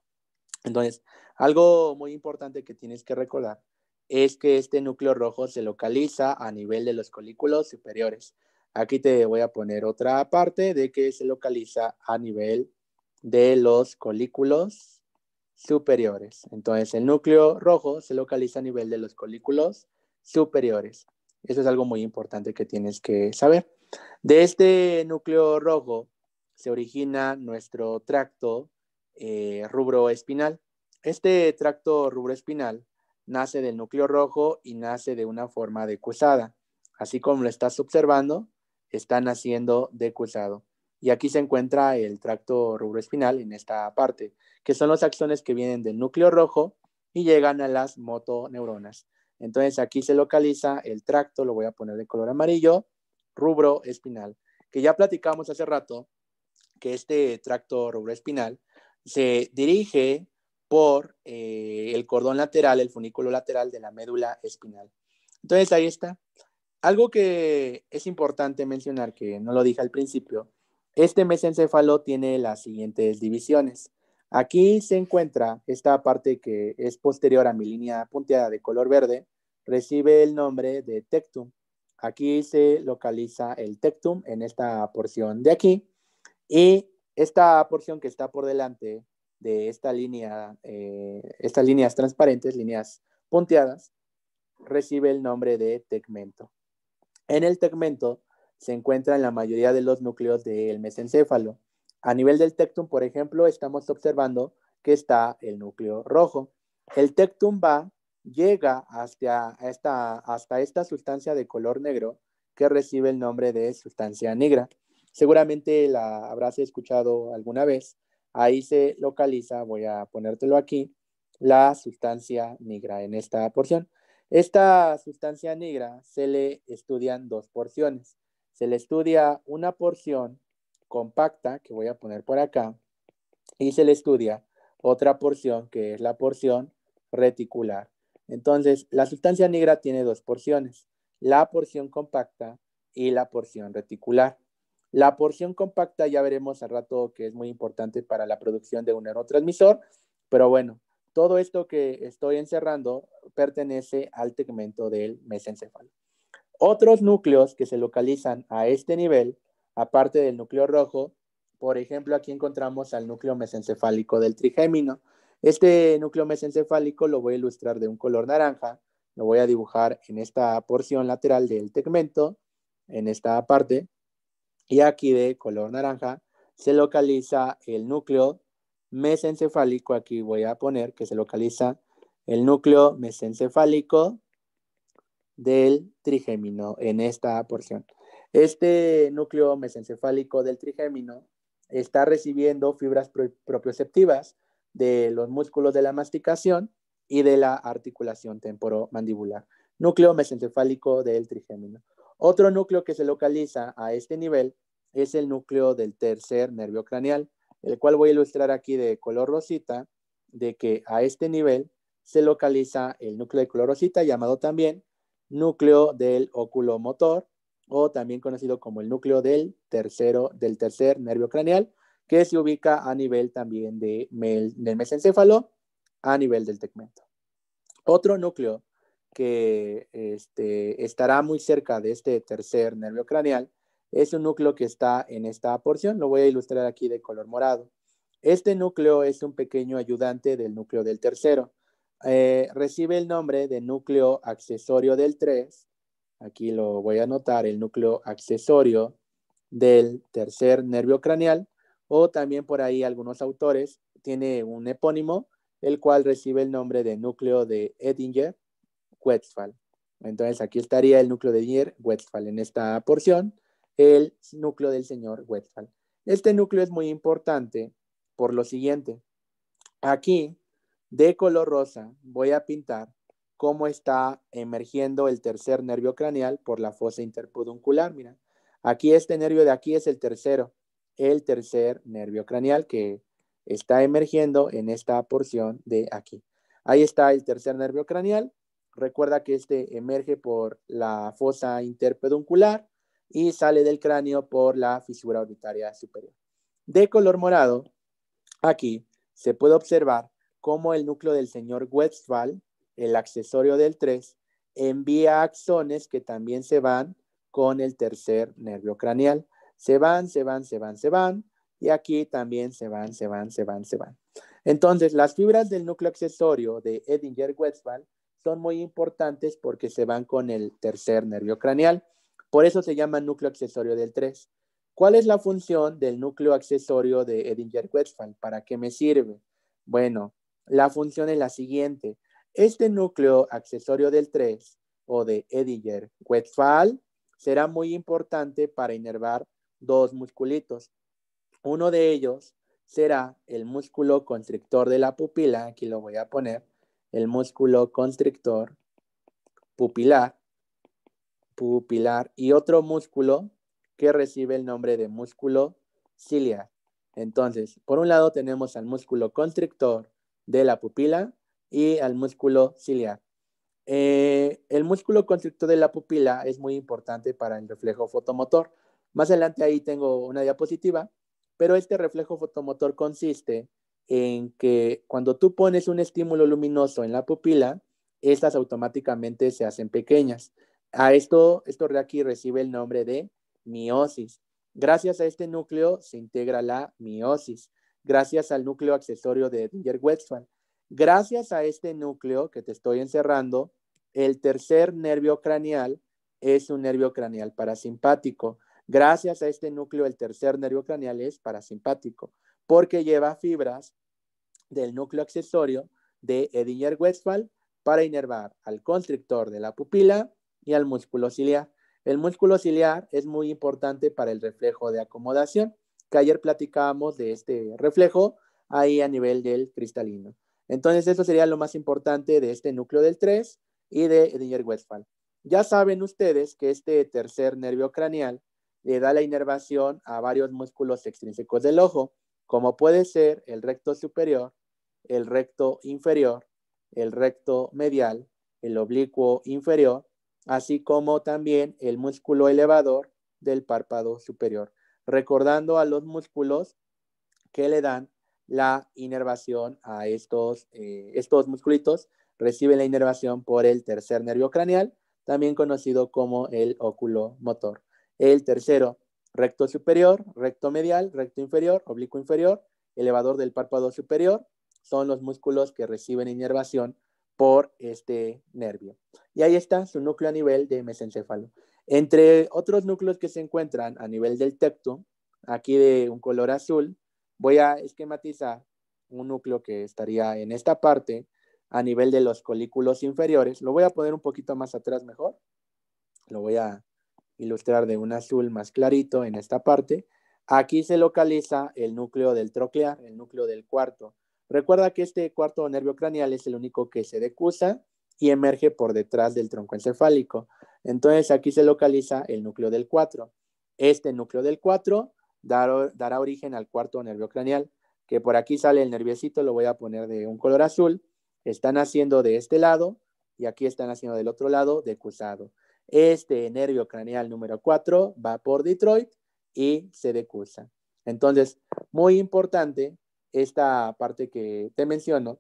Entonces, algo muy importante que tienes que recordar es que este núcleo rojo se localiza a nivel de los colículos superiores. Aquí te voy a poner otra parte de que se localiza a nivel de los colículos superiores. Entonces, el núcleo rojo se localiza a nivel de los colículos superiores. Eso es algo muy importante que tienes que saber. De este núcleo rojo se origina nuestro tracto eh, rubroespinal. Este tracto rubroespinal nace del núcleo rojo y nace de una forma decusada. Así como lo estás observando, está naciendo decusado. Y aquí se encuentra el tracto rubroespinal en esta parte, que son los axones que vienen del núcleo rojo y llegan a las motoneuronas. Entonces aquí se localiza el tracto, lo voy a poner de color amarillo, rubroespinal, que ya platicamos hace rato que este tracto rubroespinal se dirige por eh, el cordón lateral, el funículo lateral de la médula espinal. Entonces ahí está. Algo que es importante mencionar, que no lo dije al principio, este mesencéfalo tiene las siguientes divisiones. Aquí se encuentra esta parte que es posterior a mi línea punteada de color verde, recibe el nombre de tectum. Aquí se localiza el tectum en esta porción de aquí y esta porción que está por delante de esta línea, eh, estas líneas transparentes, líneas punteadas, recibe el nombre de tegmento. En el tegmento se encuentran la mayoría de los núcleos del mesencéfalo. A nivel del tectum, por ejemplo, estamos observando que está el núcleo rojo. El tectum va, llega hasta esta, hasta esta sustancia de color negro que recibe el nombre de sustancia negra. Seguramente la habrás escuchado alguna vez Ahí se localiza, voy a ponértelo aquí, la sustancia negra en esta porción. Esta sustancia negra se le estudian dos porciones. Se le estudia una porción compacta, que voy a poner por acá, y se le estudia otra porción, que es la porción reticular. Entonces, la sustancia negra tiene dos porciones, la porción compacta y la porción reticular. La porción compacta ya veremos al rato que es muy importante para la producción de un neurotransmisor, pero bueno, todo esto que estoy encerrando pertenece al tegmento del mesencéfalo. Otros núcleos que se localizan a este nivel, aparte del núcleo rojo, por ejemplo, aquí encontramos al núcleo mesencefálico del trigémino. Este núcleo mesencefálico lo voy a ilustrar de un color naranja, lo voy a dibujar en esta porción lateral del tegmento, en esta parte, y aquí de color naranja se localiza el núcleo mesencefálico. Aquí voy a poner que se localiza el núcleo mesencefálico del trigémino en esta porción. Este núcleo mesencefálico del trigémino está recibiendo fibras proprioceptivas de los músculos de la masticación y de la articulación temporomandibular. Núcleo mesencefálico del trigémino. Otro núcleo que se localiza a este nivel es el núcleo del tercer nervio craneal, el cual voy a ilustrar aquí de color rosita, de que a este nivel se localiza el núcleo de color rosita, llamado también núcleo del óculo motor, o también conocido como el núcleo del, tercero, del tercer nervio craneal, que se ubica a nivel también de del mesencéfalo, a nivel del tegmento. Otro núcleo que este, estará muy cerca de este tercer nervio craneal, es un núcleo que está en esta porción. Lo voy a ilustrar aquí de color morado. Este núcleo es un pequeño ayudante del núcleo del tercero. Eh, recibe el nombre de núcleo accesorio del 3. Aquí lo voy a anotar, el núcleo accesorio del tercer nervio craneal. O también por ahí algunos autores tiene un epónimo, el cual recibe el nombre de núcleo de Edinger Westphal. Entonces aquí estaría el núcleo de Dier Westphal en esta porción, el núcleo del señor Westphal. Este núcleo es muy importante por lo siguiente. Aquí, de color rosa, voy a pintar cómo está emergiendo el tercer nervio craneal por la fosa interpeduncular. Mira, aquí este nervio de aquí es el tercero, el tercer nervio craneal que está emergiendo en esta porción de aquí. Ahí está el tercer nervio craneal Recuerda que este emerge por la fosa interpeduncular y sale del cráneo por la fisura orbitaria superior. De color morado, aquí se puede observar cómo el núcleo del señor Westphal, el accesorio del 3, envía axones que también se van con el tercer nervio craneal. Se van, se van, se van, se van. Y aquí también se van, se van, se van, se van. Entonces, las fibras del núcleo accesorio de Edinger-Westphal son muy importantes porque se van con el tercer nervio craneal. Por eso se llama núcleo accesorio del 3. ¿Cuál es la función del núcleo accesorio de Edinger-Westphal? ¿Para qué me sirve? Bueno, la función es la siguiente. Este núcleo accesorio del 3 o de Edinger-Westphal será muy importante para inervar dos musculitos. Uno de ellos será el músculo constrictor de la pupila, aquí lo voy a poner, el músculo constrictor pupilar, pupilar y otro músculo que recibe el nombre de músculo ciliar. Entonces, por un lado tenemos al músculo constrictor de la pupila y al músculo ciliar. Eh, el músculo constrictor de la pupila es muy importante para el reflejo fotomotor. Más adelante ahí tengo una diapositiva, pero este reflejo fotomotor consiste en que cuando tú pones un estímulo luminoso en la pupila, estas automáticamente se hacen pequeñas. A esto, esto de aquí recibe el nombre de miosis. Gracias a este núcleo se integra la miosis, gracias al núcleo accesorio de Dinger-Westphal. Gracias a este núcleo que te estoy encerrando, el tercer nervio craneal es un nervio craneal parasimpático. Gracias a este núcleo, el tercer nervio craneal es parasimpático porque lleva fibras del núcleo accesorio de Edinger-Westphal para inervar al constrictor de la pupila y al músculo ciliar. El músculo ciliar es muy importante para el reflejo de acomodación, que ayer platicábamos de este reflejo ahí a nivel del cristalino. Entonces, eso sería lo más importante de este núcleo del 3 y de Edinger-Westphal. Ya saben ustedes que este tercer nervio craneal le da la inervación a varios músculos extrínsecos del ojo, como puede ser el recto superior, el recto inferior, el recto medial, el oblicuo inferior, así como también el músculo elevador del párpado superior, recordando a los músculos que le dan la inervación a estos, eh, estos musculitos, reciben la inervación por el tercer nervio craneal, también conocido como el óculo motor. El tercero recto superior, recto medial, recto inferior, oblicuo inferior, elevador del párpado superior, son los músculos que reciben inervación por este nervio. Y ahí está su núcleo a nivel de mesencéfalo. Entre otros núcleos que se encuentran a nivel del tecto, aquí de un color azul, voy a esquematizar un núcleo que estaría en esta parte a nivel de los colículos inferiores. Lo voy a poner un poquito más atrás mejor. Lo voy a ilustrar de un azul más clarito en esta parte. Aquí se localiza el núcleo del troclear, el núcleo del cuarto. Recuerda que este cuarto nervio craneal es el único que se decusa y emerge por detrás del tronco encefálico. Entonces aquí se localiza el núcleo del 4. Este núcleo del 4 dará origen al cuarto nervio craneal, que por aquí sale el nerviecito, lo voy a poner de un color azul. Están haciendo de este lado y aquí están haciendo del otro lado decusado. Este nervio craneal número 4 va por Detroit y se decusa. Entonces, muy importante esta parte que te menciono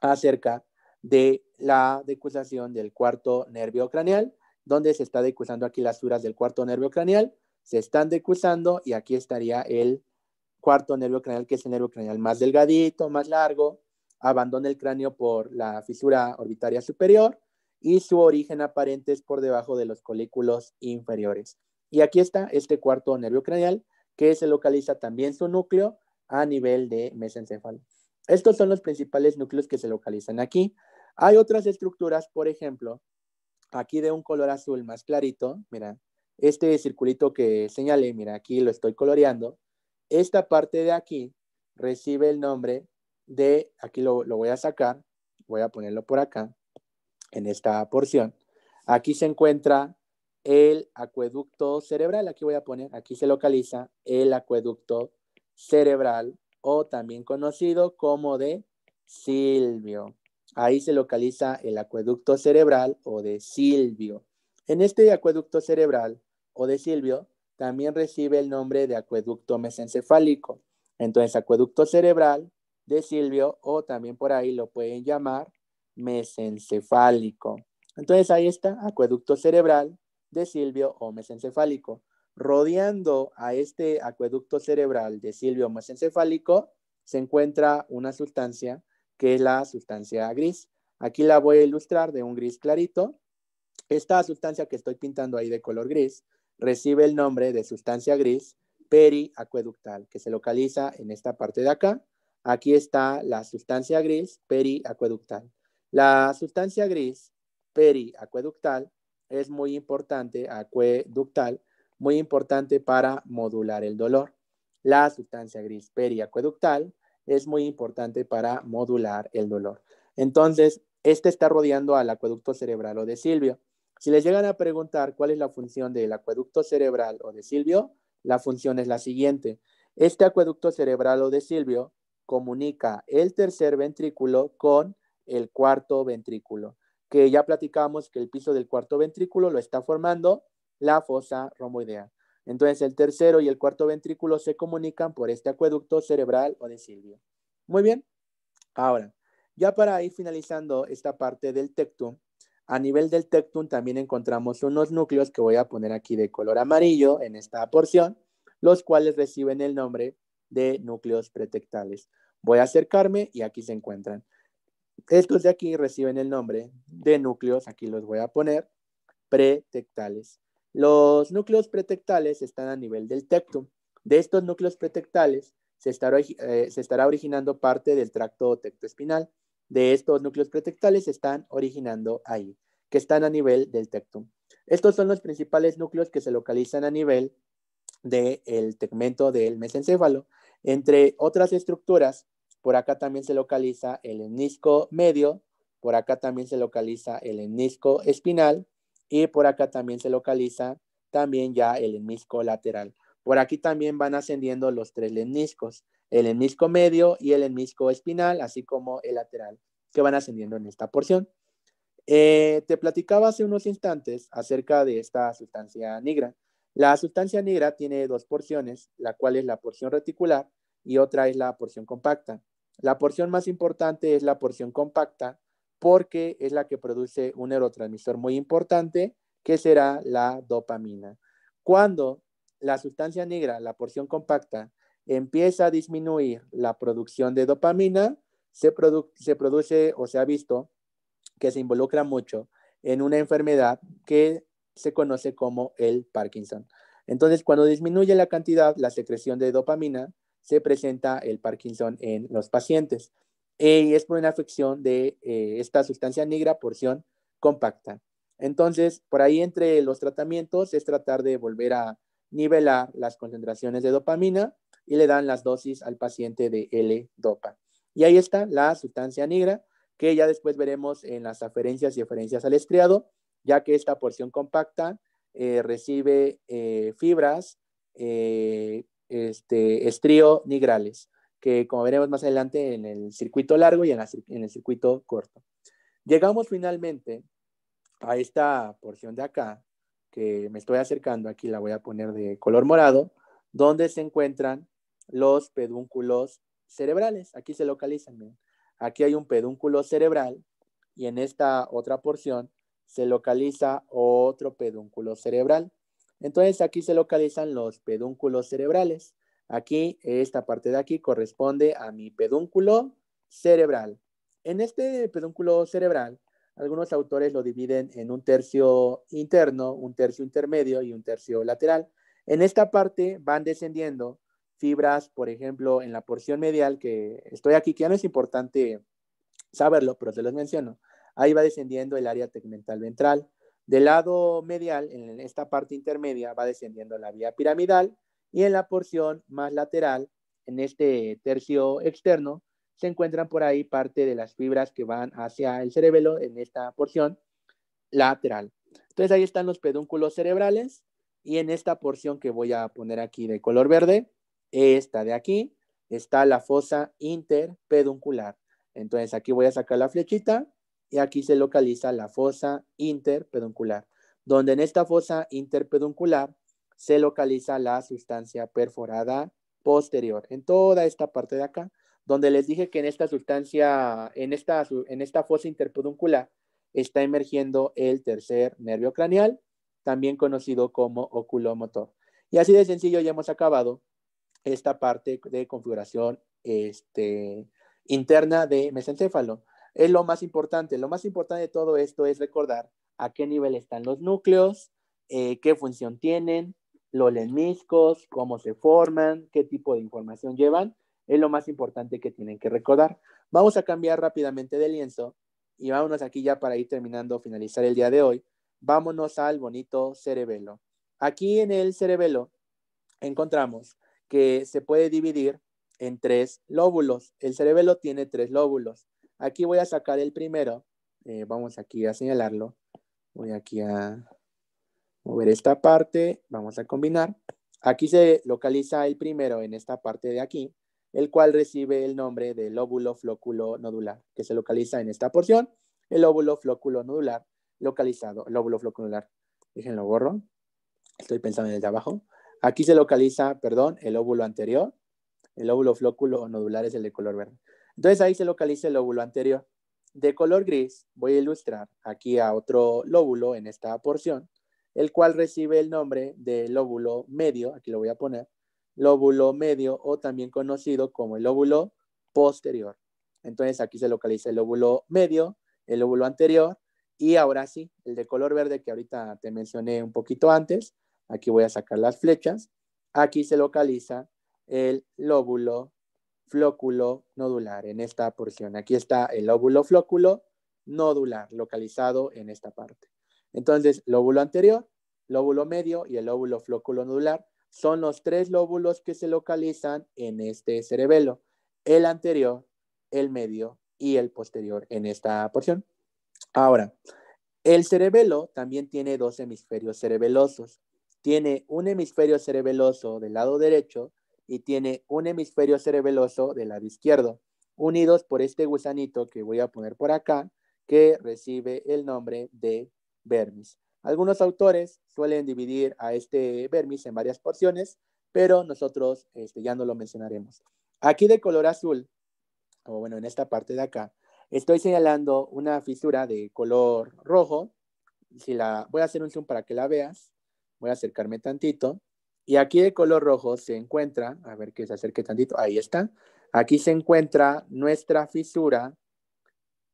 acerca de la decusación del cuarto nervio craneal, donde se está decusando aquí las suras del cuarto nervio craneal, se están decusando y aquí estaría el cuarto nervio craneal, que es el nervio craneal más delgadito, más largo, abandona el cráneo por la fisura orbitaria superior y su origen aparente es por debajo de los colículos inferiores. Y aquí está este cuarto nervio craneal, que se localiza también su núcleo a nivel de mesencéfalo. Estos son los principales núcleos que se localizan aquí. Hay otras estructuras, por ejemplo, aquí de un color azul más clarito, mira, este circulito que señalé, mira, aquí lo estoy coloreando. Esta parte de aquí recibe el nombre de, aquí lo voy a sacar, voy a ponerlo por acá, en esta porción. Aquí se encuentra el acueducto cerebral. Aquí voy a poner, aquí se localiza el acueducto cerebral o también conocido como de Silvio. Ahí se localiza el acueducto cerebral o de Silvio. En este acueducto cerebral o de Silvio también recibe el nombre de acueducto mesencefálico. Entonces, acueducto cerebral de Silvio o también por ahí lo pueden llamar mesencefálico. Entonces ahí está, acueducto cerebral de Silvio o mesencefálico. Rodeando a este acueducto cerebral de Silvio mesencefálico se encuentra una sustancia que es la sustancia gris. Aquí la voy a ilustrar de un gris clarito. Esta sustancia que estoy pintando ahí de color gris recibe el nombre de sustancia gris periacueductal, que se localiza en esta parte de acá. Aquí está la sustancia gris periacueductal. La sustancia gris periacueductal es muy importante, acueductal, muy importante para modular el dolor. La sustancia gris periacueductal es muy importante para modular el dolor. Entonces, este está rodeando al acueducto cerebral o de Silvio. Si les llegan a preguntar cuál es la función del acueducto cerebral o de Silvio, la función es la siguiente. Este acueducto cerebral o de Silvio comunica el tercer ventrículo con el cuarto ventrículo, que ya platicamos que el piso del cuarto ventrículo lo está formando la fosa romboidea. Entonces, el tercero y el cuarto ventrículo se comunican por este acueducto cerebral o de Silvio. Muy bien. Ahora, ya para ir finalizando esta parte del tectum, a nivel del tectum también encontramos unos núcleos que voy a poner aquí de color amarillo en esta porción, los cuales reciben el nombre de núcleos pretectales. Voy a acercarme y aquí se encuentran. Estos de aquí reciben el nombre de núcleos, aquí los voy a poner, pretectales. Los núcleos pretectales están a nivel del tectum. De estos núcleos pretectales se estará, eh, se estará originando parte del tracto tectoespinal. De estos núcleos pretectales se están originando ahí, que están a nivel del tectum. Estos son los principales núcleos que se localizan a nivel del tegmento del mesencéfalo. Entre otras estructuras por acá también se localiza el enisco medio, por acá también se localiza el ennisco espinal y por acá también se localiza también ya el enmisco lateral. Por aquí también van ascendiendo los tres leniscos, el ennisco medio y el enmisco espinal, así como el lateral, que van ascendiendo en esta porción. Eh, te platicaba hace unos instantes acerca de esta sustancia negra. La sustancia negra tiene dos porciones, la cual es la porción reticular y otra es la porción compacta. La porción más importante es la porción compacta porque es la que produce un neurotransmisor muy importante que será la dopamina. Cuando la sustancia negra, la porción compacta, empieza a disminuir la producción de dopamina, se, se produce o se ha visto que se involucra mucho en una enfermedad que se conoce como el Parkinson. Entonces, cuando disminuye la cantidad, la secreción de dopamina, se presenta el Parkinson en los pacientes. Eh, y es por una afección de eh, esta sustancia negra, porción compacta. Entonces, por ahí entre los tratamientos es tratar de volver a nivelar las concentraciones de dopamina y le dan las dosis al paciente de L-Dopa. Y ahí está la sustancia negra, que ya después veremos en las aferencias y aferencias al estriado, ya que esta porción compacta eh, recibe fibras eh, este, Estrío Nigrales, que como veremos más adelante en el circuito largo y en, el circuito corto. Llegamos finalmente a esta porción de acá, que me estoy acercando, aquí la voy a poner de color morado, donde se encuentran los pedúnculos cerebrales. Aquí se localizan. Aquí hay un pedúnculo cerebral y en esta otra porción se localiza otro pedúnculo cerebral. Entonces aquí se localizan los pedúnculos cerebrales. Aquí, esta parte de aquí corresponde a mi pedúnculo cerebral. En este pedúnculo cerebral, algunos autores lo dividen en un tercio interno, un tercio intermedio y un tercio lateral. En esta parte van descendiendo fibras, por ejemplo, en la porción medial, que estoy aquí, que ya no es importante saberlo, pero se los menciono. Ahí va descendiendo el área tegmental ventral, del lado medial, en esta parte intermedia, va descendiendo la vía piramidal y en la porción más lateral, en este tercio externo, se encuentran por ahí parte de las fibras que van hacia el cerebelo en esta porción lateral. Entonces ahí están los pedúnculos cerebrales y en esta porción que voy a poner aquí de color verde, esta de aquí, está la fosa interpeduncular. Entonces aquí voy a sacar la flechita y aquí se localiza la fosa interpeduncular, donde en esta fosa interpeduncular se localiza la sustancia perforada posterior, en toda esta parte de acá, donde les dije que en esta sustancia, en esta, en esta fosa interpeduncular, está emergiendo el tercer nervio craneal, también conocido como oculomotor. Y así de sencillo ya hemos acabado esta parte de configuración este, interna de mesencéfalo es lo más importante. Lo más importante de todo esto es recordar a qué nivel están los núcleos, eh, qué función tienen, los lemniscos, cómo se forman, qué tipo de información llevan. Es lo más importante que tienen que recordar. Vamos a cambiar rápidamente de lienzo y vámonos aquí ya para ir terminando, finalizar el día de hoy. Vámonos al bonito cerebelo. Aquí en el cerebelo encontramos que se puede dividir en tres lóbulos. El cerebelo tiene tres lóbulos. Aquí voy a sacar el primero. Eh, vamos aquí a señalarlo. Voy aquí a mover esta parte. Vamos a combinar. Aquí se localiza el primero en esta parte de aquí, el cual recibe el nombre del óvulo flóculo nodular, que se localiza en esta porción, el óvulo flóculo nodular localizado, el óvulo flóculo nodular. Déjenlo borro. Estoy pensando en el de abajo. Aquí se localiza, perdón, el óvulo anterior. El óvulo flóculo nodular es el de color verde. Entonces ahí se localiza el lóbulo anterior. De color gris voy a ilustrar aquí a otro lóbulo en esta porción, el cual recibe el nombre de lóbulo medio, aquí lo voy a poner, lóbulo medio o también conocido como el lóbulo posterior. Entonces aquí se localiza el lóbulo medio, el lóbulo anterior y ahora sí, el de color verde que ahorita te mencioné un poquito antes. Aquí voy a sacar las flechas. Aquí se localiza el lóbulo flóculo nodular en esta porción. Aquí está el lóbulo flóculo nodular localizado en esta parte. Entonces, lóbulo anterior, lóbulo medio y el lóbulo flóculo nodular son los tres lóbulos que se localizan en este cerebelo, el anterior, el medio y el posterior en esta porción. Ahora, el cerebelo también tiene dos hemisferios cerebelosos. Tiene un hemisferio cerebeloso del lado derecho y tiene un hemisferio cerebeloso del lado izquierdo, unidos por este gusanito que voy a poner por acá, que recibe el nombre de vermis. Algunos autores suelen dividir a este vermis en varias porciones, pero nosotros este, ya no lo mencionaremos. Aquí de color azul, o bueno, en esta parte de acá, estoy señalando una fisura de color rojo. Si la, voy a hacer un zoom para que la veas. Voy a acercarme tantito. Y aquí de color rojo se encuentra, a ver que se acerque tantito, ahí está. Aquí se encuentra nuestra fisura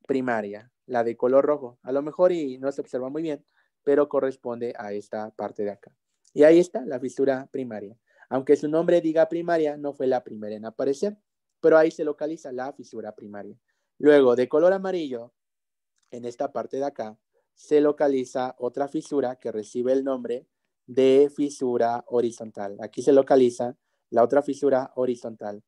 primaria, la de color rojo. A lo mejor y no se observa muy bien, pero corresponde a esta parte de acá. Y ahí está la fisura primaria. Aunque su nombre diga primaria, no fue la primera en aparecer, pero ahí se localiza la fisura primaria. Luego, de color amarillo, en esta parte de acá, se localiza otra fisura que recibe el nombre de fisura horizontal. Aquí se localiza la otra fisura horizontal.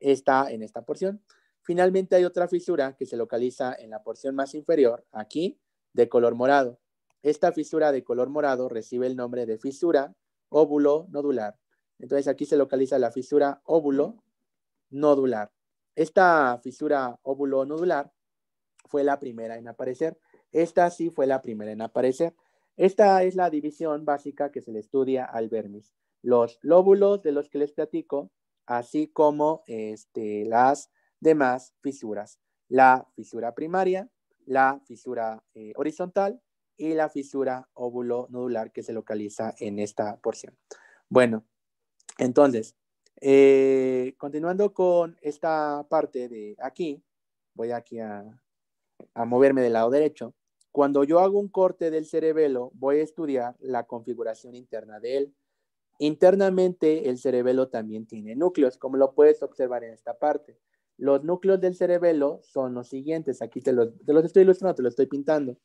Está en esta porción. Finalmente hay otra fisura que se localiza en la porción más inferior, aquí, de color morado. Esta fisura de color morado recibe el nombre de fisura óvulo nodular. Entonces aquí se localiza la fisura óvulo nodular. Esta fisura óvulo nodular fue la primera en aparecer. Esta sí fue la primera en aparecer. Esta es la división básica que se le estudia al vermis. Los lóbulos de los que les platico, así como este, las demás fisuras. La fisura primaria, la fisura eh, horizontal y la fisura óvulo nodular que se localiza en esta porción. Bueno, entonces, eh, continuando con esta parte de aquí, voy aquí a moverme del lado derecho. Cuando yo hago un corte del cerebelo, voy a estudiar la configuración interna de él. Internamente, el cerebelo también tiene núcleos, como lo puedes observar en esta parte. Los núcleos del cerebelo son los siguientes. Aquí te los, estoy ilustrando, te los estoy pintando.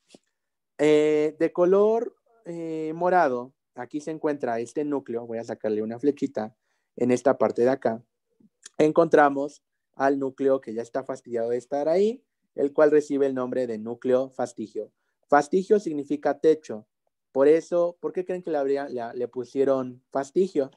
Eh, de color eh, morado, aquí se encuentra este núcleo. Voy a sacarle una flechita en esta parte de acá. Encontramos al núcleo que ya está fastidiado de estar ahí, el cual recibe el nombre de núcleo fastigio Fastigio significa techo. Por eso, ¿por qué creen que le, le, pusieron fastigio?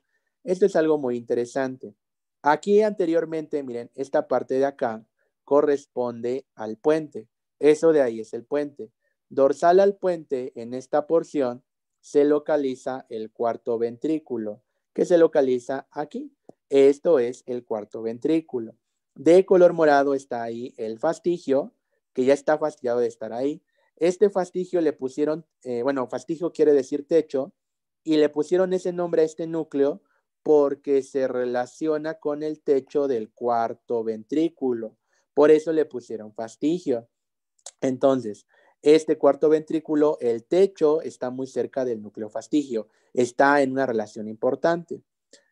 Esto es algo muy interesante. Aquí anteriormente, miren, esta parte de acá corresponde al puente. Eso de ahí es el puente. Dorsal al puente, en esta porción, se localiza el cuarto ventrículo, que se localiza aquí. Esto es el cuarto ventrículo. De color morado está ahí el fastigio, que ya está fastidiado de estar ahí. Este fastigio le pusieron, eh, bueno, fastigio quiere decir techo, y le pusieron ese nombre a este núcleo porque se relaciona con el techo del cuarto ventrículo. Por eso le pusieron fastigio. Entonces, este cuarto ventrículo, el techo, está muy cerca del núcleo fastigio. Está en una relación importante.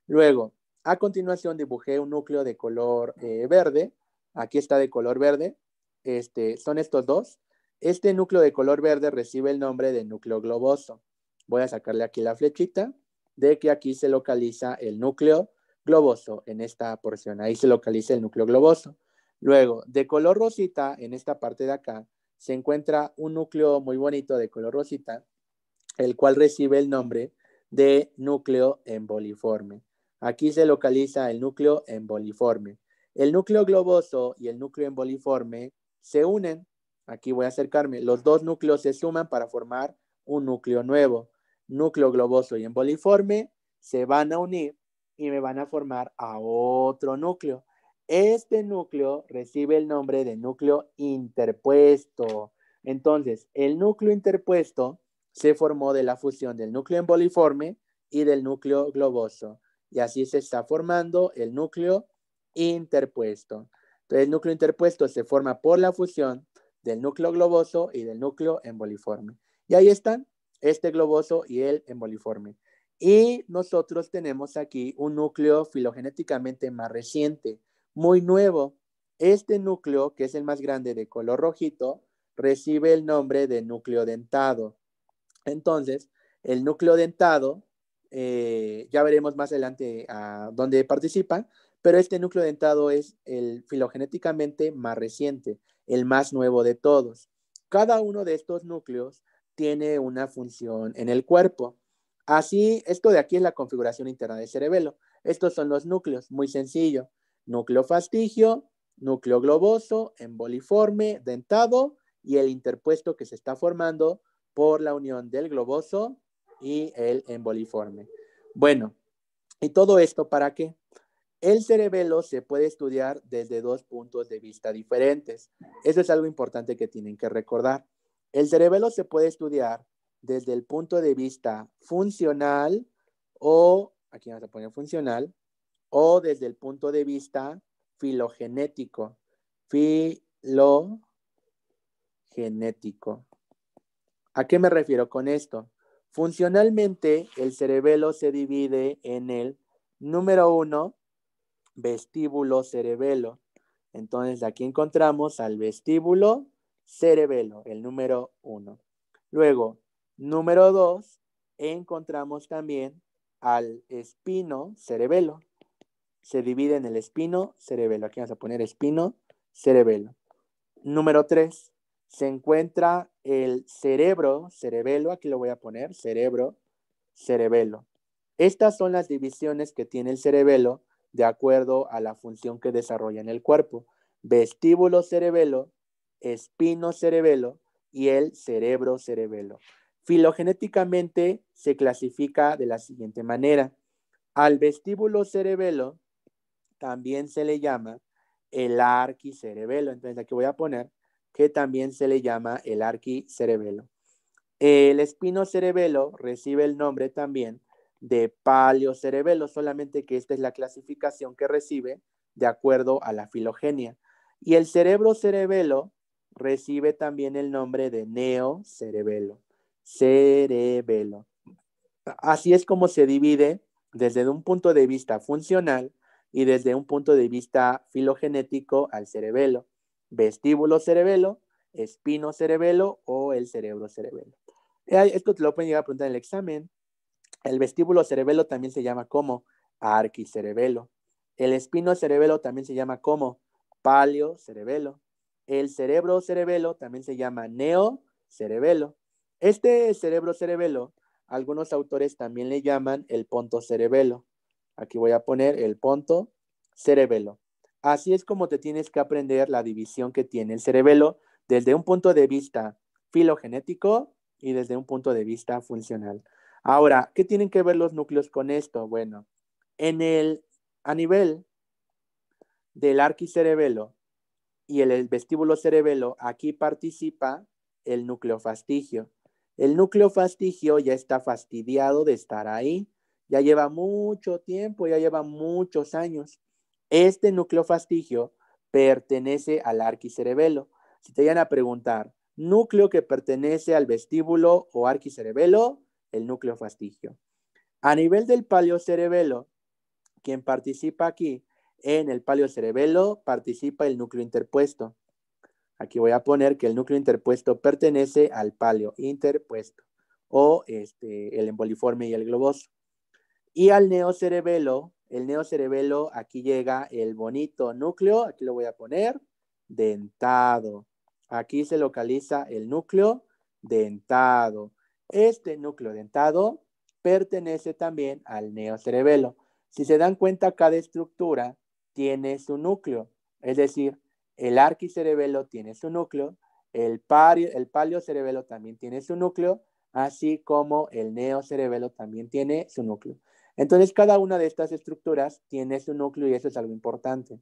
Luego, a continuación dibujé un núcleo de color eh, verde. Aquí está de color verde. Este, son estos dos. Este núcleo de color verde recibe el nombre de núcleo globoso. Voy a sacarle aquí la flechita de que aquí se localiza el núcleo globoso en esta porción. Ahí se localiza el núcleo globoso. Luego, de color rosita, en esta parte de acá, se encuentra un núcleo muy bonito de color rosita, el cual recibe el nombre de núcleo emboliforme. Aquí se localiza el núcleo emboliforme. El núcleo globoso y el núcleo emboliforme se unen Aquí voy a acercarme. Los dos núcleos se suman para formar un núcleo nuevo. Núcleo globoso y emboliforme se van a unir y me van a formar a otro núcleo. Este núcleo recibe el nombre de núcleo interpuesto. Entonces, el núcleo interpuesto se formó de la fusión del núcleo emboliforme y del núcleo globoso. Y así se está formando el núcleo interpuesto. Entonces, el núcleo interpuesto se forma por la fusión del núcleo globoso y del núcleo emboliforme. Y ahí están, este globoso y el emboliforme. Y nosotros tenemos aquí un núcleo filogenéticamente más reciente, muy nuevo. Este núcleo, que es el más grande de color rojito, recibe el nombre de núcleo dentado. Entonces, el núcleo dentado, eh, ya veremos más adelante a dónde participa, pero este núcleo dentado es el filogenéticamente más reciente el más nuevo de todos. Cada uno de estos núcleos tiene una función en el cuerpo. Así, esto de aquí es la configuración interna del cerebelo. Estos son los núcleos, muy sencillo. Núcleo fastigio, núcleo globoso, emboliforme, dentado y el interpuesto que se está formando por la unión del globoso y el emboliforme. Bueno, ¿y todo esto para qué? El cerebelo se puede estudiar desde dos puntos de vista diferentes. Eso es algo importante que tienen que recordar. El cerebelo se puede estudiar desde el punto de vista funcional o, aquí vamos a poner funcional, o desde el punto de vista filogenético. Filogenético. ¿A qué me refiero con esto? Funcionalmente, el cerebelo se divide en el número uno, vestíbulo cerebelo. Entonces aquí encontramos al vestíbulo cerebelo, el número uno Luego, número dos encontramos también al espino cerebelo. Se divide en el espino cerebelo. Aquí vamos a poner espino cerebelo. Número 3, se encuentra el cerebro cerebelo. Aquí lo voy a poner, cerebro cerebelo. Estas son las divisiones que tiene el cerebelo de acuerdo a la función que desarrolla en el cuerpo. Vestíbulo cerebelo, espino cerebelo y el cerebro cerebelo. Filogenéticamente se clasifica de la siguiente manera. Al vestíbulo cerebelo también se le llama el arquicerebelo. Entonces aquí voy a poner que también se le llama el arquicerebelo. El espino cerebelo recibe el nombre también de paleocerebelo, solamente que esta es la clasificación que recibe de acuerdo a la filogenia. Y el cerebro cerebelo recibe también el nombre de neocerebelo, cerebelo. Así es como se divide desde un punto de vista funcional y desde un punto de vista filogenético al cerebelo, vestíbulo cerebelo, espino cerebelo o el cerebro cerebelo. Esto te lo pueden llegar a preguntar en el examen. El vestíbulo cerebelo también se llama como arquicerebelo. El espino cerebelo también se llama como paleocerebelo. El cerebro cerebelo también se llama neocerebelo. Este cerebro cerebelo, algunos autores también le llaman el ponto cerebelo. Aquí voy a poner el ponto cerebelo. Así es como te tienes que aprender la división que tiene el cerebelo desde un punto de vista filogenético y desde un punto de vista funcional. Ahora, ¿qué tienen que ver los núcleos con esto? Bueno, en el, a nivel del arquicerebelo y el, vestíbulo cerebelo, aquí participa el núcleo fastigio. El núcleo fastigio ya está fastidiado de estar ahí, ya lleva mucho tiempo, ya lleva muchos años. Este núcleo fastigio pertenece al arquicerebelo. Si te iban a preguntar, núcleo que pertenece al vestíbulo o arquicerebelo, el núcleo fastigio. A nivel del paleocerebelo, quien participa aquí en el paleocerebelo participa el núcleo interpuesto. Aquí voy a poner que el núcleo interpuesto pertenece al paleo interpuesto o este, el emboliforme y el globoso. Y al neocerebelo, el neocerebelo, aquí llega el bonito núcleo, aquí lo voy a poner, dentado. Aquí se localiza el núcleo dentado. Este núcleo dentado pertenece también al neocerebelo. Si se dan cuenta, cada estructura tiene su núcleo, es decir, el arquicerebelo tiene su núcleo, el, palio, también tiene su núcleo, así como el neocerebelo también tiene su núcleo. Entonces, cada una de estas estructuras tiene su núcleo y eso es algo importante.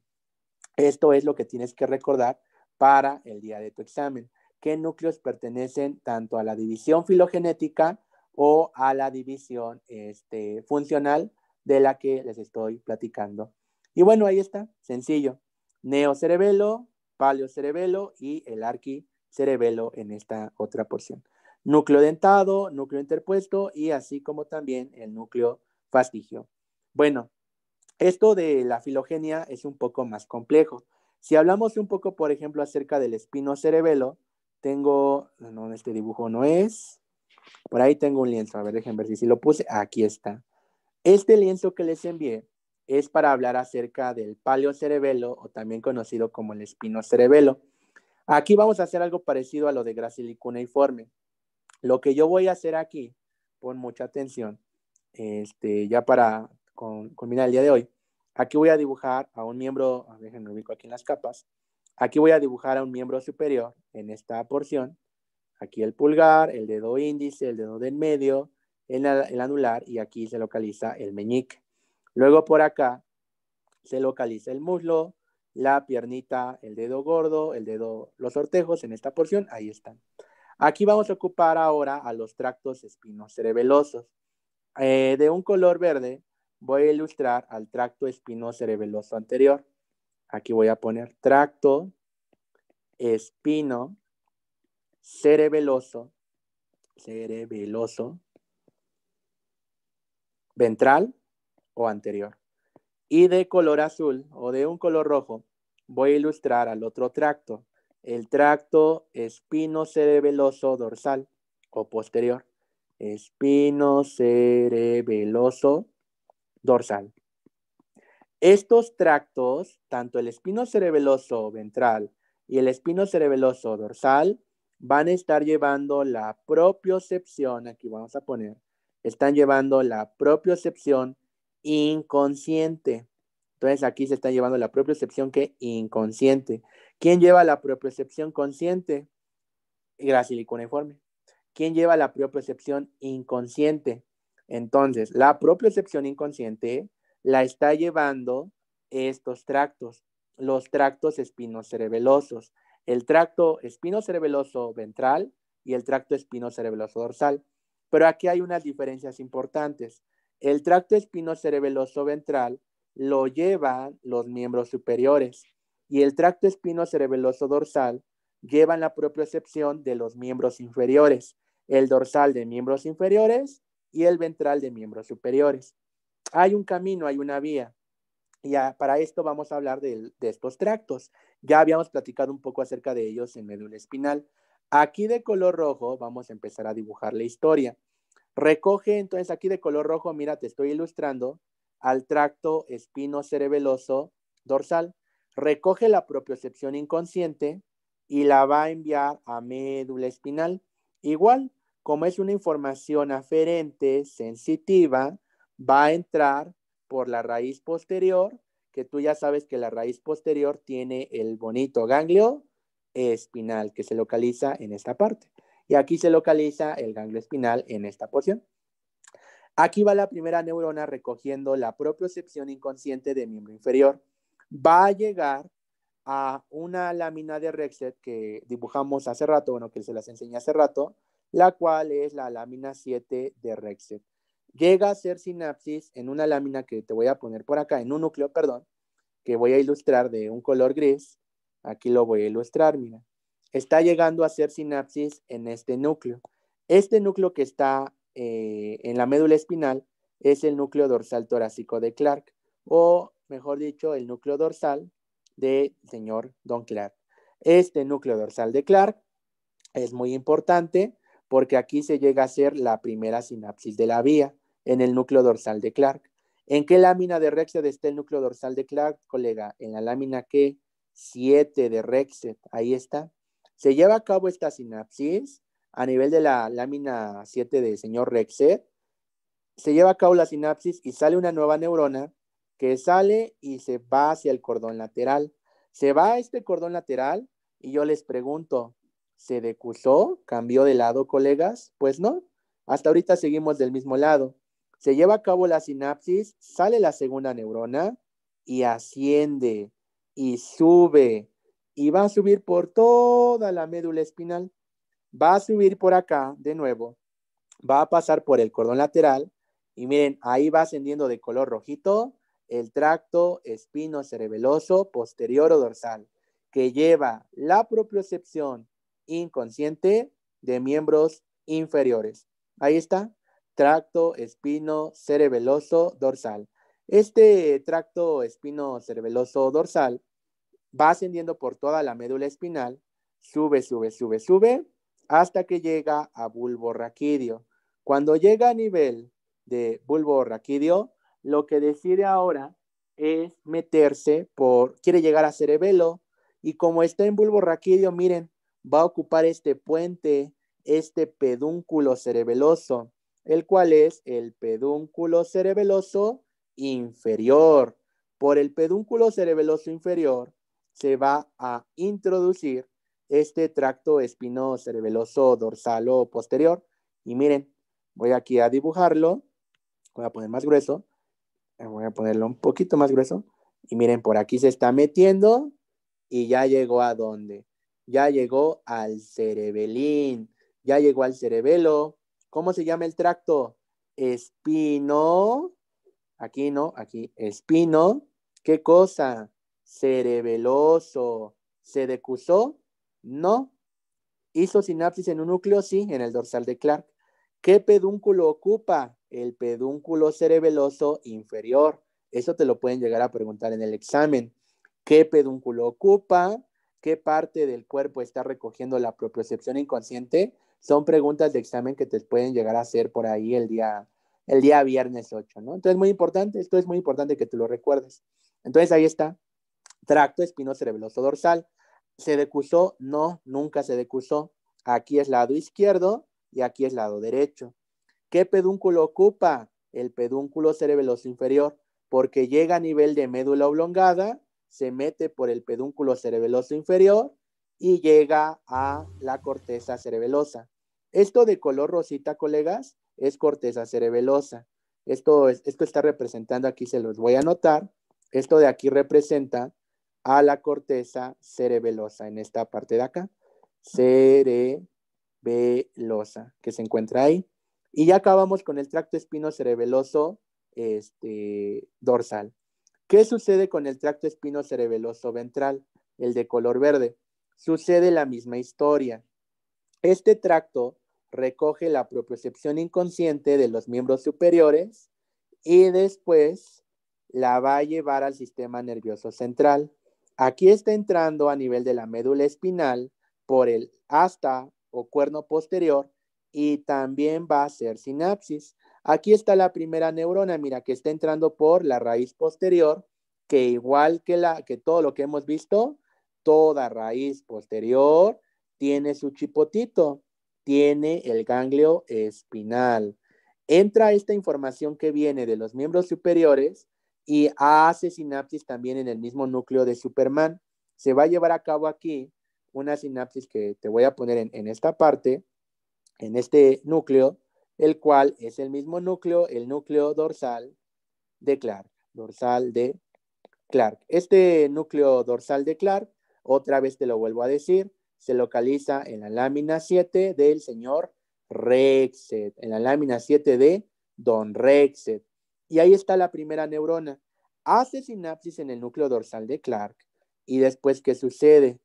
Esto es lo que tienes que recordar para el día de tu examen qué núcleos pertenecen tanto a la división filogenética o a la división este, funcional de la que les estoy platicando. Y bueno, ahí está, sencillo. Neocerebelo, paleocerebelo y el arquicerebelo en esta otra porción. Núcleo dentado, núcleo interpuesto y así como también el núcleo fastigio. Bueno, esto de la filogenia es un poco más complejo. Si hablamos un poco, por ejemplo, acerca del espino cerebelo, tengo, no, este dibujo no es. Por ahí tengo un lienzo. A ver, déjenme ver si, lo puse. Aquí está. Este lienzo que les envié es para hablar acerca del paleocerebelo, o también conocido como el espino cerebelo. Aquí vamos a hacer algo parecido a lo de forme. Lo que yo voy a hacer aquí, pon mucha atención, este, ya para con, culminar el día de hoy, aquí voy a dibujar a un miembro, déjenme ubico aquí en las capas, Aquí voy a dibujar a un miembro superior en esta porción. Aquí el pulgar, el dedo índice, el dedo del medio, el, anular y aquí se localiza el meñique. Luego por acá se localiza el muslo, la piernita, el dedo gordo, el dedo, los ortejos en esta porción, ahí están. Aquí vamos a ocupar ahora a los tractos espinos cerebelosos. Eh, de un color verde voy a ilustrar al tracto espino cerebeloso anterior. Aquí voy a poner tracto, espino, cerebeloso, cerebeloso, ventral o anterior. Y de color azul o de un color rojo voy a ilustrar al otro tracto, el tracto espino cerebeloso dorsal o posterior. Espino cerebeloso dorsal. Estos tractos, tanto el espino cerebeloso ventral y el espino cerebeloso dorsal, van a estar llevando la propiocepción, aquí vamos a poner, están llevando la propiocepción inconsciente. Entonces aquí se está llevando la propiocepción que inconsciente. ¿Quién lleva la propiocepción consciente? informe. ¿Quién lleva la propiocepción inconsciente? Entonces, la propiocepción inconsciente la está llevando estos tractos, los tractos espinocerebelosos, el tracto espinocerebeloso ventral y el tracto cerebeloso dorsal. Pero aquí hay unas diferencias importantes. El tracto espinocerebeloso ventral lo llevan los miembros superiores y el tracto espinocerebeloso dorsal llevan la propia excepción de los miembros inferiores, el dorsal de miembros inferiores y el ventral de miembros superiores hay un camino, hay una vía. Y para esto vamos a hablar de, estos tractos. Ya habíamos platicado un poco acerca de ellos en médula espinal. Aquí de color rojo vamos a empezar a dibujar la historia. Recoge entonces aquí de color rojo, mira, te estoy ilustrando al tracto espino cerebeloso dorsal. Recoge la propiocepción inconsciente y la va a enviar a médula espinal. Igual, como es una información aferente, sensitiva, va a entrar por la raíz posterior, que tú ya sabes que la raíz posterior tiene el bonito ganglio espinal que se localiza en esta parte. Y aquí se localiza el ganglio espinal en esta porción. Aquí va la primera neurona recogiendo la propiocepción inconsciente de miembro inferior. Va a llegar a una lámina de Rexet que dibujamos hace rato, bueno, que se las enseñé hace rato, la cual es la lámina 7 de Rexet llega a hacer sinapsis en una lámina que te voy a poner por acá, en un núcleo, perdón, que voy a ilustrar de un color gris. Aquí lo voy a ilustrar, mira. Está llegando a hacer sinapsis en este núcleo. Este núcleo que está eh, en la médula espinal es el núcleo dorsal torácico de Clark, o mejor dicho, el núcleo dorsal de señor Don Clark. Este núcleo dorsal de Clark es muy importante porque aquí se llega a ser la primera sinapsis de la vía en el núcleo dorsal de Clark. ¿En qué lámina de Rexed está el núcleo dorsal de Clark, colega? En la lámina que 7 de Rexed, ahí está. Se lleva a cabo esta sinapsis a nivel de la lámina 7 del señor Rexed. Se lleva a cabo la sinapsis y sale una nueva neurona que sale y se va hacia el cordón lateral. Se va a este cordón lateral y yo les pregunto, ¿Se decusó? ¿Cambió de lado, colegas? Pues no. Hasta ahorita seguimos del mismo lado. Se lleva a cabo la sinapsis, sale la segunda neurona y asciende y sube y va a subir por toda la médula espinal. Va a subir por acá de nuevo, va a pasar por el cordón lateral y miren, ahí va ascendiendo de color rojito el tracto espino cerebeloso posterior o dorsal que lleva la propiocepción inconsciente de miembros inferiores. Ahí está, tracto espino cerebeloso dorsal. Este tracto espino cerebeloso dorsal va ascendiendo por toda la médula espinal, sube, sube, sube, sube, hasta que llega a bulbo raquídeo. Cuando llega a nivel de bulbo raquídeo, lo que decide ahora es meterse por, quiere llegar a cerebelo, y como está en bulbo raquídeo, miren, va a ocupar este puente, este pedúnculo cerebeloso, el cual es el pedúnculo cerebeloso inferior. Por el pedúnculo cerebeloso inferior se va a introducir este tracto espino cerebeloso dorsal o posterior. Y miren, voy aquí a dibujarlo, voy a poner más grueso, voy a ponerlo un poquito más grueso. Y miren, por aquí se está metiendo y ya llegó a donde? ya llegó al cerebelín, ya llegó al cerebelo. ¿Cómo se llama el tracto? Espino. Aquí no, aquí espino. ¿Qué cosa? Cerebeloso. ¿Se decusó? No. ¿Hizo sinapsis en un núcleo? Sí, en el dorsal de Clark. ¿Qué pedúnculo ocupa? El pedúnculo cerebeloso inferior. Eso te lo pueden llegar a preguntar en el examen. ¿Qué pedúnculo ocupa? qué parte del cuerpo está recogiendo la propiocepción inconsciente, son preguntas de examen que te pueden llegar a hacer por ahí el día, el día viernes 8, ¿no? Entonces, muy importante, esto es muy importante que tú lo recuerdes. Entonces, ahí está, tracto espinocerebeloso dorsal. ¿Se decusó? No, nunca se decusó. Aquí es lado izquierdo y aquí es lado derecho. ¿Qué pedúnculo ocupa? El pedúnculo cerebeloso inferior, porque llega a nivel de médula oblongada se mete por el pedúnculo cerebeloso inferior y llega a la corteza cerebelosa. Esto de color rosita, colegas, es corteza cerebelosa. Esto, es, esto está representando, aquí se los voy a anotar, esto de aquí representa a la corteza cerebelosa en esta parte de acá. Cerebelosa, que se encuentra ahí. Y ya acabamos con el tracto espino cerebeloso este, dorsal. ¿Qué sucede con el tracto espino cerebeloso ventral, el de color verde? Sucede la misma historia. Este tracto recoge la propiocepción inconsciente de los miembros superiores y después la va a llevar al sistema nervioso central. Aquí está entrando a nivel de la médula espinal por el asta o cuerno posterior y también va a ser sinapsis. Aquí está la primera neurona, mira, que está entrando por la raíz posterior, que igual que, la, que todo lo que hemos visto, toda raíz posterior tiene su chipotito, tiene el ganglio espinal. Entra esta información que viene de los miembros superiores y hace sinapsis también en el mismo núcleo de Superman. Se va a llevar a cabo aquí una sinapsis que te voy a poner en esta parte, en este núcleo, el cual es el mismo núcleo, el núcleo dorsal de Clark, dorsal de Clark. Este núcleo dorsal de Clark, otra vez te lo vuelvo a decir, se localiza en la lámina 7 del señor Rexet, en la lámina 7 de Don Rexet. Y ahí está la primera neurona. Hace sinapsis en el núcleo dorsal de Clark. Y después, ¿qué sucede?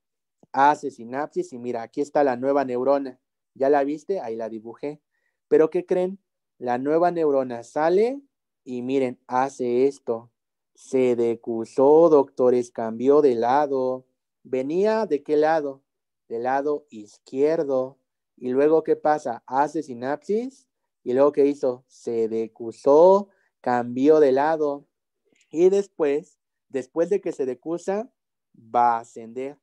Hace sinapsis y mira, aquí está la nueva neurona. ¿Ya la viste? Ahí la dibujé. Pero ¿qué creen? La nueva neurona sale y miren, hace esto. Se decusó, doctores, cambió de lado. ¿Venía de qué lado? Del lado izquierdo. Y luego, ¿qué pasa? Hace sinapsis. Y luego, ¿qué hizo? Se decusó, cambió de lado. Y después, después de que se decusa, va a ascender.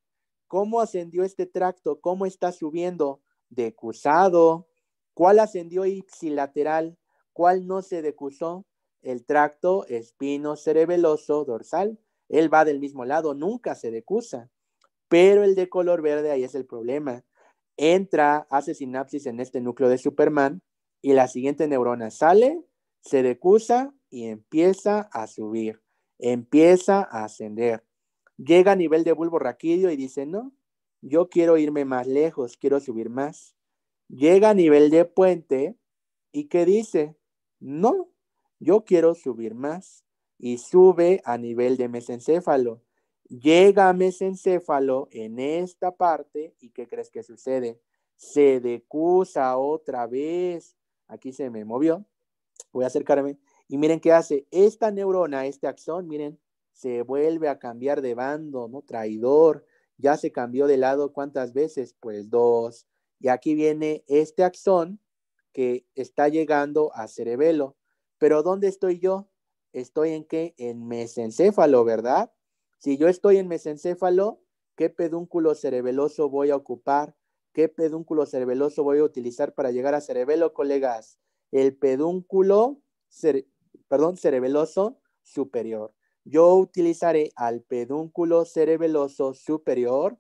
¿Cómo ascendió este tracto? ¿Cómo está subiendo? Decusado, ¿Cuál ascendió Ixilateral. ¿Cuál no se decusó? El tracto espino cerebeloso dorsal. Él va del mismo lado, nunca se decusa. Pero el de color verde, ahí es el problema. Entra, hace sinapsis en este núcleo de Superman y la siguiente neurona sale, se decusa y empieza a subir, empieza a ascender. Llega a nivel de bulbo raquídeo y dice, no, yo quiero irme más lejos, quiero subir más llega a nivel de puente y ¿qué dice, no, yo quiero subir más. Y sube a nivel de mesencéfalo. Llega a mesencéfalo en esta parte y ¿qué crees que sucede? Se decusa otra vez. Aquí se me movió. Voy a acercarme. Y miren qué hace. Esta neurona, este axón, miren, se vuelve a cambiar de bando, ¿no? Traidor. Ya se cambió de lado cuántas veces? Pues dos. Y aquí viene este axón que está llegando a cerebelo. Pero ¿dónde estoy yo? ¿Estoy en qué? En mesencéfalo, ¿verdad? Si yo estoy en mesencéfalo, ¿qué pedúnculo cerebeloso voy a ocupar? ¿Qué pedúnculo cerebeloso voy a utilizar para llegar a cerebelo, colegas? El pedúnculo, perdón, cerebeloso superior. Yo utilizaré al pedúnculo cerebeloso superior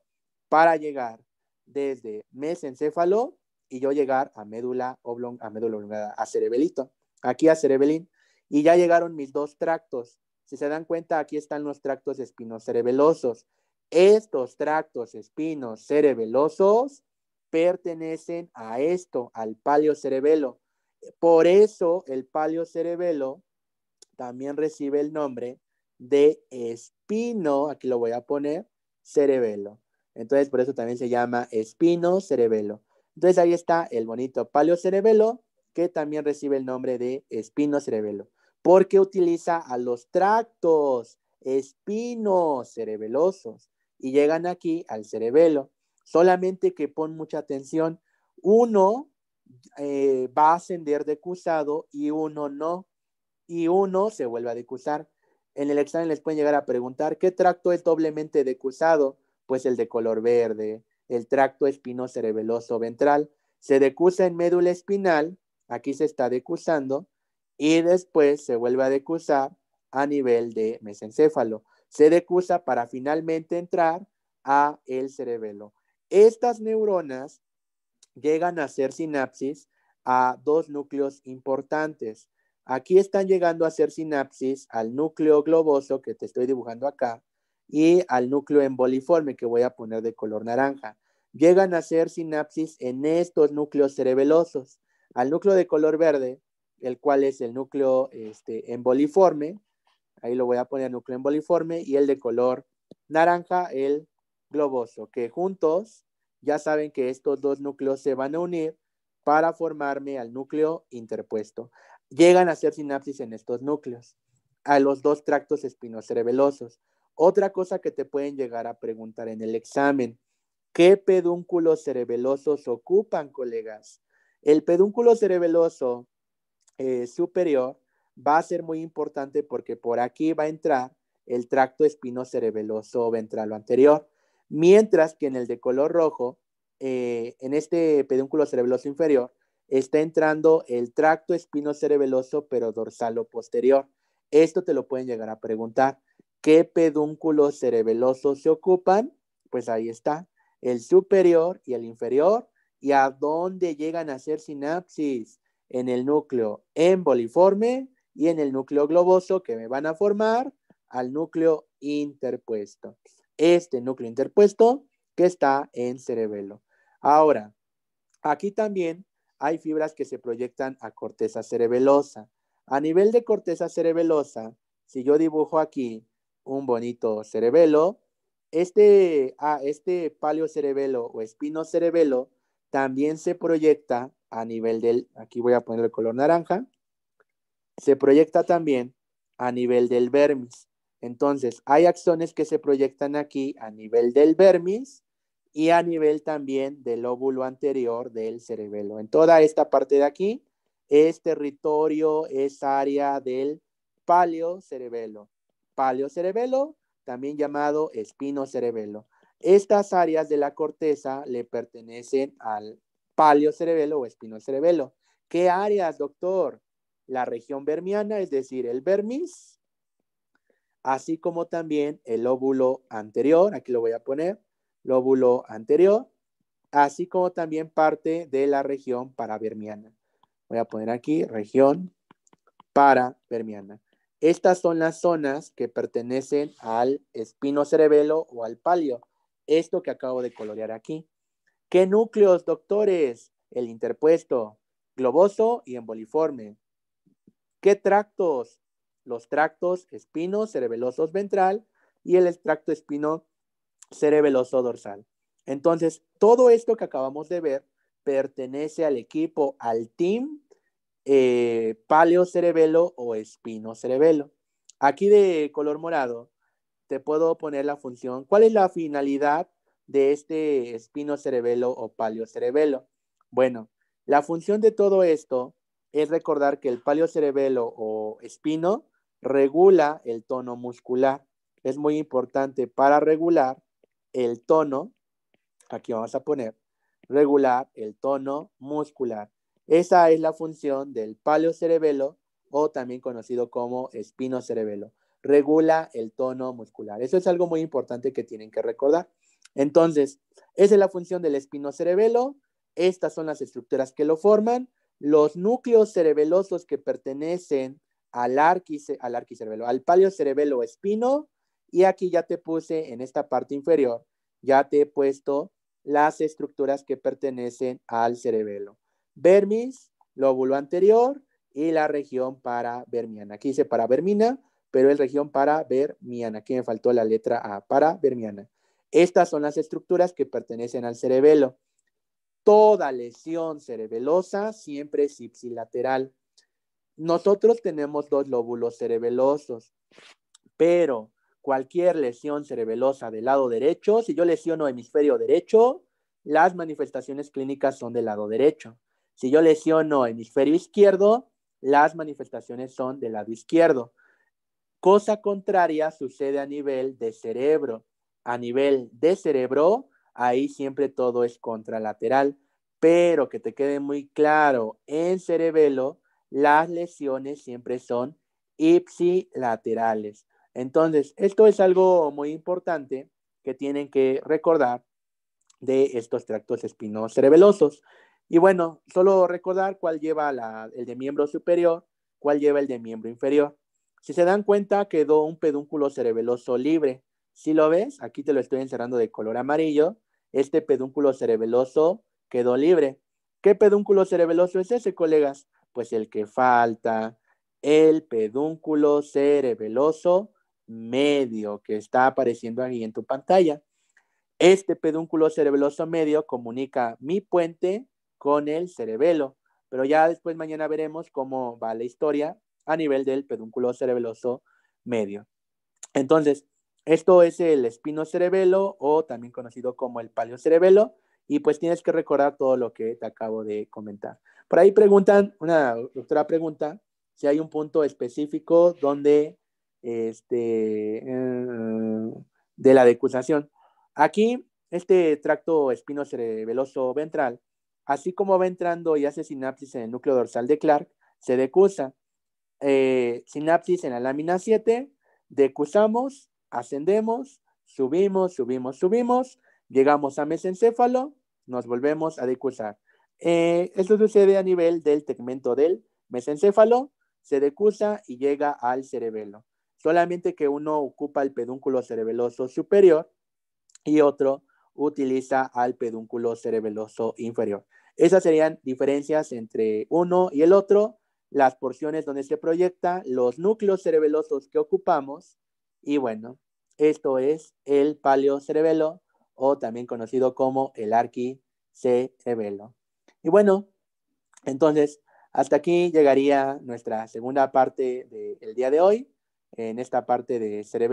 para llegar desde mesencéfalo y yo llegar a médula oblonga, a médula oblongada, a cerebelito, aquí a cerebelín, y ya llegaron mis dos tractos. Si se dan cuenta, aquí están los tractos espinos cerebelosos. Estos tractos espinos cerebelosos pertenecen a esto, al palio cerebelo. Por eso el palio cerebelo también recibe el nombre de espino, aquí lo voy a poner, cerebelo. Entonces, por eso también se llama espino cerebelo. Entonces, ahí está el bonito paleocerebelo, cerebelo, que también recibe el nombre de espino cerebelo, porque utiliza a los tractos espinocerebelosos cerebelosos y llegan aquí al cerebelo. Solamente que pon mucha atención, uno eh, va a ascender de y uno no, y uno se vuelve a decusar. En el examen les pueden llegar a preguntar qué tracto es doblemente decusado pues el de color verde, el tracto espinocerebeloso ventral. Se decusa en médula espinal, aquí se está decusando, y después se vuelve a decusar a nivel de mesencéfalo. Se decusa para finalmente entrar a el cerebelo. Estas neuronas llegan a hacer sinapsis a dos núcleos importantes. Aquí están llegando a hacer sinapsis al núcleo globoso que te estoy dibujando acá y al núcleo emboliforme que voy a poner de color naranja. Llegan a hacer sinapsis en estos núcleos cerebelosos. Al núcleo de color verde, el cual es el núcleo este, emboliforme, ahí lo voy a poner núcleo emboliforme, y el de color naranja, el globoso, que juntos ya saben que estos dos núcleos se van a unir para formarme al núcleo interpuesto. Llegan a hacer sinapsis en estos núcleos, a los dos tractos espinocerebelosos. Otra cosa que te pueden llegar a preguntar en el examen, ¿qué pedúnculos cerebelosos ocupan, colegas? El pedúnculo cerebeloso eh, superior va a ser muy importante porque por aquí va a entrar el tracto espinocerebeloso ventral anterior, mientras que en el de color rojo, eh, en este pedúnculo cerebeloso inferior, está entrando el tracto espinocerebeloso pero dorsal o posterior. Esto te lo pueden llegar a preguntar. ¿Qué pedúnculos cerebelosos se ocupan? Pues ahí está, el superior y el inferior. ¿Y a dónde llegan a ser sinapsis? En el núcleo emboliforme y en el núcleo globoso que me van a formar al núcleo interpuesto. Este núcleo interpuesto que está en cerebelo. Ahora, aquí también hay fibras que se proyectan a corteza cerebelosa. A nivel de corteza cerebelosa, si yo dibujo aquí un bonito cerebelo. Este, a ah, este palio cerebelo o espino cerebelo también se proyecta a nivel del, aquí voy a poner el color naranja, se proyecta también a nivel del vermis. Entonces, hay axones que se proyectan aquí a nivel del vermis y a nivel también del óvulo anterior del cerebelo. En toda esta parte de aquí es territorio, es área del cerebelo paleocerebelo, también llamado espinocerebelo. Estas áreas de la corteza le pertenecen al paleocerebelo o espinocerebelo. ¿Qué áreas, doctor? La región vermiana, es decir, el vermis, así como también el óvulo anterior, aquí lo voy a poner, lóbulo anterior, así como también parte de la región paravermiana. Voy a poner aquí región paravermiana. Estas son las zonas que pertenecen al espino cerebelo o al palio. Esto que acabo de colorear aquí. ¿Qué núcleos, doctores? El interpuesto, globoso y emboliforme. ¿Qué tractos? Los tractos espino cerebeloso ventral y el extracto espino cerebeloso dorsal. Entonces, todo esto que acabamos de ver pertenece al equipo, al team eh, o espino cerebelo. Aquí de color morado te puedo poner la función. ¿Cuál es la finalidad de este espino cerebelo o paleocerebelo? cerebelo? Bueno, la función de todo esto es recordar que el paleocerebelo o espino regula el tono muscular. Es muy importante para regular el tono, aquí vamos a poner, regular el tono muscular. Esa es la función del paleocerebelo o también conocido como espinocerebelo. Regula el tono muscular. Eso es algo muy importante que tienen que recordar. Entonces, esa es la función del espinocerebelo. Estas son las estructuras que lo forman. Los núcleos cerebelosos que pertenecen al, arquice, al arquicerebelo, al paleocerebelo espino. Y aquí ya te puse en esta parte inferior, ya te he puesto las estructuras que pertenecen al cerebelo vermis, lóbulo anterior, y la región para vermiana. Aquí dice para vermina, pero es región para vermiana. Aquí me faltó la letra A, para vermiana. Estas son las estructuras que pertenecen al cerebelo. Toda lesión cerebelosa siempre es ipsilateral. Nosotros tenemos dos lóbulos cerebelosos, pero cualquier lesión cerebelosa del lado derecho, si yo lesiono hemisferio derecho, las manifestaciones clínicas son del lado derecho. Si yo lesiono hemisferio izquierdo, las manifestaciones son del lado izquierdo. Cosa contraria sucede a nivel de cerebro. A nivel de cerebro, ahí siempre todo es contralateral. Pero que te quede muy claro, en cerebelo las lesiones siempre son ipsilaterales. Entonces, esto es algo muy importante que tienen que recordar de estos tractos espinosos cerebelosos. Y bueno, solo recordar cuál lleva el de miembro superior, cuál lleva el de miembro inferior. Si se dan cuenta, quedó un pedúnculo cerebeloso libre. Si lo ves, aquí te lo estoy encerrando de color amarillo, este pedúnculo cerebeloso quedó libre. ¿Qué pedúnculo cerebeloso es ese, colegas? Pues el que falta, el pedúnculo cerebeloso medio que está apareciendo aquí en tu pantalla. Este pedúnculo cerebeloso medio comunica mi puente con el cerebelo. Pero ya después mañana veremos cómo va la historia a nivel del pedúnculo cerebeloso medio. Entonces, esto es el espino cerebelo o también conocido como el paleocerebelo y pues tienes que recordar todo lo que te acabo de comentar. Por ahí preguntan, una doctora pregunta, si hay un punto específico donde, este, eh, de la decusación. Aquí, este tracto espino cerebeloso ventral Así como va entrando y hace sinapsis en el núcleo dorsal de Clark, se decusa. Eh, sinapsis en la lámina 7, decusamos, ascendemos, subimos, subimos, subimos, llegamos a mesencéfalo, nos volvemos a decusar. Eh, esto sucede a nivel del tegmento del mesencéfalo, se decusa y llega al cerebelo. Solamente que uno ocupa el pedúnculo cerebeloso superior y otro utiliza al pedúnculo cerebeloso inferior. Esas serían diferencias entre uno y el otro, las porciones donde se proyecta, los núcleos cerebelosos que ocupamos y bueno, esto es el paleocerebelo o también conocido como el arquicerebelo. Y bueno, entonces hasta aquí llegaría nuestra segunda parte del día de hoy, en esta parte de cerebelo.